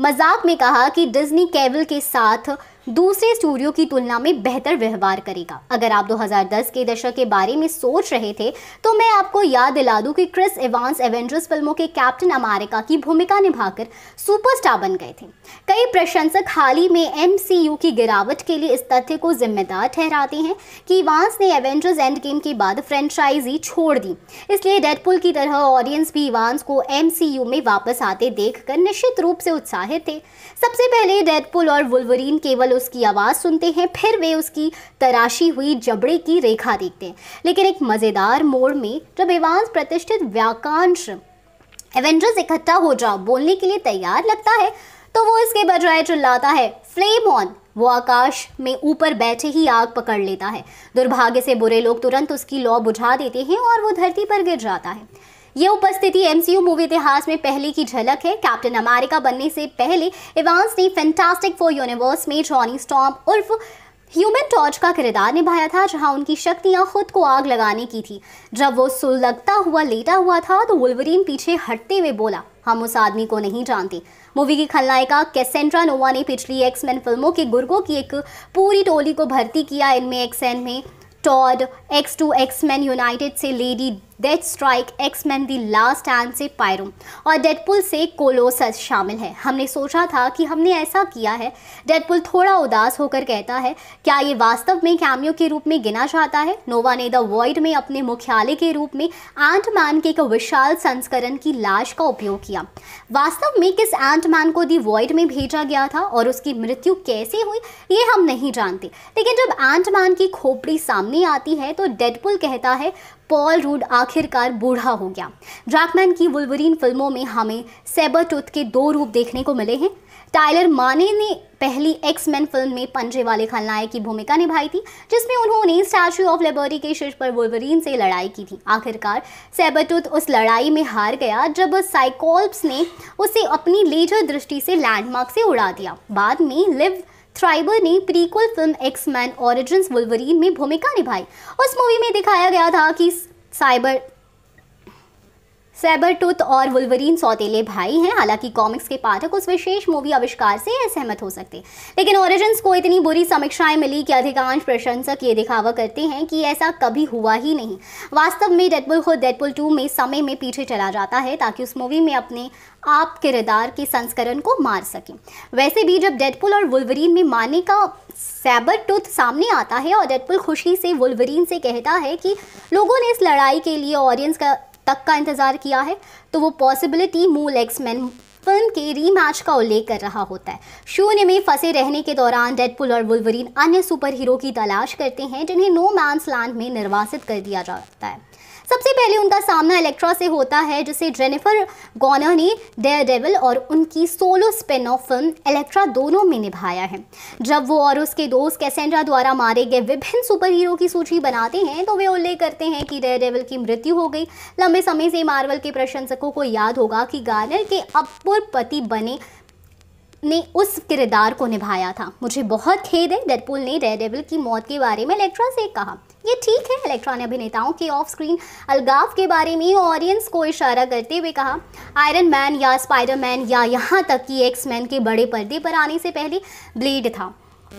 मजाक में कहा कि डिज्नी केवल के साथ दूसरे स्टूडियो की तुलना में बेहतर व्यवहार करेगा अगर आप 2010 के दशक के बारे में सोच रहे थे तो मैं आपको याद दिला दूं कि क्रिस एवांस एवेंजर्स फिल्मों के कैप्टन अमेरिका की भूमिका निभाकर सुपरस्टार बन गए थे कई प्रशंसक हाल ही में एम की गिरावट के लिए इस तथ्य को जिम्मेदार ठहराते हैं कि इवांस ने एवेंजर्स एंड गेम के बाद फ्रेंचाइजी छोड़ दी इसलिए डेडपुल की तरह ऑडियंस भी इवांस को एम में वापस आते देख निश्चित रूप से उत्साहित थे सबसे पहले डेडपुल और वुलवरीन केवल केवल उसकी आवाज़ सुनते हैं फिर वे उसकी तराशी हुई जबड़े की रेखा देखते हैं लेकिन एक मज़ेदार मोड़ में जब एवान्स प्रतिष्ठित व्याकांश एवेंजर्स इकट्ठा हो जाओ बोलने के लिए तैयार लगता है तो वो इसके बजाय चिल्लाता है फ्लेम ऑन वो आकाश में ऊपर बैठे ही आग पकड़ लेता है दुर्भाग्य से बुरे लोग तुरंत उसकी लौ बुझा देते हैं और वो धरती पर गिर जाता है ये उपस्थिति एमसीयू मूवी इतिहास में पहले की झलक है कैप्टन अमेरिका बनने से पहले इवांस ने फैंटास्टिक फोर यूनिवर्स में जॉनी स्टॉम उर्फ ह्यूमन टॉर्च का किरदार निभाया था जहां उनकी शक्तियां खुद को आग लगाने की थी जब वो सुलगता हुआ लेटा हुआ था तो वुलवरीन पीछे हटते हुए बोला हम उस आदमी को नहीं जानते मूवी की खलनायिका कैसेंड्रा नोवा ने पिछली एक्समैन फिल्मों के गुर्गों की एक पूरी टोली को भर्ती किया इनमें एक्समैन में Toad X two X men united से Lady Deathstrike X men the last stand से पायरम और डेडपुल से कोलोसस शामिल है हमने सोचा था कि हमने ऐसा किया है डेडपुल थोड़ा उदास होकर कहता है क्या ये वास्तव में कैमियो के रूप में गिना जाता है नोवा ने द वर्ल्ड में अपने मुख्यालय के रूप में एंट मैन के एक विशाल संस्करण की लाश का उपयोग किया वास्तव में किस एंट मैन को दी वर्ल्ड में भेजा गया था और उसकी मृत्यु कैसे हुई ये हम नहीं जानते लेकिन जब एंट मैन की खोपड़ी सामने आती है तो डेडपुल कहता है पॉल रूड आखिरकार बूढ़ा हो गया ड्रैकमैन की वुलवरीन फिल्मों में हमें सेबर टूथ के दो रूप देखने को मिले हैं टाइलर माने ने पहली एक्स मैन फिल्म में पंजे वाले खलनायक की भूमिका निभाई थी जिसमें उन्होंने स्टैचू ऑफ लिबर्टी के शीर्ष पर वुल्वरीन से लड़ाई की थी आखिरकार सेबरटूथ उस लड़ाई में हार गया जब साइकोल्प्स ने उसे अपनी लेजर दृष्टि से लैंडमार्क से उड़ा दिया बाद में लिव ट्राइबर ने prequel film X men origin Wolverine में भूमिका निभाई उस मूवी में दिखाया गया था कि साइबर सैबर टूथ और वुलवरीन सौतेले भाई हैं हालांकि कॉमिक्स के पाठक उस विशेष मूवी आविष्कार से असहमत हो सकते हैं लेकिन ओरिजिन को इतनी बुरी समीक्षाएं मिली कि अधिकांश प्रशंसक ये दिखावा करते हैं कि ऐसा कभी हुआ ही नहीं वास्तव में डेडपुल खुद डेडपुल टू में समय में पीछे चला जाता है ताकि उस मूवी में अपने आप किरदार के संस्करण को मार सकें वैसे भी जब डेडपुल और वुलवरीन में मारने का सैबर टूथ सामने आता है और डेडपुल खुशी से वुलवरीन से कहता है कि लोगों ने इस लड़ाई के लिए ऑडियंस का तक का इंतज़ार किया है तो वो पॉसिबिलिटी मूल एक्समैन फिल्म के रीमैच का उल्लेख कर रहा होता है शून्य में फंसे रहने के दौरान डेडपुल और वुलवरीन अन्य सुपर हीरो की तलाश करते हैं जिन्हें नो मैंस लैंड में निर्वासित कर दिया जाता है सबसे पहले उनका सामना इलेक्ट्रा से होता है जिसे जेनिफर गॉनर ने डेयर डेविल और उनकी solo spin off film Elektra दोनों में निभाया है जब वो और उसके दोस्त कैसेंड्रा द्वारा मारे गए विभिन्न सुपर हीरो की सूची बनाते हैं तो वे उल्लेख करते हैं कि डेयर डेविल की मृत्यु हो गई लंबे समय से मार्वल के प्रशंसकों को याद होगा कि गार्नर के अपूर पति बने ने उस किरदार को निभाया था मुझे बहुत खेद है डेडपुल ने डेयर डेविल की मौत के बारे में इलेक्ट्रा से कहा ये ठीक है इलेक्ट्रॉन ने अभिनेताओं के ऑफ स्क्रीन अलगाव के बारे में ऑडियंस को इशारा करते हुए कहा आयरन मैन या स्पाइडर मैन या यहाँ तक कि एक्स मैन के बड़े पर्दे पर आने से पहले ब्लेड था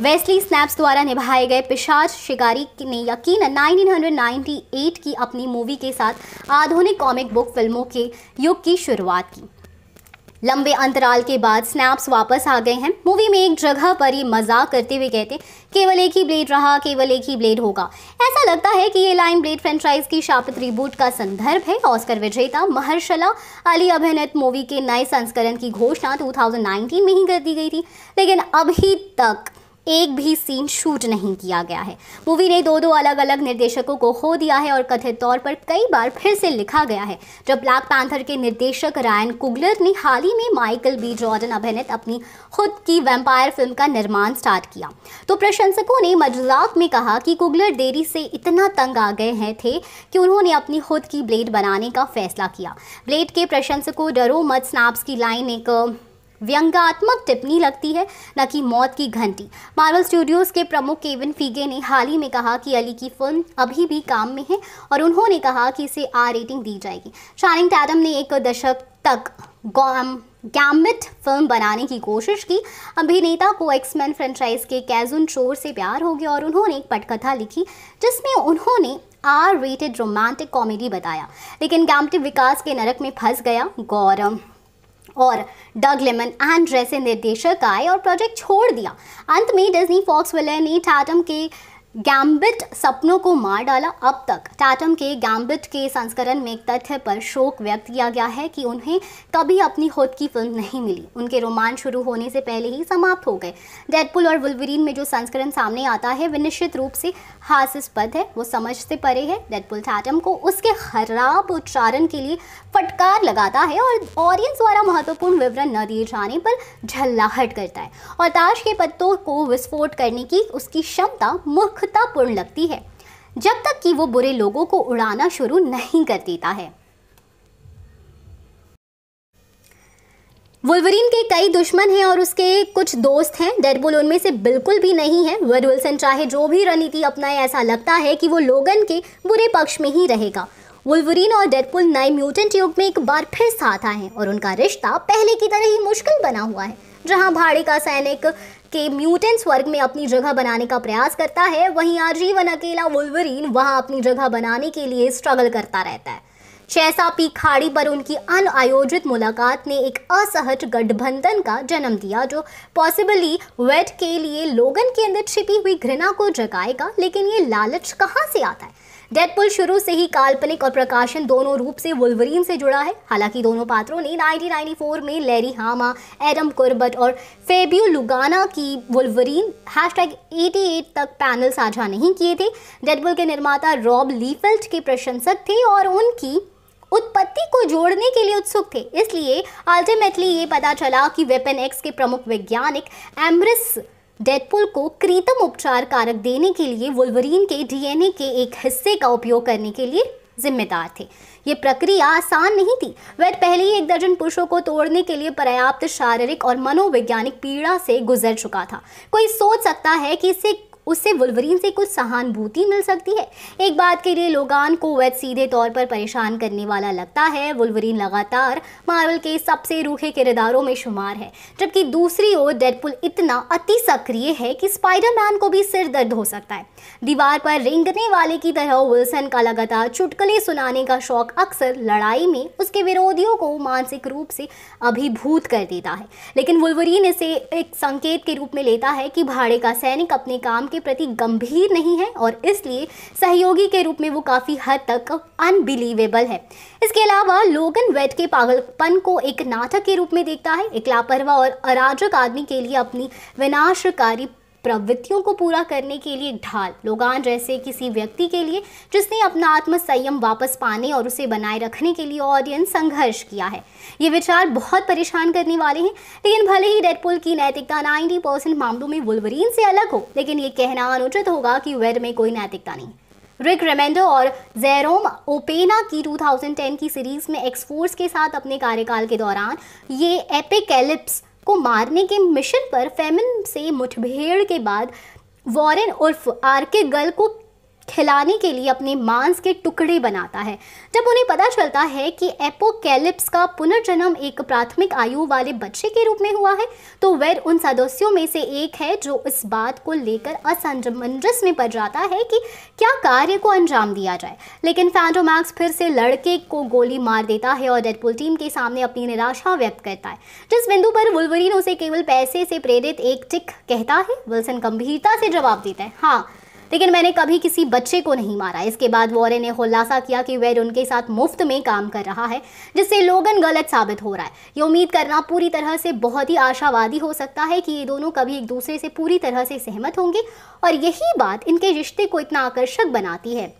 वेस्ली स्नैप्स द्वारा निभाए गए पिशाच शिकारी ने यकीन 1998 की अपनी मूवी के साथ आधुनिक कॉमिक बुक फिल्मों के युग की शुरुआत की लंबे अंतराल के बाद स्नैप्स वापस आ गए हैं मूवी में एक जगह पर ही मजाक करते हुए कहते केवल एक ही ब्लेड रहा केवल एक ही ब्लेड होगा ऐसा लगता है कि ये लाइन ब्लेड फ्रेंचाइज की शापित रिबूट का संदर्भ है ऑस्कर विजेता महर्षला अली अभिनत मूवी के नए संस्करण की घोषणा 2019 में ही कर दी गई थी लेकिन अभी तक एक भी सीन शूट नहीं किया गया है मूवी ने दो दो अलग अलग निर्देशकों को खो दिया है और कथित तौर पर कई बार फिर से लिखा गया है जब ब्लैक पैंथर के निर्देशक रायन कुगलर ने हाल ही में माइकल बी जॉर्डन अभिनीत अपनी खुद की वेम्पायर फिल्म का निर्माण स्टार्ट किया तो प्रशंसकों ने मजलाक में कहा कि कुगलर देरी से इतना तंग आ गए हैं थे कि उन्होंने अपनी खुद की ब्लेड बनाने का फैसला किया ब्लेड के प्रशंसकों डरो मत स्नैप्स की लाइन एक व्यंगात्मक टिप्पणी लगती है न कि मौत की घंटी मार्वल स्टूडियोज के प्रमुख केविन फीगे ने हाल ही में कहा कि अली की फिल्म अभी भी काम में है और उन्होंने कहा कि इसे आर रेटिंग दी जाएगी शानिंग टैडम ने एक दशक तक गैमिट फिल्म बनाने की कोशिश की अभिनेता को एक्समैन फ्रेंचाइज के कैजुन चोर से प्यार हो गया और उन्होंने एक पटकथा लिखी जिसमें उन्होंने आर रेटेड रोमांटिक कॉमेडी बताया लेकिन गैमटिव विकास के नरक में फंस गया गौरव और डग लेमन एंड निर्देशक आए और प्रोजेक्ट छोड़ दिया अंत में डिज्नी फॉक्स विलेन ने टाटम के गैम्बिट सपनों को मार डाला अब तक टाटम के गैम्बिट के संस्करण में एक तथ्य पर शोक व्यक्त किया गया है कि उन्हें कभी अपनी खुद की फिल्म नहीं मिली उनके रोमांच शुरू होने से पहले ही समाप्त हो गए डेडपुल और वुलवरीन में जो संस्करण सामने आता है वह निश्चित रूप से हास्यस्पद है वो समझ से परे है डेडपुल टाटम को उसके खराब उच्चारण के लिए फटकार लगाता है और ऑडियंस द्वारा महत्वपूर्ण विवरण न दिए जाने पर झल्लाहट करता है और ताश के पत्तों को विस्फोट करने की उसकी क्षमता मुख्य मूर्खतापूर्ण लगती है जब तक कि वो बुरे लोगों को उड़ाना शुरू नहीं कर देता है वुलवरीन के कई दुश्मन हैं और उसके कुछ दोस्त हैं डेडबुल उनमें से बिल्कुल भी नहीं है वेड विल्सन चाहे जो भी रणनीति अपनाए ऐसा लगता है कि वो लोगन के बुरे पक्ष में ही रहेगा वुलवरीन और डेडपुल नए म्यूटेंट युग में एक बार फिर साथ आए हैं और उनका रिश्ता पहले की तरह ही मुश्किल बना हुआ है जहां भाड़े का सैनिक के म्यूटेंट्स वर्ग में अपनी जगह बनाने का प्रयास करता है वहीं आजीवन अकेला वुल्वरीन वहां अपनी जगह बनाने के लिए स्ट्रगल करता रहता है पी खाड़ी पर उनकी आयोजित मुलाकात ने एक असहज गठबंधन का जन्म दिया जो पॉसिबली वेट के लिए लोगन के अंदर छिपी हुई घृणा को जगाएगा लेकिन ये लालच कहाँ से आता है डेडपुल शुरू से ही काल्पनिक और प्रकाशन दोनों रूप से वुल्वरीन से जुड़ा है हालांकि दोनों पात्रों ने 1994 में लेरी हामा एडम कुर्बट और फेबियो लुगाना की वुलवरीन हैशटैग 88 तक पैनल साझा नहीं किए थे डेडपुल के निर्माता रॉब लीफेल्ट के प्रशंसक थे और उनकी उत्पत्ति को जोड़ने के लिए उत्सुक थे इसलिए अल्टीमेटली ये पता चला कि वेपन एक्स के प्रमुख वैज्ञानिक एम्ब्रिस डेडपुल को कृतम उपचार कारक देने के लिए वुलवरीन के डीएनए के एक हिस्से का उपयोग करने के लिए जिम्मेदार थे ये प्रक्रिया आसान नहीं थी वह पहले ही एक दर्जन पुरुषों को तोड़ने के लिए पर्याप्त शारीरिक और मनोवैज्ञानिक पीड़ा से गुजर चुका था कोई सोच सकता है कि इससे उससे वुलवरीन से कुछ सहानुभूति मिल सकती है एक बात के लिए लोगान को वैद सीधे तौर पर परेशान करने वाला लगता है वुलवरीन लगातार मार्वल के सबसे रूखे किरदारों में शुमार है जबकि दूसरी ओर डेडपुल इतना अति सक्रिय है कि स्पाइडरमैन को भी सिर दर्द हो सकता है दीवार पर रेंगने वाले की तरह विल्सन का लगातार चुटकले सुनाने का शौक अक्सर लड़ाई में उसके विरोधियों को मानसिक रूप से अभिभूत कर देता है लेकिन वुल्वरीन इसे एक संकेत के रूप में लेता है कि भाड़े का सैनिक अपने काम के प्रति गंभीर नहीं है और इसलिए सहयोगी के रूप में वो काफ़ी हद तक अनबिलीवेबल है इसके अलावा लोगन वेट के पागलपन को एक नाटक के रूप में देखता है एक लापरवाह और अराजक आदमी के लिए अपनी विनाशकारी प्रवृत्तियों को पूरा करने के लिए ढाल लोगान जैसे किसी व्यक्ति के लिए जिसने अपना आत्म संयम वापस पाने और उसे बनाए रखने के लिए ऑडियंस संघर्ष किया है ये विचार बहुत परेशान करने वाले हैं लेकिन भले ही डेडपुल की नैतिकता नाइन्टी परसेंट मामलों में वुलवरीन से अलग हो लेकिन ये कहना अनुचित होगा कि वेड में कोई नैतिकता नहीं रिक रेमेंडो और जेरोम ओपेना की 2010 की सीरीज में एक्सफोर्स के साथ अपने कार्यकाल के दौरान ये एपिकलिप्स को मारने के मिशन पर फेमिन से मुठभेड़ के बाद वॉरेन उर्फ आर के गल को खिलाने के लिए अपने मांस के टुकड़े बनाता है जब उन्हें पता चलता है कि एपोकैलिप्स का पुनर्जन्म एक प्राथमिक आयु वाले बच्चे के रूप में हुआ है तो वह उन सदस्यों में से एक है जो इस बात को लेकर असंजमंजस में पड़ जाता है कि क्या कार्य को अंजाम दिया जाए लेकिन फैंडोमैक्स फिर से लड़के को गोली मार देता है और डेडपुल टीम के सामने अपनी निराशा व्यक्त करता है जिस बिंदु पर वुलवरीन उसे केवल पैसे से प्रेरित एक टिक कहता है विल्सन गंभीरता से जवाब देता है हाँ लेकिन मैंने कभी किसी बच्चे को नहीं मारा इसके बाद वॉरे ने खुलासा किया कि वेर उनके साथ मुफ्त में काम कर रहा है जिससे लोगन गलत साबित हो रहा है ये उम्मीद करना पूरी तरह से बहुत ही आशावादी हो सकता है कि ये दोनों कभी एक दूसरे से पूरी तरह से सहमत होंगे और यही बात इनके रिश्ते को इतना आकर्षक बनाती है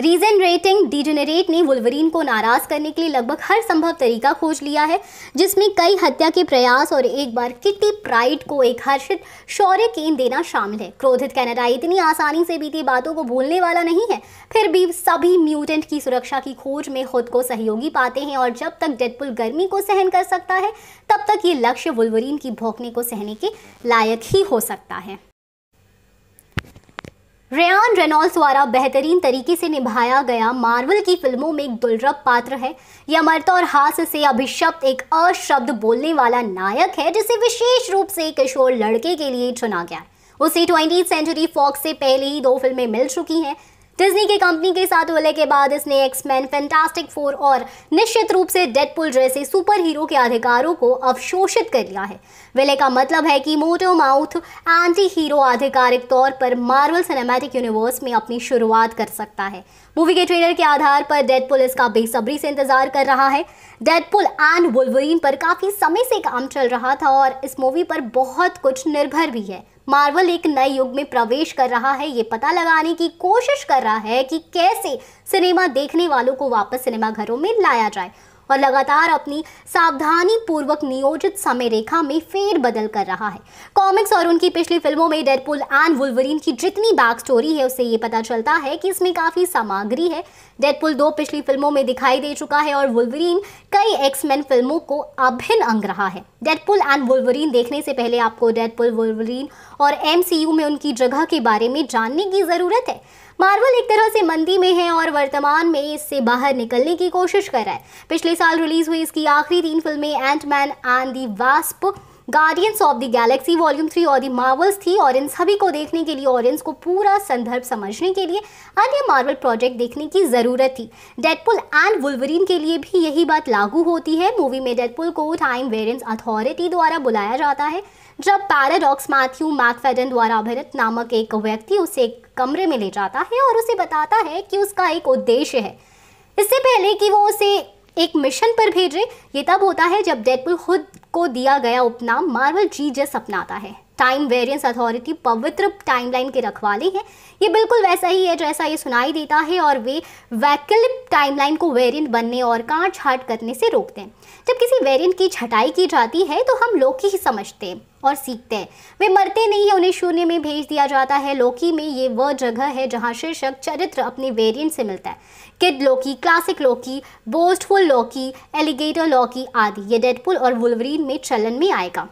रीजन रेटिंग डिजेनरेट ने वुलवरीन को नाराज़ करने के लिए लगभग हर संभव तरीका खोज लिया है जिसमें कई हत्या के प्रयास और एक बार किटी प्राइड को एक हर्षित शौर्य केन देना शामिल है क्रोधित कैनेडा इतनी आसानी से बीती बातों को भूलने वाला नहीं है फिर भी सभी म्यूटेंट की सुरक्षा की खोज में खुद को सहयोगी पाते हैं और जब तक डेडपुल गर्मी को सहन कर सकता है तब तक ये लक्ष्य वुल्वरीन की भौंकने को सहने के लायक ही हो सकता है रेन रेनॉल्ड्स द्वारा बेहतरीन तरीके से निभाया गया मार्वल की फिल्मों में एक दुर्लभ पात्र है यह मर्त और हास से अभिशप्त एक अशब्द बोलने वाला नायक है जिसे विशेष रूप से किशोर लड़के के लिए चुना गया उसे ट्वेंटी सेंचुरी फॉक्स से पहले ही दो फिल्में मिल चुकी हैं डिज्नी की कंपनी के साथ विलय के बाद इसने एक्समैन फैंटास्टिक फोर और निश्चित रूप से डेडपुल जैसे सुपर हीरो के अधिकारों को अवशोषित कर लिया है विलय का मतलब है कि मोटो माउथ एंटी हीरो आधिकारिक तौर पर मार्वल सिनेमैटिक यूनिवर्स में अपनी शुरुआत कर सकता है मूवी के ट्रेलर के आधार पर डेडपुल इसका बेसब्री से इंतजार कर रहा है डेडपुल एंड वुलवरीन पर काफ़ी समय से काम चल रहा था और इस मूवी पर बहुत कुछ निर्भर भी है मार्वल एक नए युग में प्रवेश कर रहा है ये पता लगाने की कोशिश कर रहा है कि कैसे सिनेमा देखने वालों को वापस सिनेमाघरों में लाया जाए और लगातार अपनी सावधानी पूर्वक नियोजित समय रेखा में फेर बदल कर रहा है कॉमिक्स और उनकी पिछली फिल्मों में डेडपुल एंड वुलवरीन की जितनी बैक स्टोरी है उससे ये पता चलता है कि इसमें काफ़ी सामग्री है डेडपुल दो पिछली फिल्मों में दिखाई दे चुका है और वुल्वरीन कई एक्समैन फिल्मों को अभिन्न अंग रहा है डेडपुल एंड वुल्वरीन देखने से पहले आपको डेडपुल वुल्वरीन और एम में उनकी जगह के बारे में जानने की ज़रूरत है मार्वल एक तरह से मंदी में है और वर्तमान में इससे बाहर निकलने की कोशिश कर रहा है पिछले साल रिलीज हुई इसकी आखिरी तीन फिल्में Ant Man and the Wasp Guardians of the Galaxy volume three और दी मार्वल्स थी और इन सभी को देखने के लिए और को पूरा संदर्भ समझने के लिए अन्य मार्वल प्रोजेक्ट देखने की ज़रूरत थी डेडपुल एंड वुलवरीन के लिए भी यही बात लागू होती है मूवी में डेडपुल को टाइम वेरियंस अथॉरिटी द्वारा बुलाया जाता है जब पैराडॉक्स मैथ्यू मैकफेडन द्वारा अभिरित नामक एक व्यक्ति उसे एक कमरे में ले जाता है और उसे बताता है कि उसका एक उद्देश्य है इससे पहले कि वो उसे एक मिशन पर भेजे ये तब होता है जब डेडपुल खुद को दिया गया उपनाम मार्वल जीजस अपनाता है टाइम वेरियंस अथॉरिटी पवित्र टाइमलाइन के रखवाले हैं ये बिल्कुल वैसा ही है जैसा ये सुनाई देता है और वे वैकल्प टाइमलाइन को वेरिएंट बनने और काट छाट करने से रोकते हैं जब किसी वेरिएंट की छटाई की जाती है तो हम लोग ही समझते हैं और सीखते हैं वे मरते नहीं है उन्हें शून्य में भेज दिया जाता है लोकी में ये वह जगह है जहाँ शीर्षक चरित्र अपने वेरियंट से मिलता है kid Loki classic Loki boastful Loki alligator Loki आदि ये डेडपुल और वुलवरीन में चलन में आएगा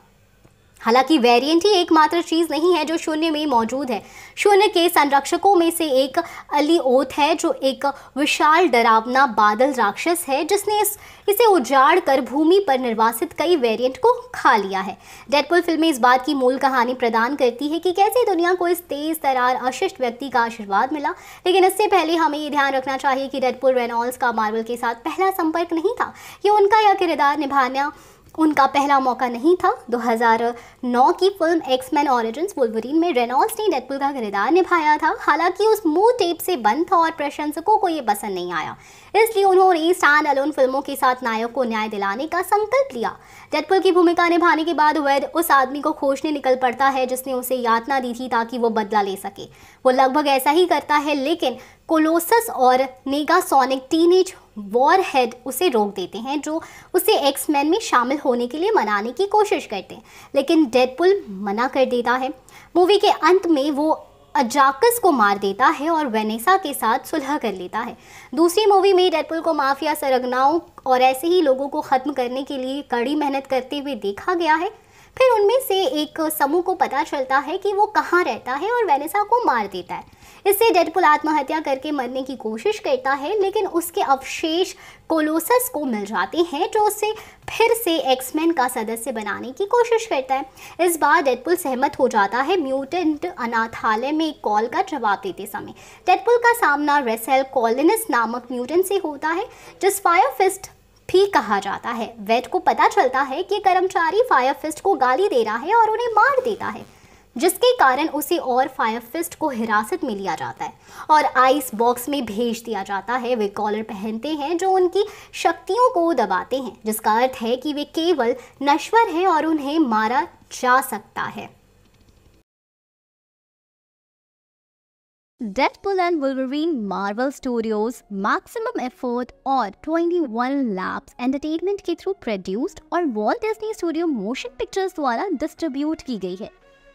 हालांकि वेरिएंट ही एकमात्र चीज़ नहीं है जो शून्य में मौजूद है शून्य के संरक्षकों में से एक अली ओथ है जो एक विशाल डरावना बादल राक्षस है जिसने इस इसे उजाड़ कर भूमि पर निर्वासित कई वेरिएंट को खा लिया है डेडपुल फिल्म इस बात की मूल कहानी प्रदान करती है कि कैसे दुनिया को इस तेज तरार अशिष्ट व्यक्ति का आशीर्वाद मिला लेकिन इससे पहले हमें ये ध्यान रखना चाहिए कि डेडपुल रेनॉल्स का मार्वल के साथ पहला संपर्क नहीं था ये उनका यह किरदार निभाना उनका पहला मौका नहीं था 2009 की फिल्म एक्समैन ऑरिजिन वुलवरीन में रेनॉल्ड्स ने डेडपुल का किरदार निभाया था हालांकि उस मुंह टेप से बंद था और प्रशंसकों को ये पसंद नहीं आया इसलिए उन्होंने स्टैंड अलोन फिल्मों के साथ नायक को न्याय दिलाने का संकल्प लिया डेडपुल की भूमिका निभाने के बाद वैद उस आदमी को खोजने निकल पड़ता है जिसने उसे यातना दी थी ताकि वो बदला ले सके वो लगभग ऐसा ही करता है लेकिन कोलोसस और नेगासोनिक एज वॉर हेड उसे रोक देते हैं जो उसे एक्समैन में शामिल होने के लिए मनाने की कोशिश करते हैं लेकिन डेडपुल मना कर देता है मूवी के अंत में वो अजाकस को मार देता है और वेनेसा के साथ सुलह कर लेता है दूसरी मूवी में डेडपुल को माफिया सरगनाओं और ऐसे ही लोगों को ख़त्म करने के लिए कड़ी मेहनत करते हुए देखा गया है फिर उनमें से एक समूह को पता चलता है कि वो कहाँ रहता है और वेनेसा को मार देता है इससे डेडपुल आत्महत्या करके मरने की कोशिश करता है लेकिन उसके अवशेष कोलोसस को मिल जाते हैं जो उसे फिर से एक्समैन का सदस्य बनाने की कोशिश करता है इस बार डेडपुल सहमत हो जाता है म्यूटेंट अनाथालय में एक कॉल का जवाब देते समय डेडपुल का सामना रेसेल कॉलिनस नामक म्यूटेंट से होता है जिस फायोफिस्ट भी कहा जाता है वेट को पता चलता है कि कर्मचारी फायरफिस्ट को गाली दे रहा है और उन्हें मार देता है जिसके कारण उसे और फायर फिस्ट को हिरासत में लिया जाता है और आइस बॉक्स में भेज दिया जाता है वे कॉलर पहनते हैं जो उनकी शक्तियों को दबाते हैं जिसका अर्थ है कि वे केवल नश्वर हैं और उन्हें मारा जा सकता है Deadpool and Wolverine Marvel Studios Maximum Effort और 21 Labs Entertainment के थ्रू प्रोड्यूस्ड और Walt Disney studio motion pictures द्वारा डिस्ट्रीब्यूट की गई है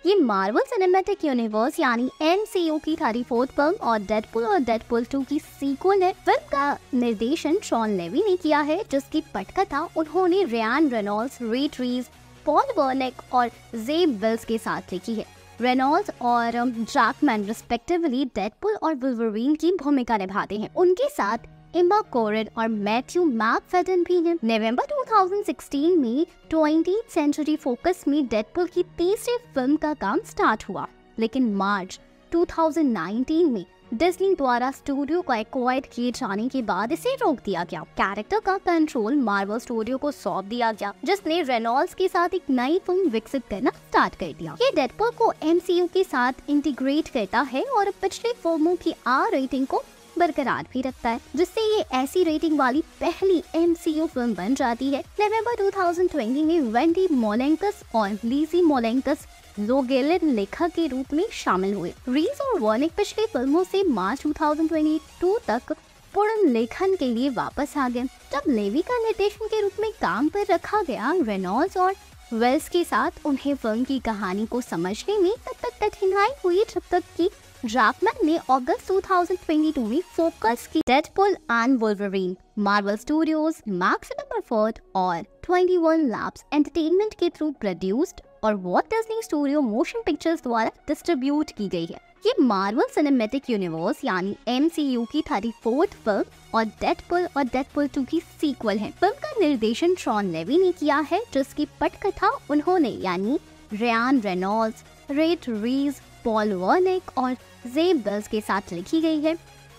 ये मार्वल सिनेमेटिक यूनिवर्स यानी एम की थारी फोर्थ फिल्म और डेडपुल और डेडपुल टू की सीक्वल है फिल्म का निर्देशन शॉन लेवी ने किया है जिसकी पटकथा उन्होंने Ryan Reynolds Rhett Reese Paul Wernick और जेब विल्स के साथ लिखी है रेनॉल्ड और जैकमैन रिस्पेक्टिवली डेडपुल और वुल्वरीन की भूमिका निभाते हैं उनके साथ इम्बा कोरन और मैथ्यू मैकफेडन भी हैं। नवंबर 2016 में ट्वेंटी सेंचुरी फोकस में डेडपुल की तीसरी फिल्म का काम स्टार्ट हुआ लेकिन मार्च 2019 में डिज्नी द्वारा स्टूडियो को एक्वाइड किए जाने के बाद इसे रोक दिया गया कैरेक्टर का कंट्रोल मार्वल स्टूडियो को सौंप दिया गया जिसने रेनॉल्ड्स के साथ एक नई फिल्म विकसित करना स्टार्ट कर दिया ये डेडपुल को एमसीयू के साथ इंटीग्रेट करता है और पिछले फिल्मों की आर रेटिंग को बरकरार भी रखता है जिससे ये ऐसी रेटिंग वाली पहली एम फिल्म बन जाती है नवम्बर टू में वेंडी मोलेंकस और लीजी मोलेंकस लेखक के रूप में शामिल हुए रीज और वॉर्निक पिछली फिल्मों से मार्च 2022 तक पूर्ण लेखन के लिए वापस आ गए जब लेवी का निर्देशन के रूप में काम पर रखा गया रेनॉल्ड और वेल्स के साथ उन्हें फिल्म की कहानी को समझने में तब तक कठिनाई हुई जब तक कि ड्राफ्टमैन ने अगस्त 2022 में फोकस की Deadpool and Wolverine Marvel studios Maximum Effort और 21 लैब्स एंटरटेनमेंट के थ्रू प्रोड्यूस्ड और Walt Disney studio motion pictures द्वारा डिस्ट्रीब्यूट की गई है ये मार्वल सिनेमेटिक यूनिवर्स यानी एम की थर्टी फोर्थ फिल्म और डेडपुल और डेडपुल 2 की सीक्वल है फिल्म का निर्देशन ट्रॉन लेवी ने किया है जिसकी पटकथा उन्होंने यानी Ryan Reynolds Rhett Reese Paul Wernick और जेब बेल्स के साथ लिखी गई है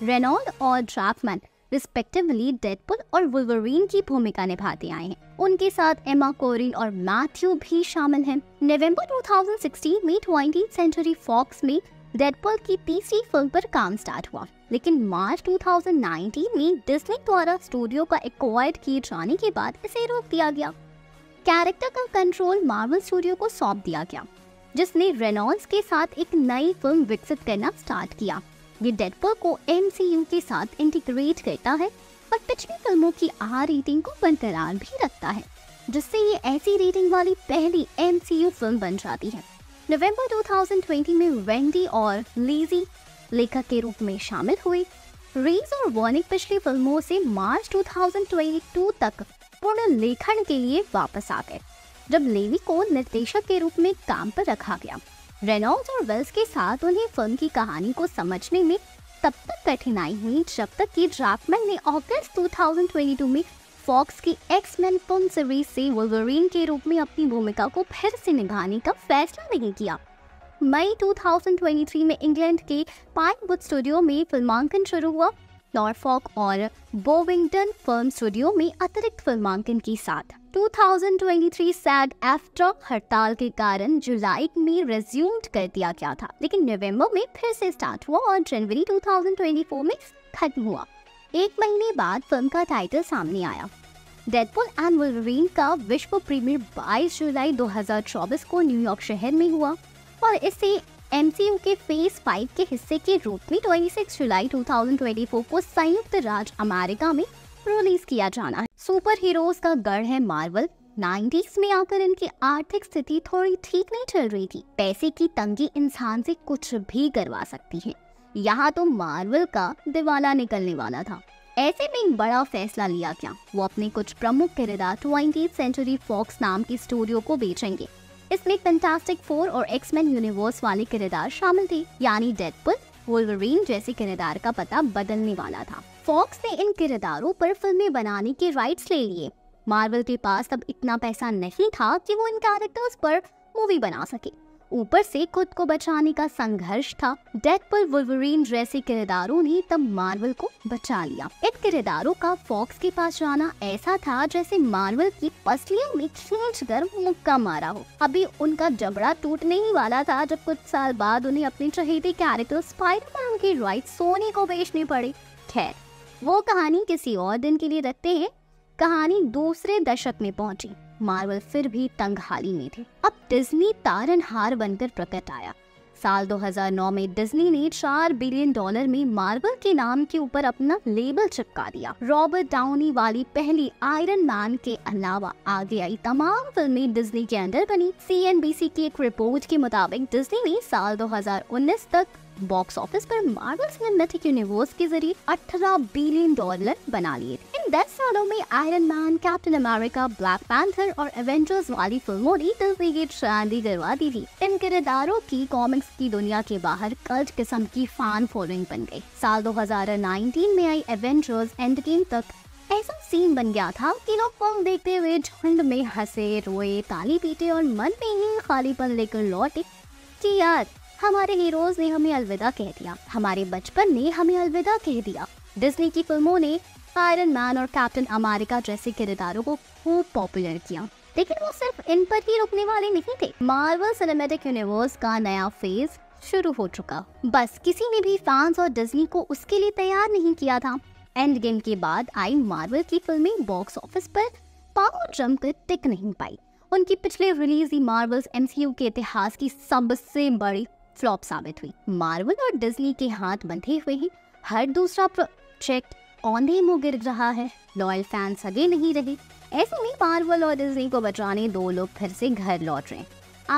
रेनॉल्ड और ड्राफ्टमैन रिस्पेक्टिवली डेडपुल और वुलवरीन की भूमिका निभाते आए हैं उनके साथ एमा कोरिन और मैथ्यू भी शामिल हैं। नवंबर 2016 में ट्वेंटी सेंचुरी फॉक्स में डेडपुल की तीसरी फिल्म पर काम स्टार्ट हुआ लेकिन मार्च 2019 में डिस्नी द्वारा स्टूडियो का एक्वायर किए जाने के बाद इसे रोक दिया गया कैरेक्टर का कंट्रोल मार्वल स्टूडियो को सौंप दिया गया जिसने रेनॉल्ड्स के साथ एक नई फिल्म विकसित करना स्टार्ट किया ये डेडपुल को एम के साथ इंटीग्रेट करता है और पिछली फिल्मों की आर रेटिंग को बरकरार भी रखता है जिससे ये ऐसी रेटिंग वाली पहली एम फिल्म बन जाती है नवंबर 2020 में वेंडी और लेजी लेखक के रूप में शामिल हुए रेज और वॉनिक पिछली फिल्मों से मार्च 2022 तक पूर्ण लेखन के लिए वापस आ गए जब लेवी को निर्देशक के रूप में काम पर रखा गया रेनॉल्ड और वेल्स के साथ उन्हें फिल्म की कहानी को समझने में तब तक कठिनाई हुई जब तक कि ड्राफ्टमैन ने अगस्त 2022 में फॉक्स की एक्स मैन फिल्म सीरीज से वुल्वरीन के रूप में अपनी भूमिका को फिर से निभाने का फैसला नहीं किया मई 2023 में इंग्लैंड के पाइनवुड स्टूडियो में फिल्मांकन शुरू हुआ नॉर्फॉक और बोविंगटन फिल्म स्टूडियो में अतिरिक्त फिल्मांकन के साथ 2023 सैग एफ्टर हड़ताल के कारण जुलाई में रेज्यूम्ड कर दिया गया था लेकिन नवंबर में फिर से स्टार्ट हुआ और जनवरी 2024 में खत्म हुआ एक महीने बाद फिल्म का टाइटल सामने आया डेडपुल एंड वुल्वरीन का विश्व प्रीमियर 22 जुलाई 2024 को न्यूयॉर्क शहर में हुआ और इसे एमसीयू के फेज फाइव के हिस्से के रूप में six July two thousand twenty four को संयुक्त राज्य अमेरिका में रिलीज किया जाना है सुपर हीरोज का गढ़ है मार्वल 90s में आकर इनकी आर्थिक स्थिति थोड़ी ठीक नहीं चल रही थी पैसे की तंगी इंसान से कुछ भी करवा सकती है यहाँ तो मार्वल का दिवाला निकलने वाला था ऐसे में एक बड़ा फैसला लिया गया वो अपने कुछ प्रमुख किरदार ट्वेंटी सेंचुरी फॉक्स नाम की स्टूडियो को बेचेंगे इसमें फैंटास्टिक फोर और एक्समैन यूनिवर्स वाले किरदार शामिल थे यानी डेडपुल वोल्वरीन जैसे किरदार का पता बदलने वाला था फॉक्स ने इन किरदारों पर फिल्में बनाने के राइट्स ले लिए मार्वल के पास तब इतना पैसा नहीं था कि वो इन कैरेक्टर्स पर मूवी बना सके ऊपर से खुद को बचाने का संघर्ष था डेडपुल वुल्वरीन जैसे किरदारों ने तब मार्वल को बचा लिया इन किरदारों का फॉक्स के पास जाना ऐसा था जैसे मार्वल की पसलियों में खींच कर मुक्का मारा हो अभी उनका जबड़ा टूटने ही वाला था जब कुछ साल बाद उन्हें अपनी चहेते कैरेक्टर स्पाइडरमैन की राइट सोने को बेचने पड़े खैर वो कहानी किसी और दिन के लिए रखते हैं कहानी दूसरे दशक में पहुंची मार्वल फिर भी तंग हाली में थे अब डिज्नी तारन हार बनकर प्रकट आया साल 2009 में डिज्नी ने 4 बिलियन डॉलर में मार्बल के नाम के ऊपर अपना लेबल चिपका दिया रॉबर्ट डाउनी वाली पहली आयरन मैन के अलावा आगे आई तमाम फिल्में डिज्नी के अंडर बनी सी की एक रिपोर्ट के मुताबिक डिज्नी ने साल 2019 तक बॉक्स ऑफिस पर मार्वल सिनेमेटिक यूनिवर्स के जरिए 18 बिलियन डॉलर बना लिए थे इन 10 सालों में iron man Captain America black panther और एवेंजर्स वाली फिल्मों ने दिल्ली की शादी करवा दी थी इन किरदारों की कॉमिक्स की दुनिया के बाहर कल्ट किस्म की फैन फॉलोइंग बन गई साल दो में आई एवेंजर्स एंड तक ऐसा सीन बन गया था कि लोग फिल्म देखते हुए झुंड में हंसे रोए ताली पीटे और मन में ही खाली पल लेकर लौटे कि यार हमारे हीरोज ने हमें अलविदा कह दिया हमारे बचपन ने हमें अलविदा कह दिया डिज्नी की फिल्मों ने आयरन मैन और कैप्टन अमेरिका जैसे किरदारों को खूब पॉपुलर किया लेकिन वो सिर्फ इन पर ही रुकने वाले नहीं थे मार्वल सिनेमेटिक यूनिवर्स का नया फेज शुरू हो चुका बस किसी ने भी फैंस और डिज्नी को उसके लिए तैयार नहीं किया था एंड गेम के बाद आई मार्वल की फिल्में बॉक्स ऑफिस पर जम कर टिक नहीं पाई उनकी पिछले रिलीज ही मार्वल्स एमसीयू के इतिहास की सबसे बड़ी फ्लॉप साबित हुई मार्वल और डिज्नी के हाथ बंधे हुए हैं हर दूसरा प्रोजेक्ट औंधे मुंह गिर रहा है लॉयल फैंस हगे नहीं रहे ऐसे में मार्वल और डिज्नी को बचाने दो लोग फिर से घर लौट रहे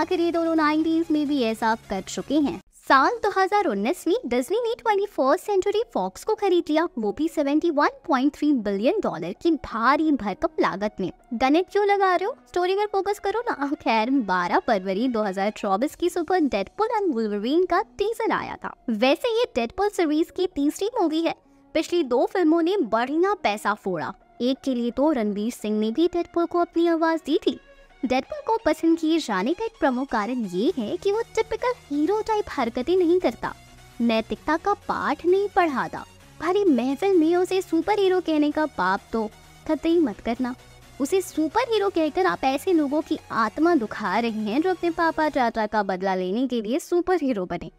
आखिर ये दोनों नाइनटीज में भी ऐसा कर चुके हैं साल 2019 में डिज्नी ने ट्वेंटी फर्स्ट सेंचुरी फॉक्स को खरीद लिया वो भी 71.3 बिलियन डॉलर की भारी भरकम लागत में गणित क्यों लगा रहे हो स्टोरी पर फोकस करो ना खैर 12 फरवरी 2024 की सुपर डेडपुल एंड वुल्वरीन का टीजर आया था वैसे ये डेडपुल सीरीज की तीसरी मूवी है पिछली दो फिल्मों ने बढ़िया पैसा फोड़ा एक के लिए तो रणवीर सिंह ने भी डेडपुल को अपनी आवाज दी थी डेडपुल को पसंद किए जाने का एक प्रमुख कारण ये है कि वो टिपिकल हीरो टाइप हरकतें नहीं करता नैतिकता का पाठ नहीं पढ़ाता भारी महफिल में उसे सुपर हीरो कहने का पाप तो कतई मत करना उसे सुपर हीरो कहकर आप ऐसे लोगों की आत्मा दुखा रहे हैं जो अपने पापा चाचा का बदला लेने के लिए सुपर हीरो बने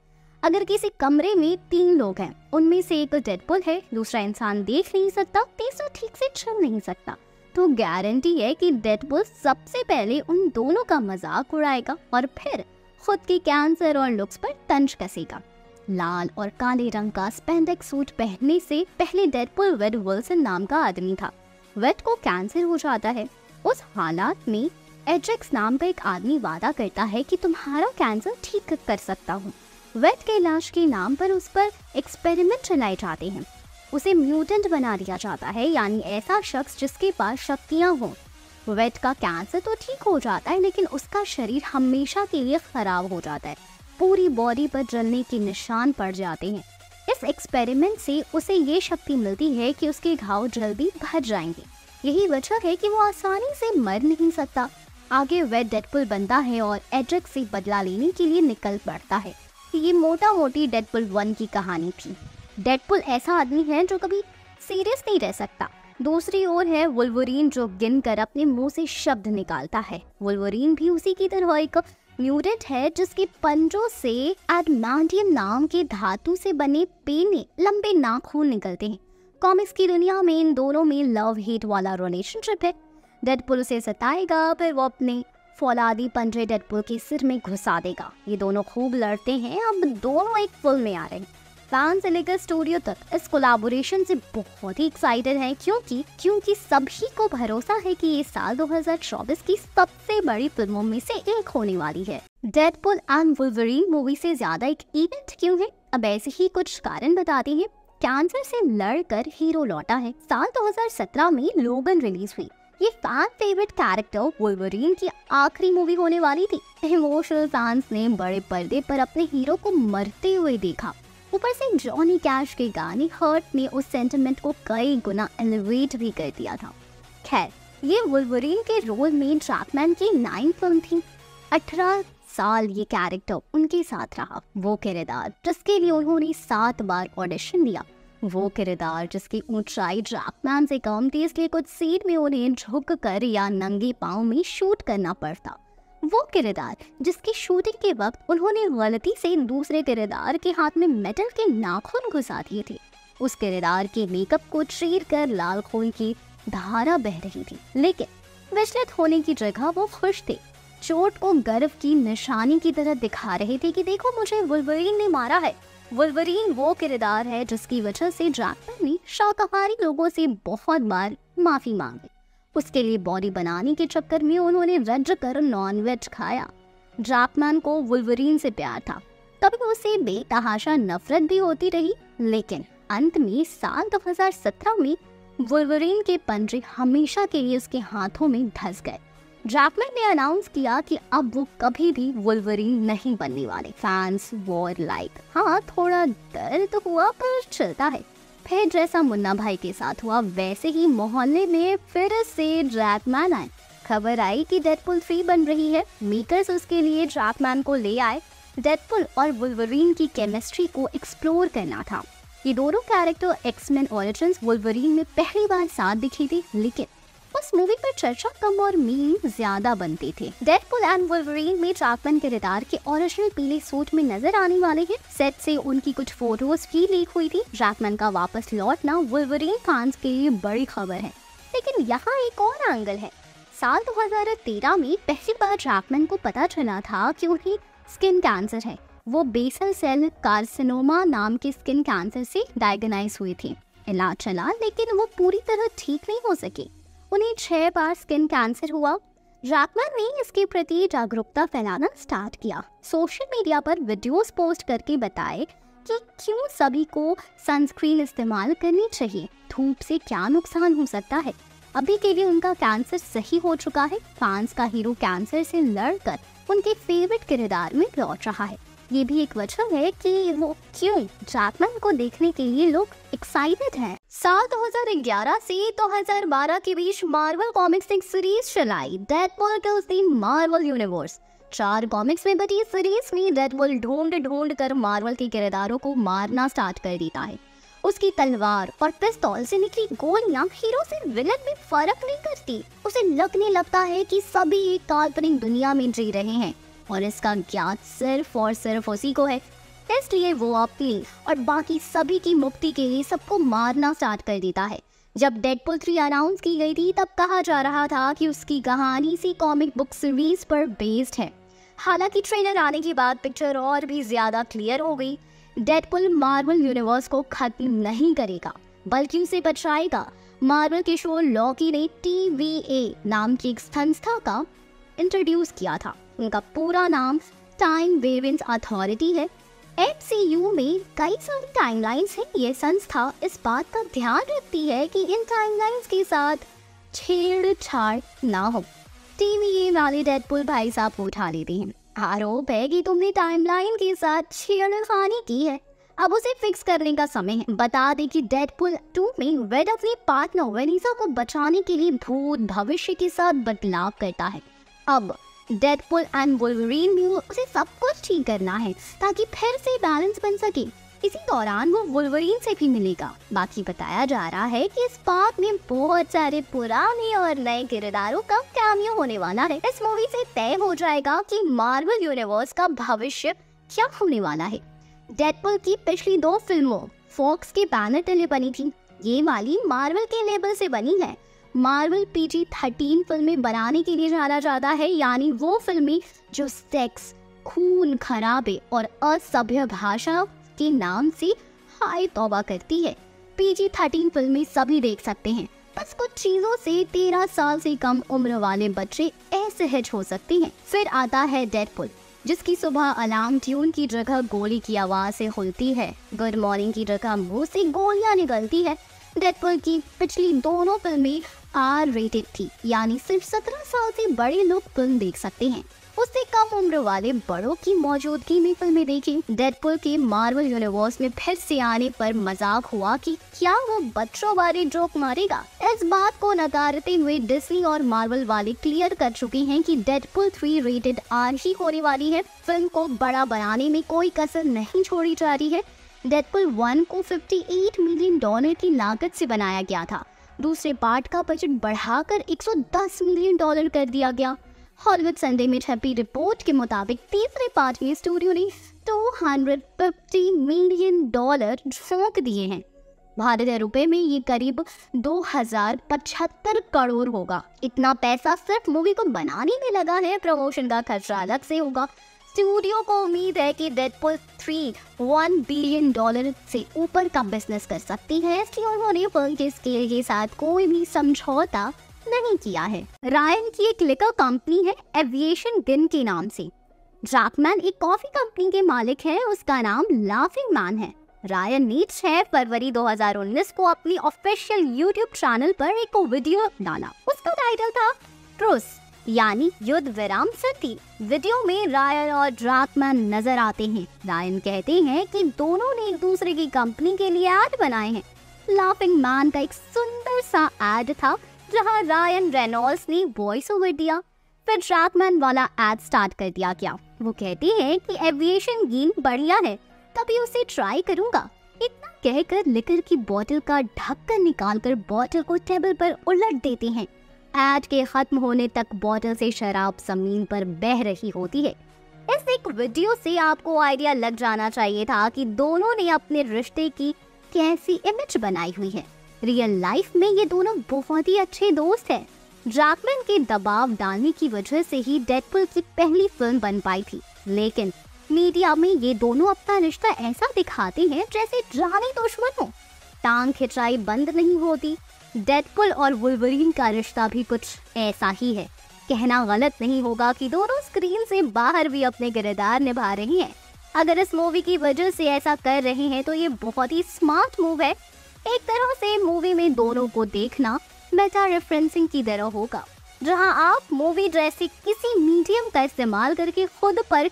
अगर किसी कमरे में तीन लोग हैं उनमें से एक डेडपुल तो है दूसरा इंसान देख नहीं सकता तीसरा ठीक से चल नहीं सकता तो गारंटी है कि डेडपुल सबसे पहले उन दोनों का मजाक उड़ाएगा और फिर खुद के कैंसर और लुक्स पर तंज कसेगा लाल और काले रंग का स्पेंडेक सूट पहनने से पहले डेडपुल वेड विल्सन नाम का आदमी था वेड को कैंसर हो जाता है उस हालात में एड्रिक्स नाम का एक आदमी वादा करता है कि तुम्हारा कैंसर ठीक कर सकता हूँ वेट के इलाज के नाम पर उस पर एक्सपेरिमेंट चलाए जाते हैं उसे म्यूटेंट बना दिया जाता है यानी ऐसा शख्स जिसके पास शक्तियाँ हों वेट का कैंसर तो ठीक हो जाता है लेकिन उसका शरीर हमेशा के लिए खराब हो जाता है पूरी बॉडी पर जलने के निशान पड़ जाते हैं इस एक्सपेरिमेंट से उसे ये शक्ति मिलती है कि उसके घाव जल्दी भर जाएंगे यही वजह है कि वो आसानी से मर नहीं सकता आगे वेट डेडपुल बनता है और एड्रिक से बदला लेने के लिए निकल पड़ता है ये मोटा मोटी डेडपुल वन की कहानी थी डेडपुल ऐसा आदमी है जो कभी सीरियस नहीं रह सकता दूसरी ओर है वुलवरीन जो गिनकर अपने मुंह से शब्द निकालता है वुलवरीन भी उसी की तरह एक म्यूरेट है जिसके पंजों से एडमांडियम नाम के धातु से बने पेने लंबे नाखून निकलते हैं कॉमिक्स की दुनिया में इन दोनों में लव हेट वाला रिलेशनशिप है डेडपुल उसे सताएगा फिर वो अपने फौलादी पंजे डेडपुल के सिर में घुसा देगा ये दोनों खूब लड़ते हैं अब दोनों एक पुल में आ रहे हैं फैन से लेकर स्टूडियो तक इस कोलाबोरेशन से बहुत ही एक्साइटेड हैं क्योंकि क्योंकि सभी को भरोसा है कि ये साल 2024 की सबसे बड़ी फिल्मों में से एक होने वाली है डेडपुल एंड वुल्वरीन मूवी से ज्यादा एक इवेंट क्यों है अब ऐसे ही कुछ कारण बताते हैं कैंसर से लड़कर हीरो लौटा है साल 2017 में लोगन रिलीज हुई ये फैन फेवरेट कैरेक्टर वुल्वरीन की आखिरी मूवी होने वाली थी इमोशनल फैंस ने बड़े पर्दे पर अपने हीरो को मरते हुए देखा ऊपर से जॉनी कैश के गाने हर्ट ने उस सेंटिमेंट को कई गुना एलिवेट भी कर दिया था खैर ये वुलवरीन के रोल में ट्रैकमैन की नाइन फिल्म थी अठारह साल ये कैरेक्टर उनके साथ रहा वो किरदार जिसके लिए उन्होंने सात बार ऑडिशन दिया वो किरदार जिसकी ऊंचाई ट्रैकमैन से कम थी इसलिए कुछ सीट में उन्हें झुक कर या नंगे पाँव में शूट करना पड़ता वो किरदार जिसकी शूटिंग के वक्त उन्होंने गलती से दूसरे किरदार के हाथ में मेटल के नाखून घुसा दिए थे उस किरदार के मेकअप को चीर कर लाल खून की धारा बह रही थी लेकिन विचलित होने की जगह वो खुश थे चोट को गर्व की निशानी की तरह दिखा रहे थे कि देखो मुझे वुल्वरीन ने मारा है वुल्वरीन वो किरदार है जिसकी वजह से जैकमैन ने शाकाहारी लोगों से बहुत बार माफी मांगी उसके लिए बॉडी बनाने के चक्कर में उन्होंने रज कर नॉनवेज खाया ड्रापमैन को वुलवरीन से प्यार था कभी उसे बेतहाशा नफरत भी होती रही लेकिन अंत में साल 2017 में वुलवरीन के पंजे हमेशा के लिए उसके हाथों में धस गए ड्रापमैन ने अनाउंस किया कि अब वो कभी भी वुलवरीन नहीं बनने वाले फैंस वॉर लाइक हाँ थोड़ा दर्द हुआ पर चलता है फिर जैसा मुन्ना भाई के साथ हुआ वैसे ही मोहल्ले में फिर से ड्रैपमैन आए खबर आई कि डेडपुल थ्री बन रही है मीटर्स उसके लिए मैन को ले आए डेडपुल और वुलवरीन की केमिस्ट्री को एक्सप्लोर करना था ये दोनों कैरेक्टर एक्समैन ओरिजिन वुलवरीन में पहली बार साथ दिखी थी लेकिन उस मूवी पर चर्चा कम और मीम ज्यादा बनते थे डेडपुल एंड वुल्वरीन में चाकमन किरदार के ओरिजिनल पीले सूट में नजर आने वाले हैं सेट से उनकी कुछ फोटोज भी लीक हुई थी ट्रैकमैन का वापस लौटना वुल्वरीन फैंस के लिए बड़ी खबर है लेकिन यहाँ एक और एंगल है साल 2013 में पहली बार जैकमैन को पता चला था कि उन्हें स्किन कैंसर है वो बेसल सेल कार्सिनोमा नाम के स्किन कैंसर से डायग्नाइज हुए थे इलाज चला लेकिन वो पूरी तरह ठीक नहीं हो सके उन्हें छह बार स्किन कैंसर हुआ जैकमैन ने इसके प्रति जागरूकता फैलाना स्टार्ट किया सोशल मीडिया पर वीडियोस पोस्ट करके बताए कि क्यों सभी को सनस्क्रीन इस्तेमाल करनी चाहिए धूप से क्या नुकसान हो सकता है अभी के लिए उनका कैंसर सही हो चुका है फैंस का हीरो कैंसर से लड़कर उनके फेवरेट किरदार में लौट रहा है ये भी एक वजह है कि वो क्यों जैकमैन को देखने के लिए लोग एक्साइटेड हैं साल 2011 से 2012 के बीच मार्वल कॉमिक्स ने एक सीरीज चलाई डेट गर्ल्स दिन मार्वल यूनिवर्स चार कॉमिक्स में बटी सीरीज में डेडपोल ढूंढ ढूंढ कर मार्वल के किरदारों को मारना स्टार्ट कर देता है उसकी तलवार और पिस्तौल से निकली गोलियां हीरो से विलन में फर्क नहीं करती उसे लगने लगता है कि सभी एक काल्पनिक दुनिया में जी रहे हैं और इसका ज्ञान सिर्फ और सिर्फ उसी को है इसलिए वो अपनी और बाकी सभी की मुक्ति के लिए सबको मारना स्टार्ट कर देता है जब डेडपुल थ्री अनाउंस की गई थी तब कहा जा रहा था कि उसकी कहानी सी कॉमिक बुक सीरीज पर बेस्ड है हालांकि ट्रेलर आने के बाद पिक्चर और भी ज्यादा क्लियर हो गई डेडपुल मार्वल यूनिवर्स को खत्म नहीं करेगा बल्कि उसे बचाएगा मार्वल के शो लॉकी ने टी नाम की एक संस्था का इंट्रोड्यूस किया था उनका पूरा नाम टाइम वेवेंस अथॉरिटी है एम में कई सारी टाइमलाइंस हैं ये संस्था इस बात का ध्यान रखती है कि इन टाइमलाइंस के साथ छेड़छाड़ ना हो टीवी ये वाले डेडपुल भाई साहब को उठा लेते हैं आरोप है कि तुमने टाइमलाइन के साथ छेड़खानी की है अब उसे फिक्स करने का समय है बता दें कि डेडपुल टू में वेड अपने पार्टनर वेनिसा को बचाने के लिए भूत भविष्य के साथ बदलाव करता है अब डेडपुल एंड वुल्वरीन भी उसे सब कुछ ठीक करना है ताकि फिर से बैलेंस बन सके इसी दौरान वो वुल्वरीन से भी मिलेगा बाकी बताया जा रहा है कि इस पार्क में बहुत सारे पुराने और नए किरदारों का कैमियो होने वाला है इस मूवी से तय हो जाएगा कि मार्वल यूनिवर्स का भविष्य क्या होने वाला है डेडपुल की पिछली दो फिल्मों फॉक्स के बैनर तले बनी थी ये वाली मार्वल के लेबल से बनी है मार्वल पीजी थर्टीन फिल्में बनाने के लिए जाना जाता है यानी वो फिल्में जो सेक्स खून खराबे और असभ्य भाषा के नाम से हाई तौबा करती है पीजी थर्टीन फिल्में सभी देख सकते हैं बस कुछ चीजों से तेरह साल से कम उम्र वाले बच्चे असहज हो सकते हैं फिर आता है डेडपुल जिसकी सुबह अलार्म ट्यून की जगह गोली की आवाज से खुलती है गुड मॉर्निंग की जगह मुंह से गोलियां निकलती है डेडपुल की पिछली दोनों फिल्में आर रेटेड थी यानी सिर्फ सत्रह साल से बड़े लोग फिल्म देख सकते हैं उससे कम उम्र वाले बड़ों की मौजूदगी में फिल्में देखी डेडपुल के मार्वल यूनिवर्स में फिर से आने पर मजाक हुआ कि क्या वो बच्चों वाले जोक मारेगा इस बात को नकारते हुए डिस्नी और मार्वल वाले क्लियर कर चुके हैं कि डेडपुल थ्री रेटेड आर ही होने वाली है फिल्म को बड़ा बनाने में कोई कसर नहीं छोड़ी जा रही है डेडपुल वन को 58 मिलियन डॉलर की लागत से बनाया गया था दूसरे पार्ट का बजट बढ़ाकर 110 मिलियन डॉलर कर दिया गया हॉलीवुड संडे में छपी रिपोर्ट के मुताबिक तीसरे पार्ट में स्टूडियो ने 250 मिलियन डॉलर झोंक दिए हैं भारतीय रुपए में ये करीब दो हजार पचहत्तर करोड़ होगा इतना पैसा सिर्फ मूवी को बनाने में लगा है प्रमोशन का खर्चा अलग से होगा स्टूडियो को उम्मीद है कि Deadpool three one billion dollar से ऊपर का बिजनेस कर सकती है इसलिए उन्होंने फिल्म के, के साथ कोई भी समझौता नहीं किया है रायन की एक लिकर कंपनी है एविएशन गिन के नाम से जैकमैन एक कॉफी कंपनी के मालिक है उसका नाम लाफिंग मैन है रायन ने छह फरवरी 2019 को अपनी ऑफिशियल यूट्यूब चैनल पर एक वीडियो डाला उसका टाइटल था ट्रुस यानी युद्ध विराम सती वीडियो में रायन और ड्राकमैन नजर आते हैं रायन कहते हैं कि दोनों ने एक दूसरे की कंपनी के लिए एड बनाए हैं लाफिंग मैन का एक सुंदर सा एड था जहां रायन रेनॉल्ड्स ने वॉइस ओवर दिया फिर ड्राकमैन वाला एड स्टार्ट कर दिया गया वो कहती है कि एविएशन गेम बढ़िया है कभी उसे ट्राई करूंगा इतना कहकर लिकर की बोतल का ढक्कन निकालकर बोतल को टेबल पर उलट देते हैं एड के खत्म होने तक बॉटल से शराब जमीन पर बह रही होती है इस एक वीडियो से आपको आइडिया लग जाना चाहिए था कि दोनों ने अपने रिश्ते की कैसी इमेज बनाई हुई है रियल लाइफ में ये दोनों बहुत ही अच्छे दोस्त हैं। जैकमैन के दबाव डालने की वजह से ही डेडपुल की पहली फिल्म बन पाई थी लेकिन मीडिया में ये दोनों अपना रिश्ता ऐसा दिखाते हैं जैसे जाने दुश्मन हो टांग खिंचाई बंद नहीं होती डेडपुल और वुलवरीन का रिश्ता भी कुछ ऐसा ही है कहना गलत नहीं होगा कि दोनों स्क्रीन से बाहर भी अपने किरदार निभा रही हैं अगर इस मूवी की वजह से ऐसा कर रहे हैं तो ये बहुत ही स्मार्ट मूव है एक तरह से मूवी में दोनों को देखना मेटा रेफरेंसिंग की तरह होगा जहां आप मूवी जैसे किसी मीडियम का इस्तेमाल करके खुद पर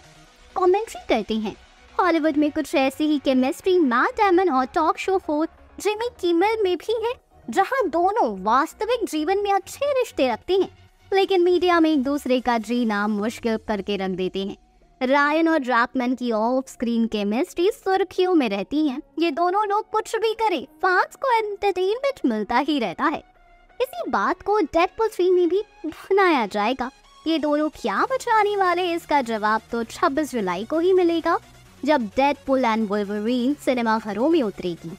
कमेंट्री करते हैं हॉलीवुड में कुछ ऐसी ही केमिस्ट्री मैट डैमन और टॉक शो हो जिमी कीमल में भी है जहां दोनों वास्तविक जीवन में अच्छे रिश्ते रखते हैं लेकिन मीडिया में एक दूसरे का जीना मुश्किल करके रख देते हैं रायन और ड्रैपमैन की ऑफ स्क्रीन केमिस्ट्री सुर्खियों में रहती है ये दोनों लोग कुछ भी करें फैंस को एंटरटेनमेंट मिलता ही रहता है इसी बात को डेडपुल थ्री में भी बनाया जाएगा ये दोनों क्या बचाने वाले इसका जवाब तो 26 जुलाई को ही मिलेगा जब डेडपुल एंड वुल्वरीन घरों में उतरेगी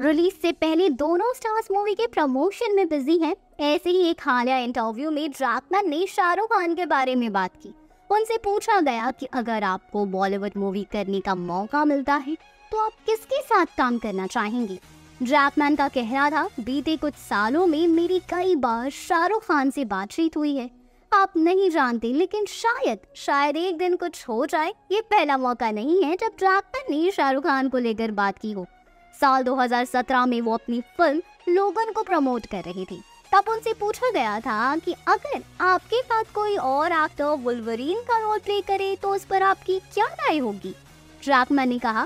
रिलीज से पहले दोनों स्टार्स मूवी के प्रमोशन में बिजी हैं ऐसे ही एक हालिया इंटरव्यू में ड्राकना ने शाहरुख खान के बारे में बात की उनसे पूछा गया कि अगर आपको बॉलीवुड मूवी करने का मौका मिलता है तो आप किसके साथ काम करना चाहेंगे ड्रैकमैन का कहना था बीते कुछ सालों में मेरी कई बार शाहरुख खान से बातचीत हुई है आप नहीं जानते लेकिन शायद शायद एक दिन कुछ हो जाए ये पहला मौका नहीं है जब ड्रैकमैन ने शाहरुख खान को लेकर बात की हो साल 2017 में वो अपनी फिल्म लोगन को प्रमोट कर रही थी तब उनसे पूछा गया था कि अगर आपके साथ कोई और एक्टर वुलवरीन का रोल प्ले करे तो उस पर आपकी क्या राय होगी ट्रैकमैन ने कहा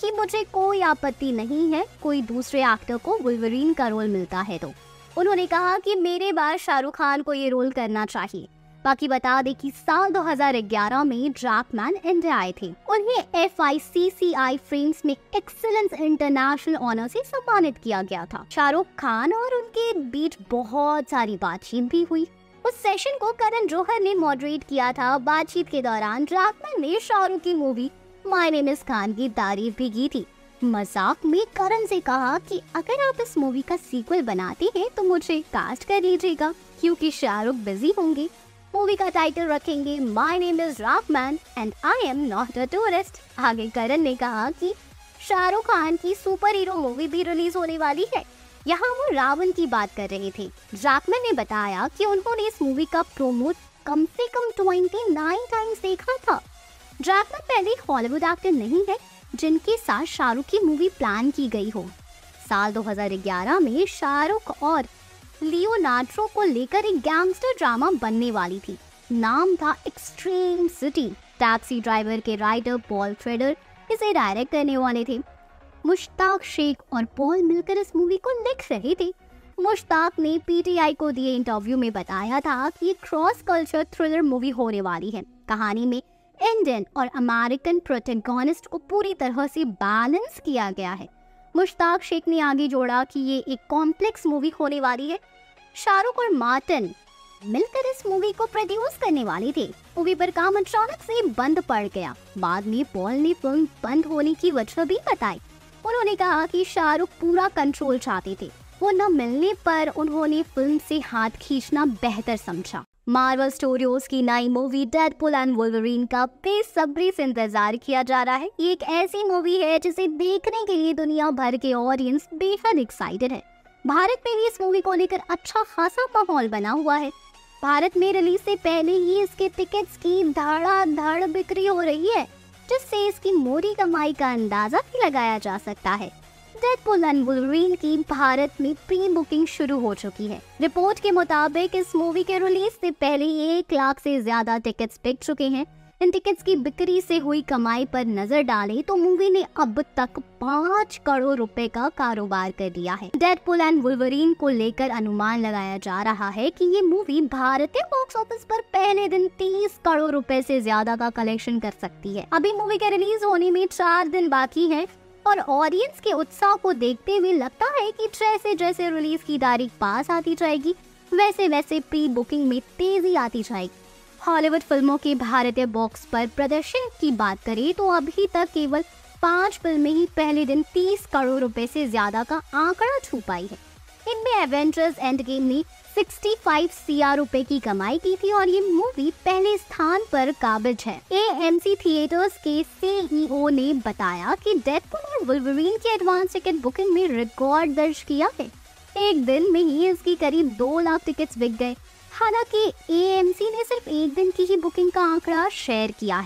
कि मुझे कोई आपत्ति नहीं है कोई दूसरे एक्टर को वुलवरीन का रोल मिलता है तो उन्होंने कहा कि मेरे बार शाहरुख खान को ये रोल करना चाहिए बाकी बता दें कि साल 2011 में ड्रापमैन इंडिया आए थे उन्हें F I C C I frames में एक्सलेंस इंटरनेशनल ऑनर से सम्मानित किया गया था शाहरुख खान और उनके बीच बहुत सारी बातचीत भी हुई उस सेशन को करण जोहर ने मॉडरेट किया था बातचीत के दौरान ड्राकमैन ने शाहरुख की movie My name Is Khan की तारीफ भी की थी मजाक में करण से कहा कि अगर आप इस मूवी का सीक्वल बनाते हैं तो मुझे कास्ट कर लीजिएगा क्योंकि शाहरुख बिजी होंगे मूवी का टाइटल रखेंगे my name is rough man and I am not a tourist आगे करण ने कहा कि शाहरुख खान की सुपर हीरो मूवी भी रिलीज होने वाली है यहाँ वो रावण की बात कर रहे थे ड्रैकमैन ने बताया कि उन्होंने इस मूवी का प्रोमो कम से कम ट्वेंटी नाइन टाइम्स देखा था ड्रैकमैन पहले हॉलीवुड एक्टर नहीं है जिनके साथ शाहरुख की मूवी प्लान की गई हो साल 2011 में शाहरुख और लियोनार्ड्रो को लेकर एक गैंगस्टर ड्रामा बनने वाली थी नाम था एक्सट्रीम सिटी टैक्सी ड्राइवर के राइटर पॉल ट्रेडर इसे डायरेक्ट करने वाले थे मुश्ताक शेख और पॉल मिलकर इस मूवी को लिख रहे थे मुश्ताक ने पीटीआई को दिए इंटरव्यू में बताया था कि ये क्रॉस कल्चर थ्रिलर मूवी होने वाली है कहानी में इंडियन और अमेरिकन प्रोटेगोनिस्ट को पूरी तरह से बैलेंस किया गया है मुश्ताक शेख ने आगे जोड़ा कि ये एक कॉम्प्लेक्स मूवी होने वाली है शाहरुख और मार्टिन मिलकर इस मूवी को प्रोड्यूस करने वाले थे मूवी पर काम अचानक से बंद पड़ गया बाद में पॉल ने फिल्म बंद होने की वजह भी बताई उन्होंने कहा कि शाहरुख पूरा कंट्रोल चाहते थे वो न मिलने पर उन्होंने फिल्म से हाथ खींचना बेहतर समझा मार्वल स्टूडियोज की नई मूवी डेडपुल एंड वुल्वरीन का बेसब्री से इंतजार किया जा रहा है ये एक ऐसी मूवी है जिसे देखने के लिए दुनिया भर के ऑडियंस बेहद एक्साइटेड है भारत में भी इस मूवी को लेकर अच्छा खासा माहौल बना हुआ है भारत में रिलीज से पहले ही इसके टिकट्स की धड़ाधड़ बिक्री हो रही है जिससे इसकी मोरी कमाई का अंदाजा भी लगाया जा सकता है डेडपुल एंड वुल्वरीन की भारत में प्री बुकिंग शुरू हो चुकी है रिपोर्ट के मुताबिक इस मूवी के रिलीज से पहले एक लाख से ज्यादा टिकट्स बिक चुके हैं इन टिकट्स की बिक्री से हुई कमाई पर नजर डालें तो मूवी ने अब तक पाँच करोड़ रुपए का कारोबार कर दिया है डेडपुल एंड वुल्वरीन को लेकर अनुमान लगाया जा रहा है कि ये मूवी भारतीय बॉक्स ऑफिस पर पहले दिन तीस करोड़ रुपए से ज्यादा का कलेक्शन कर सकती है अभी मूवी के रिलीज होने में चार दिन बाकी है और ऑडियंस के उत्साह को देखते हुए लगता है कि जैसे जैसे रिलीज की तारीख पास आती जाएगी वैसे वैसे प्री बुकिंग में तेजी आती जाएगी हॉलीवुड फिल्मों के भारतीय बॉक्स पर प्रदर्शन की बात करें तो अभी तक केवल पांच फिल्में ही पहले दिन 30 करोड़ रुपए से ज्यादा का आंकड़ा छू पाई है इनमें एवेंजर्स एंड गेम ने 65 सीआर रुपए की कमाई की थी और ये मूवी पहले स्थान पर काबिज है एएमसी थिएटर्स के सीईओ e ने बताया कि डेथपुल और वुलवरीन की एडवांस टिकट बुकिंग में रिकॉर्ड दर्ज किया है एक दिन में ही इसकी करीब दो लाख टिकट्स बिक गए हालांकि एएमसी ने सिर्फ एक दिन की ही बुकिंग का आंकड़ा शेयर किया है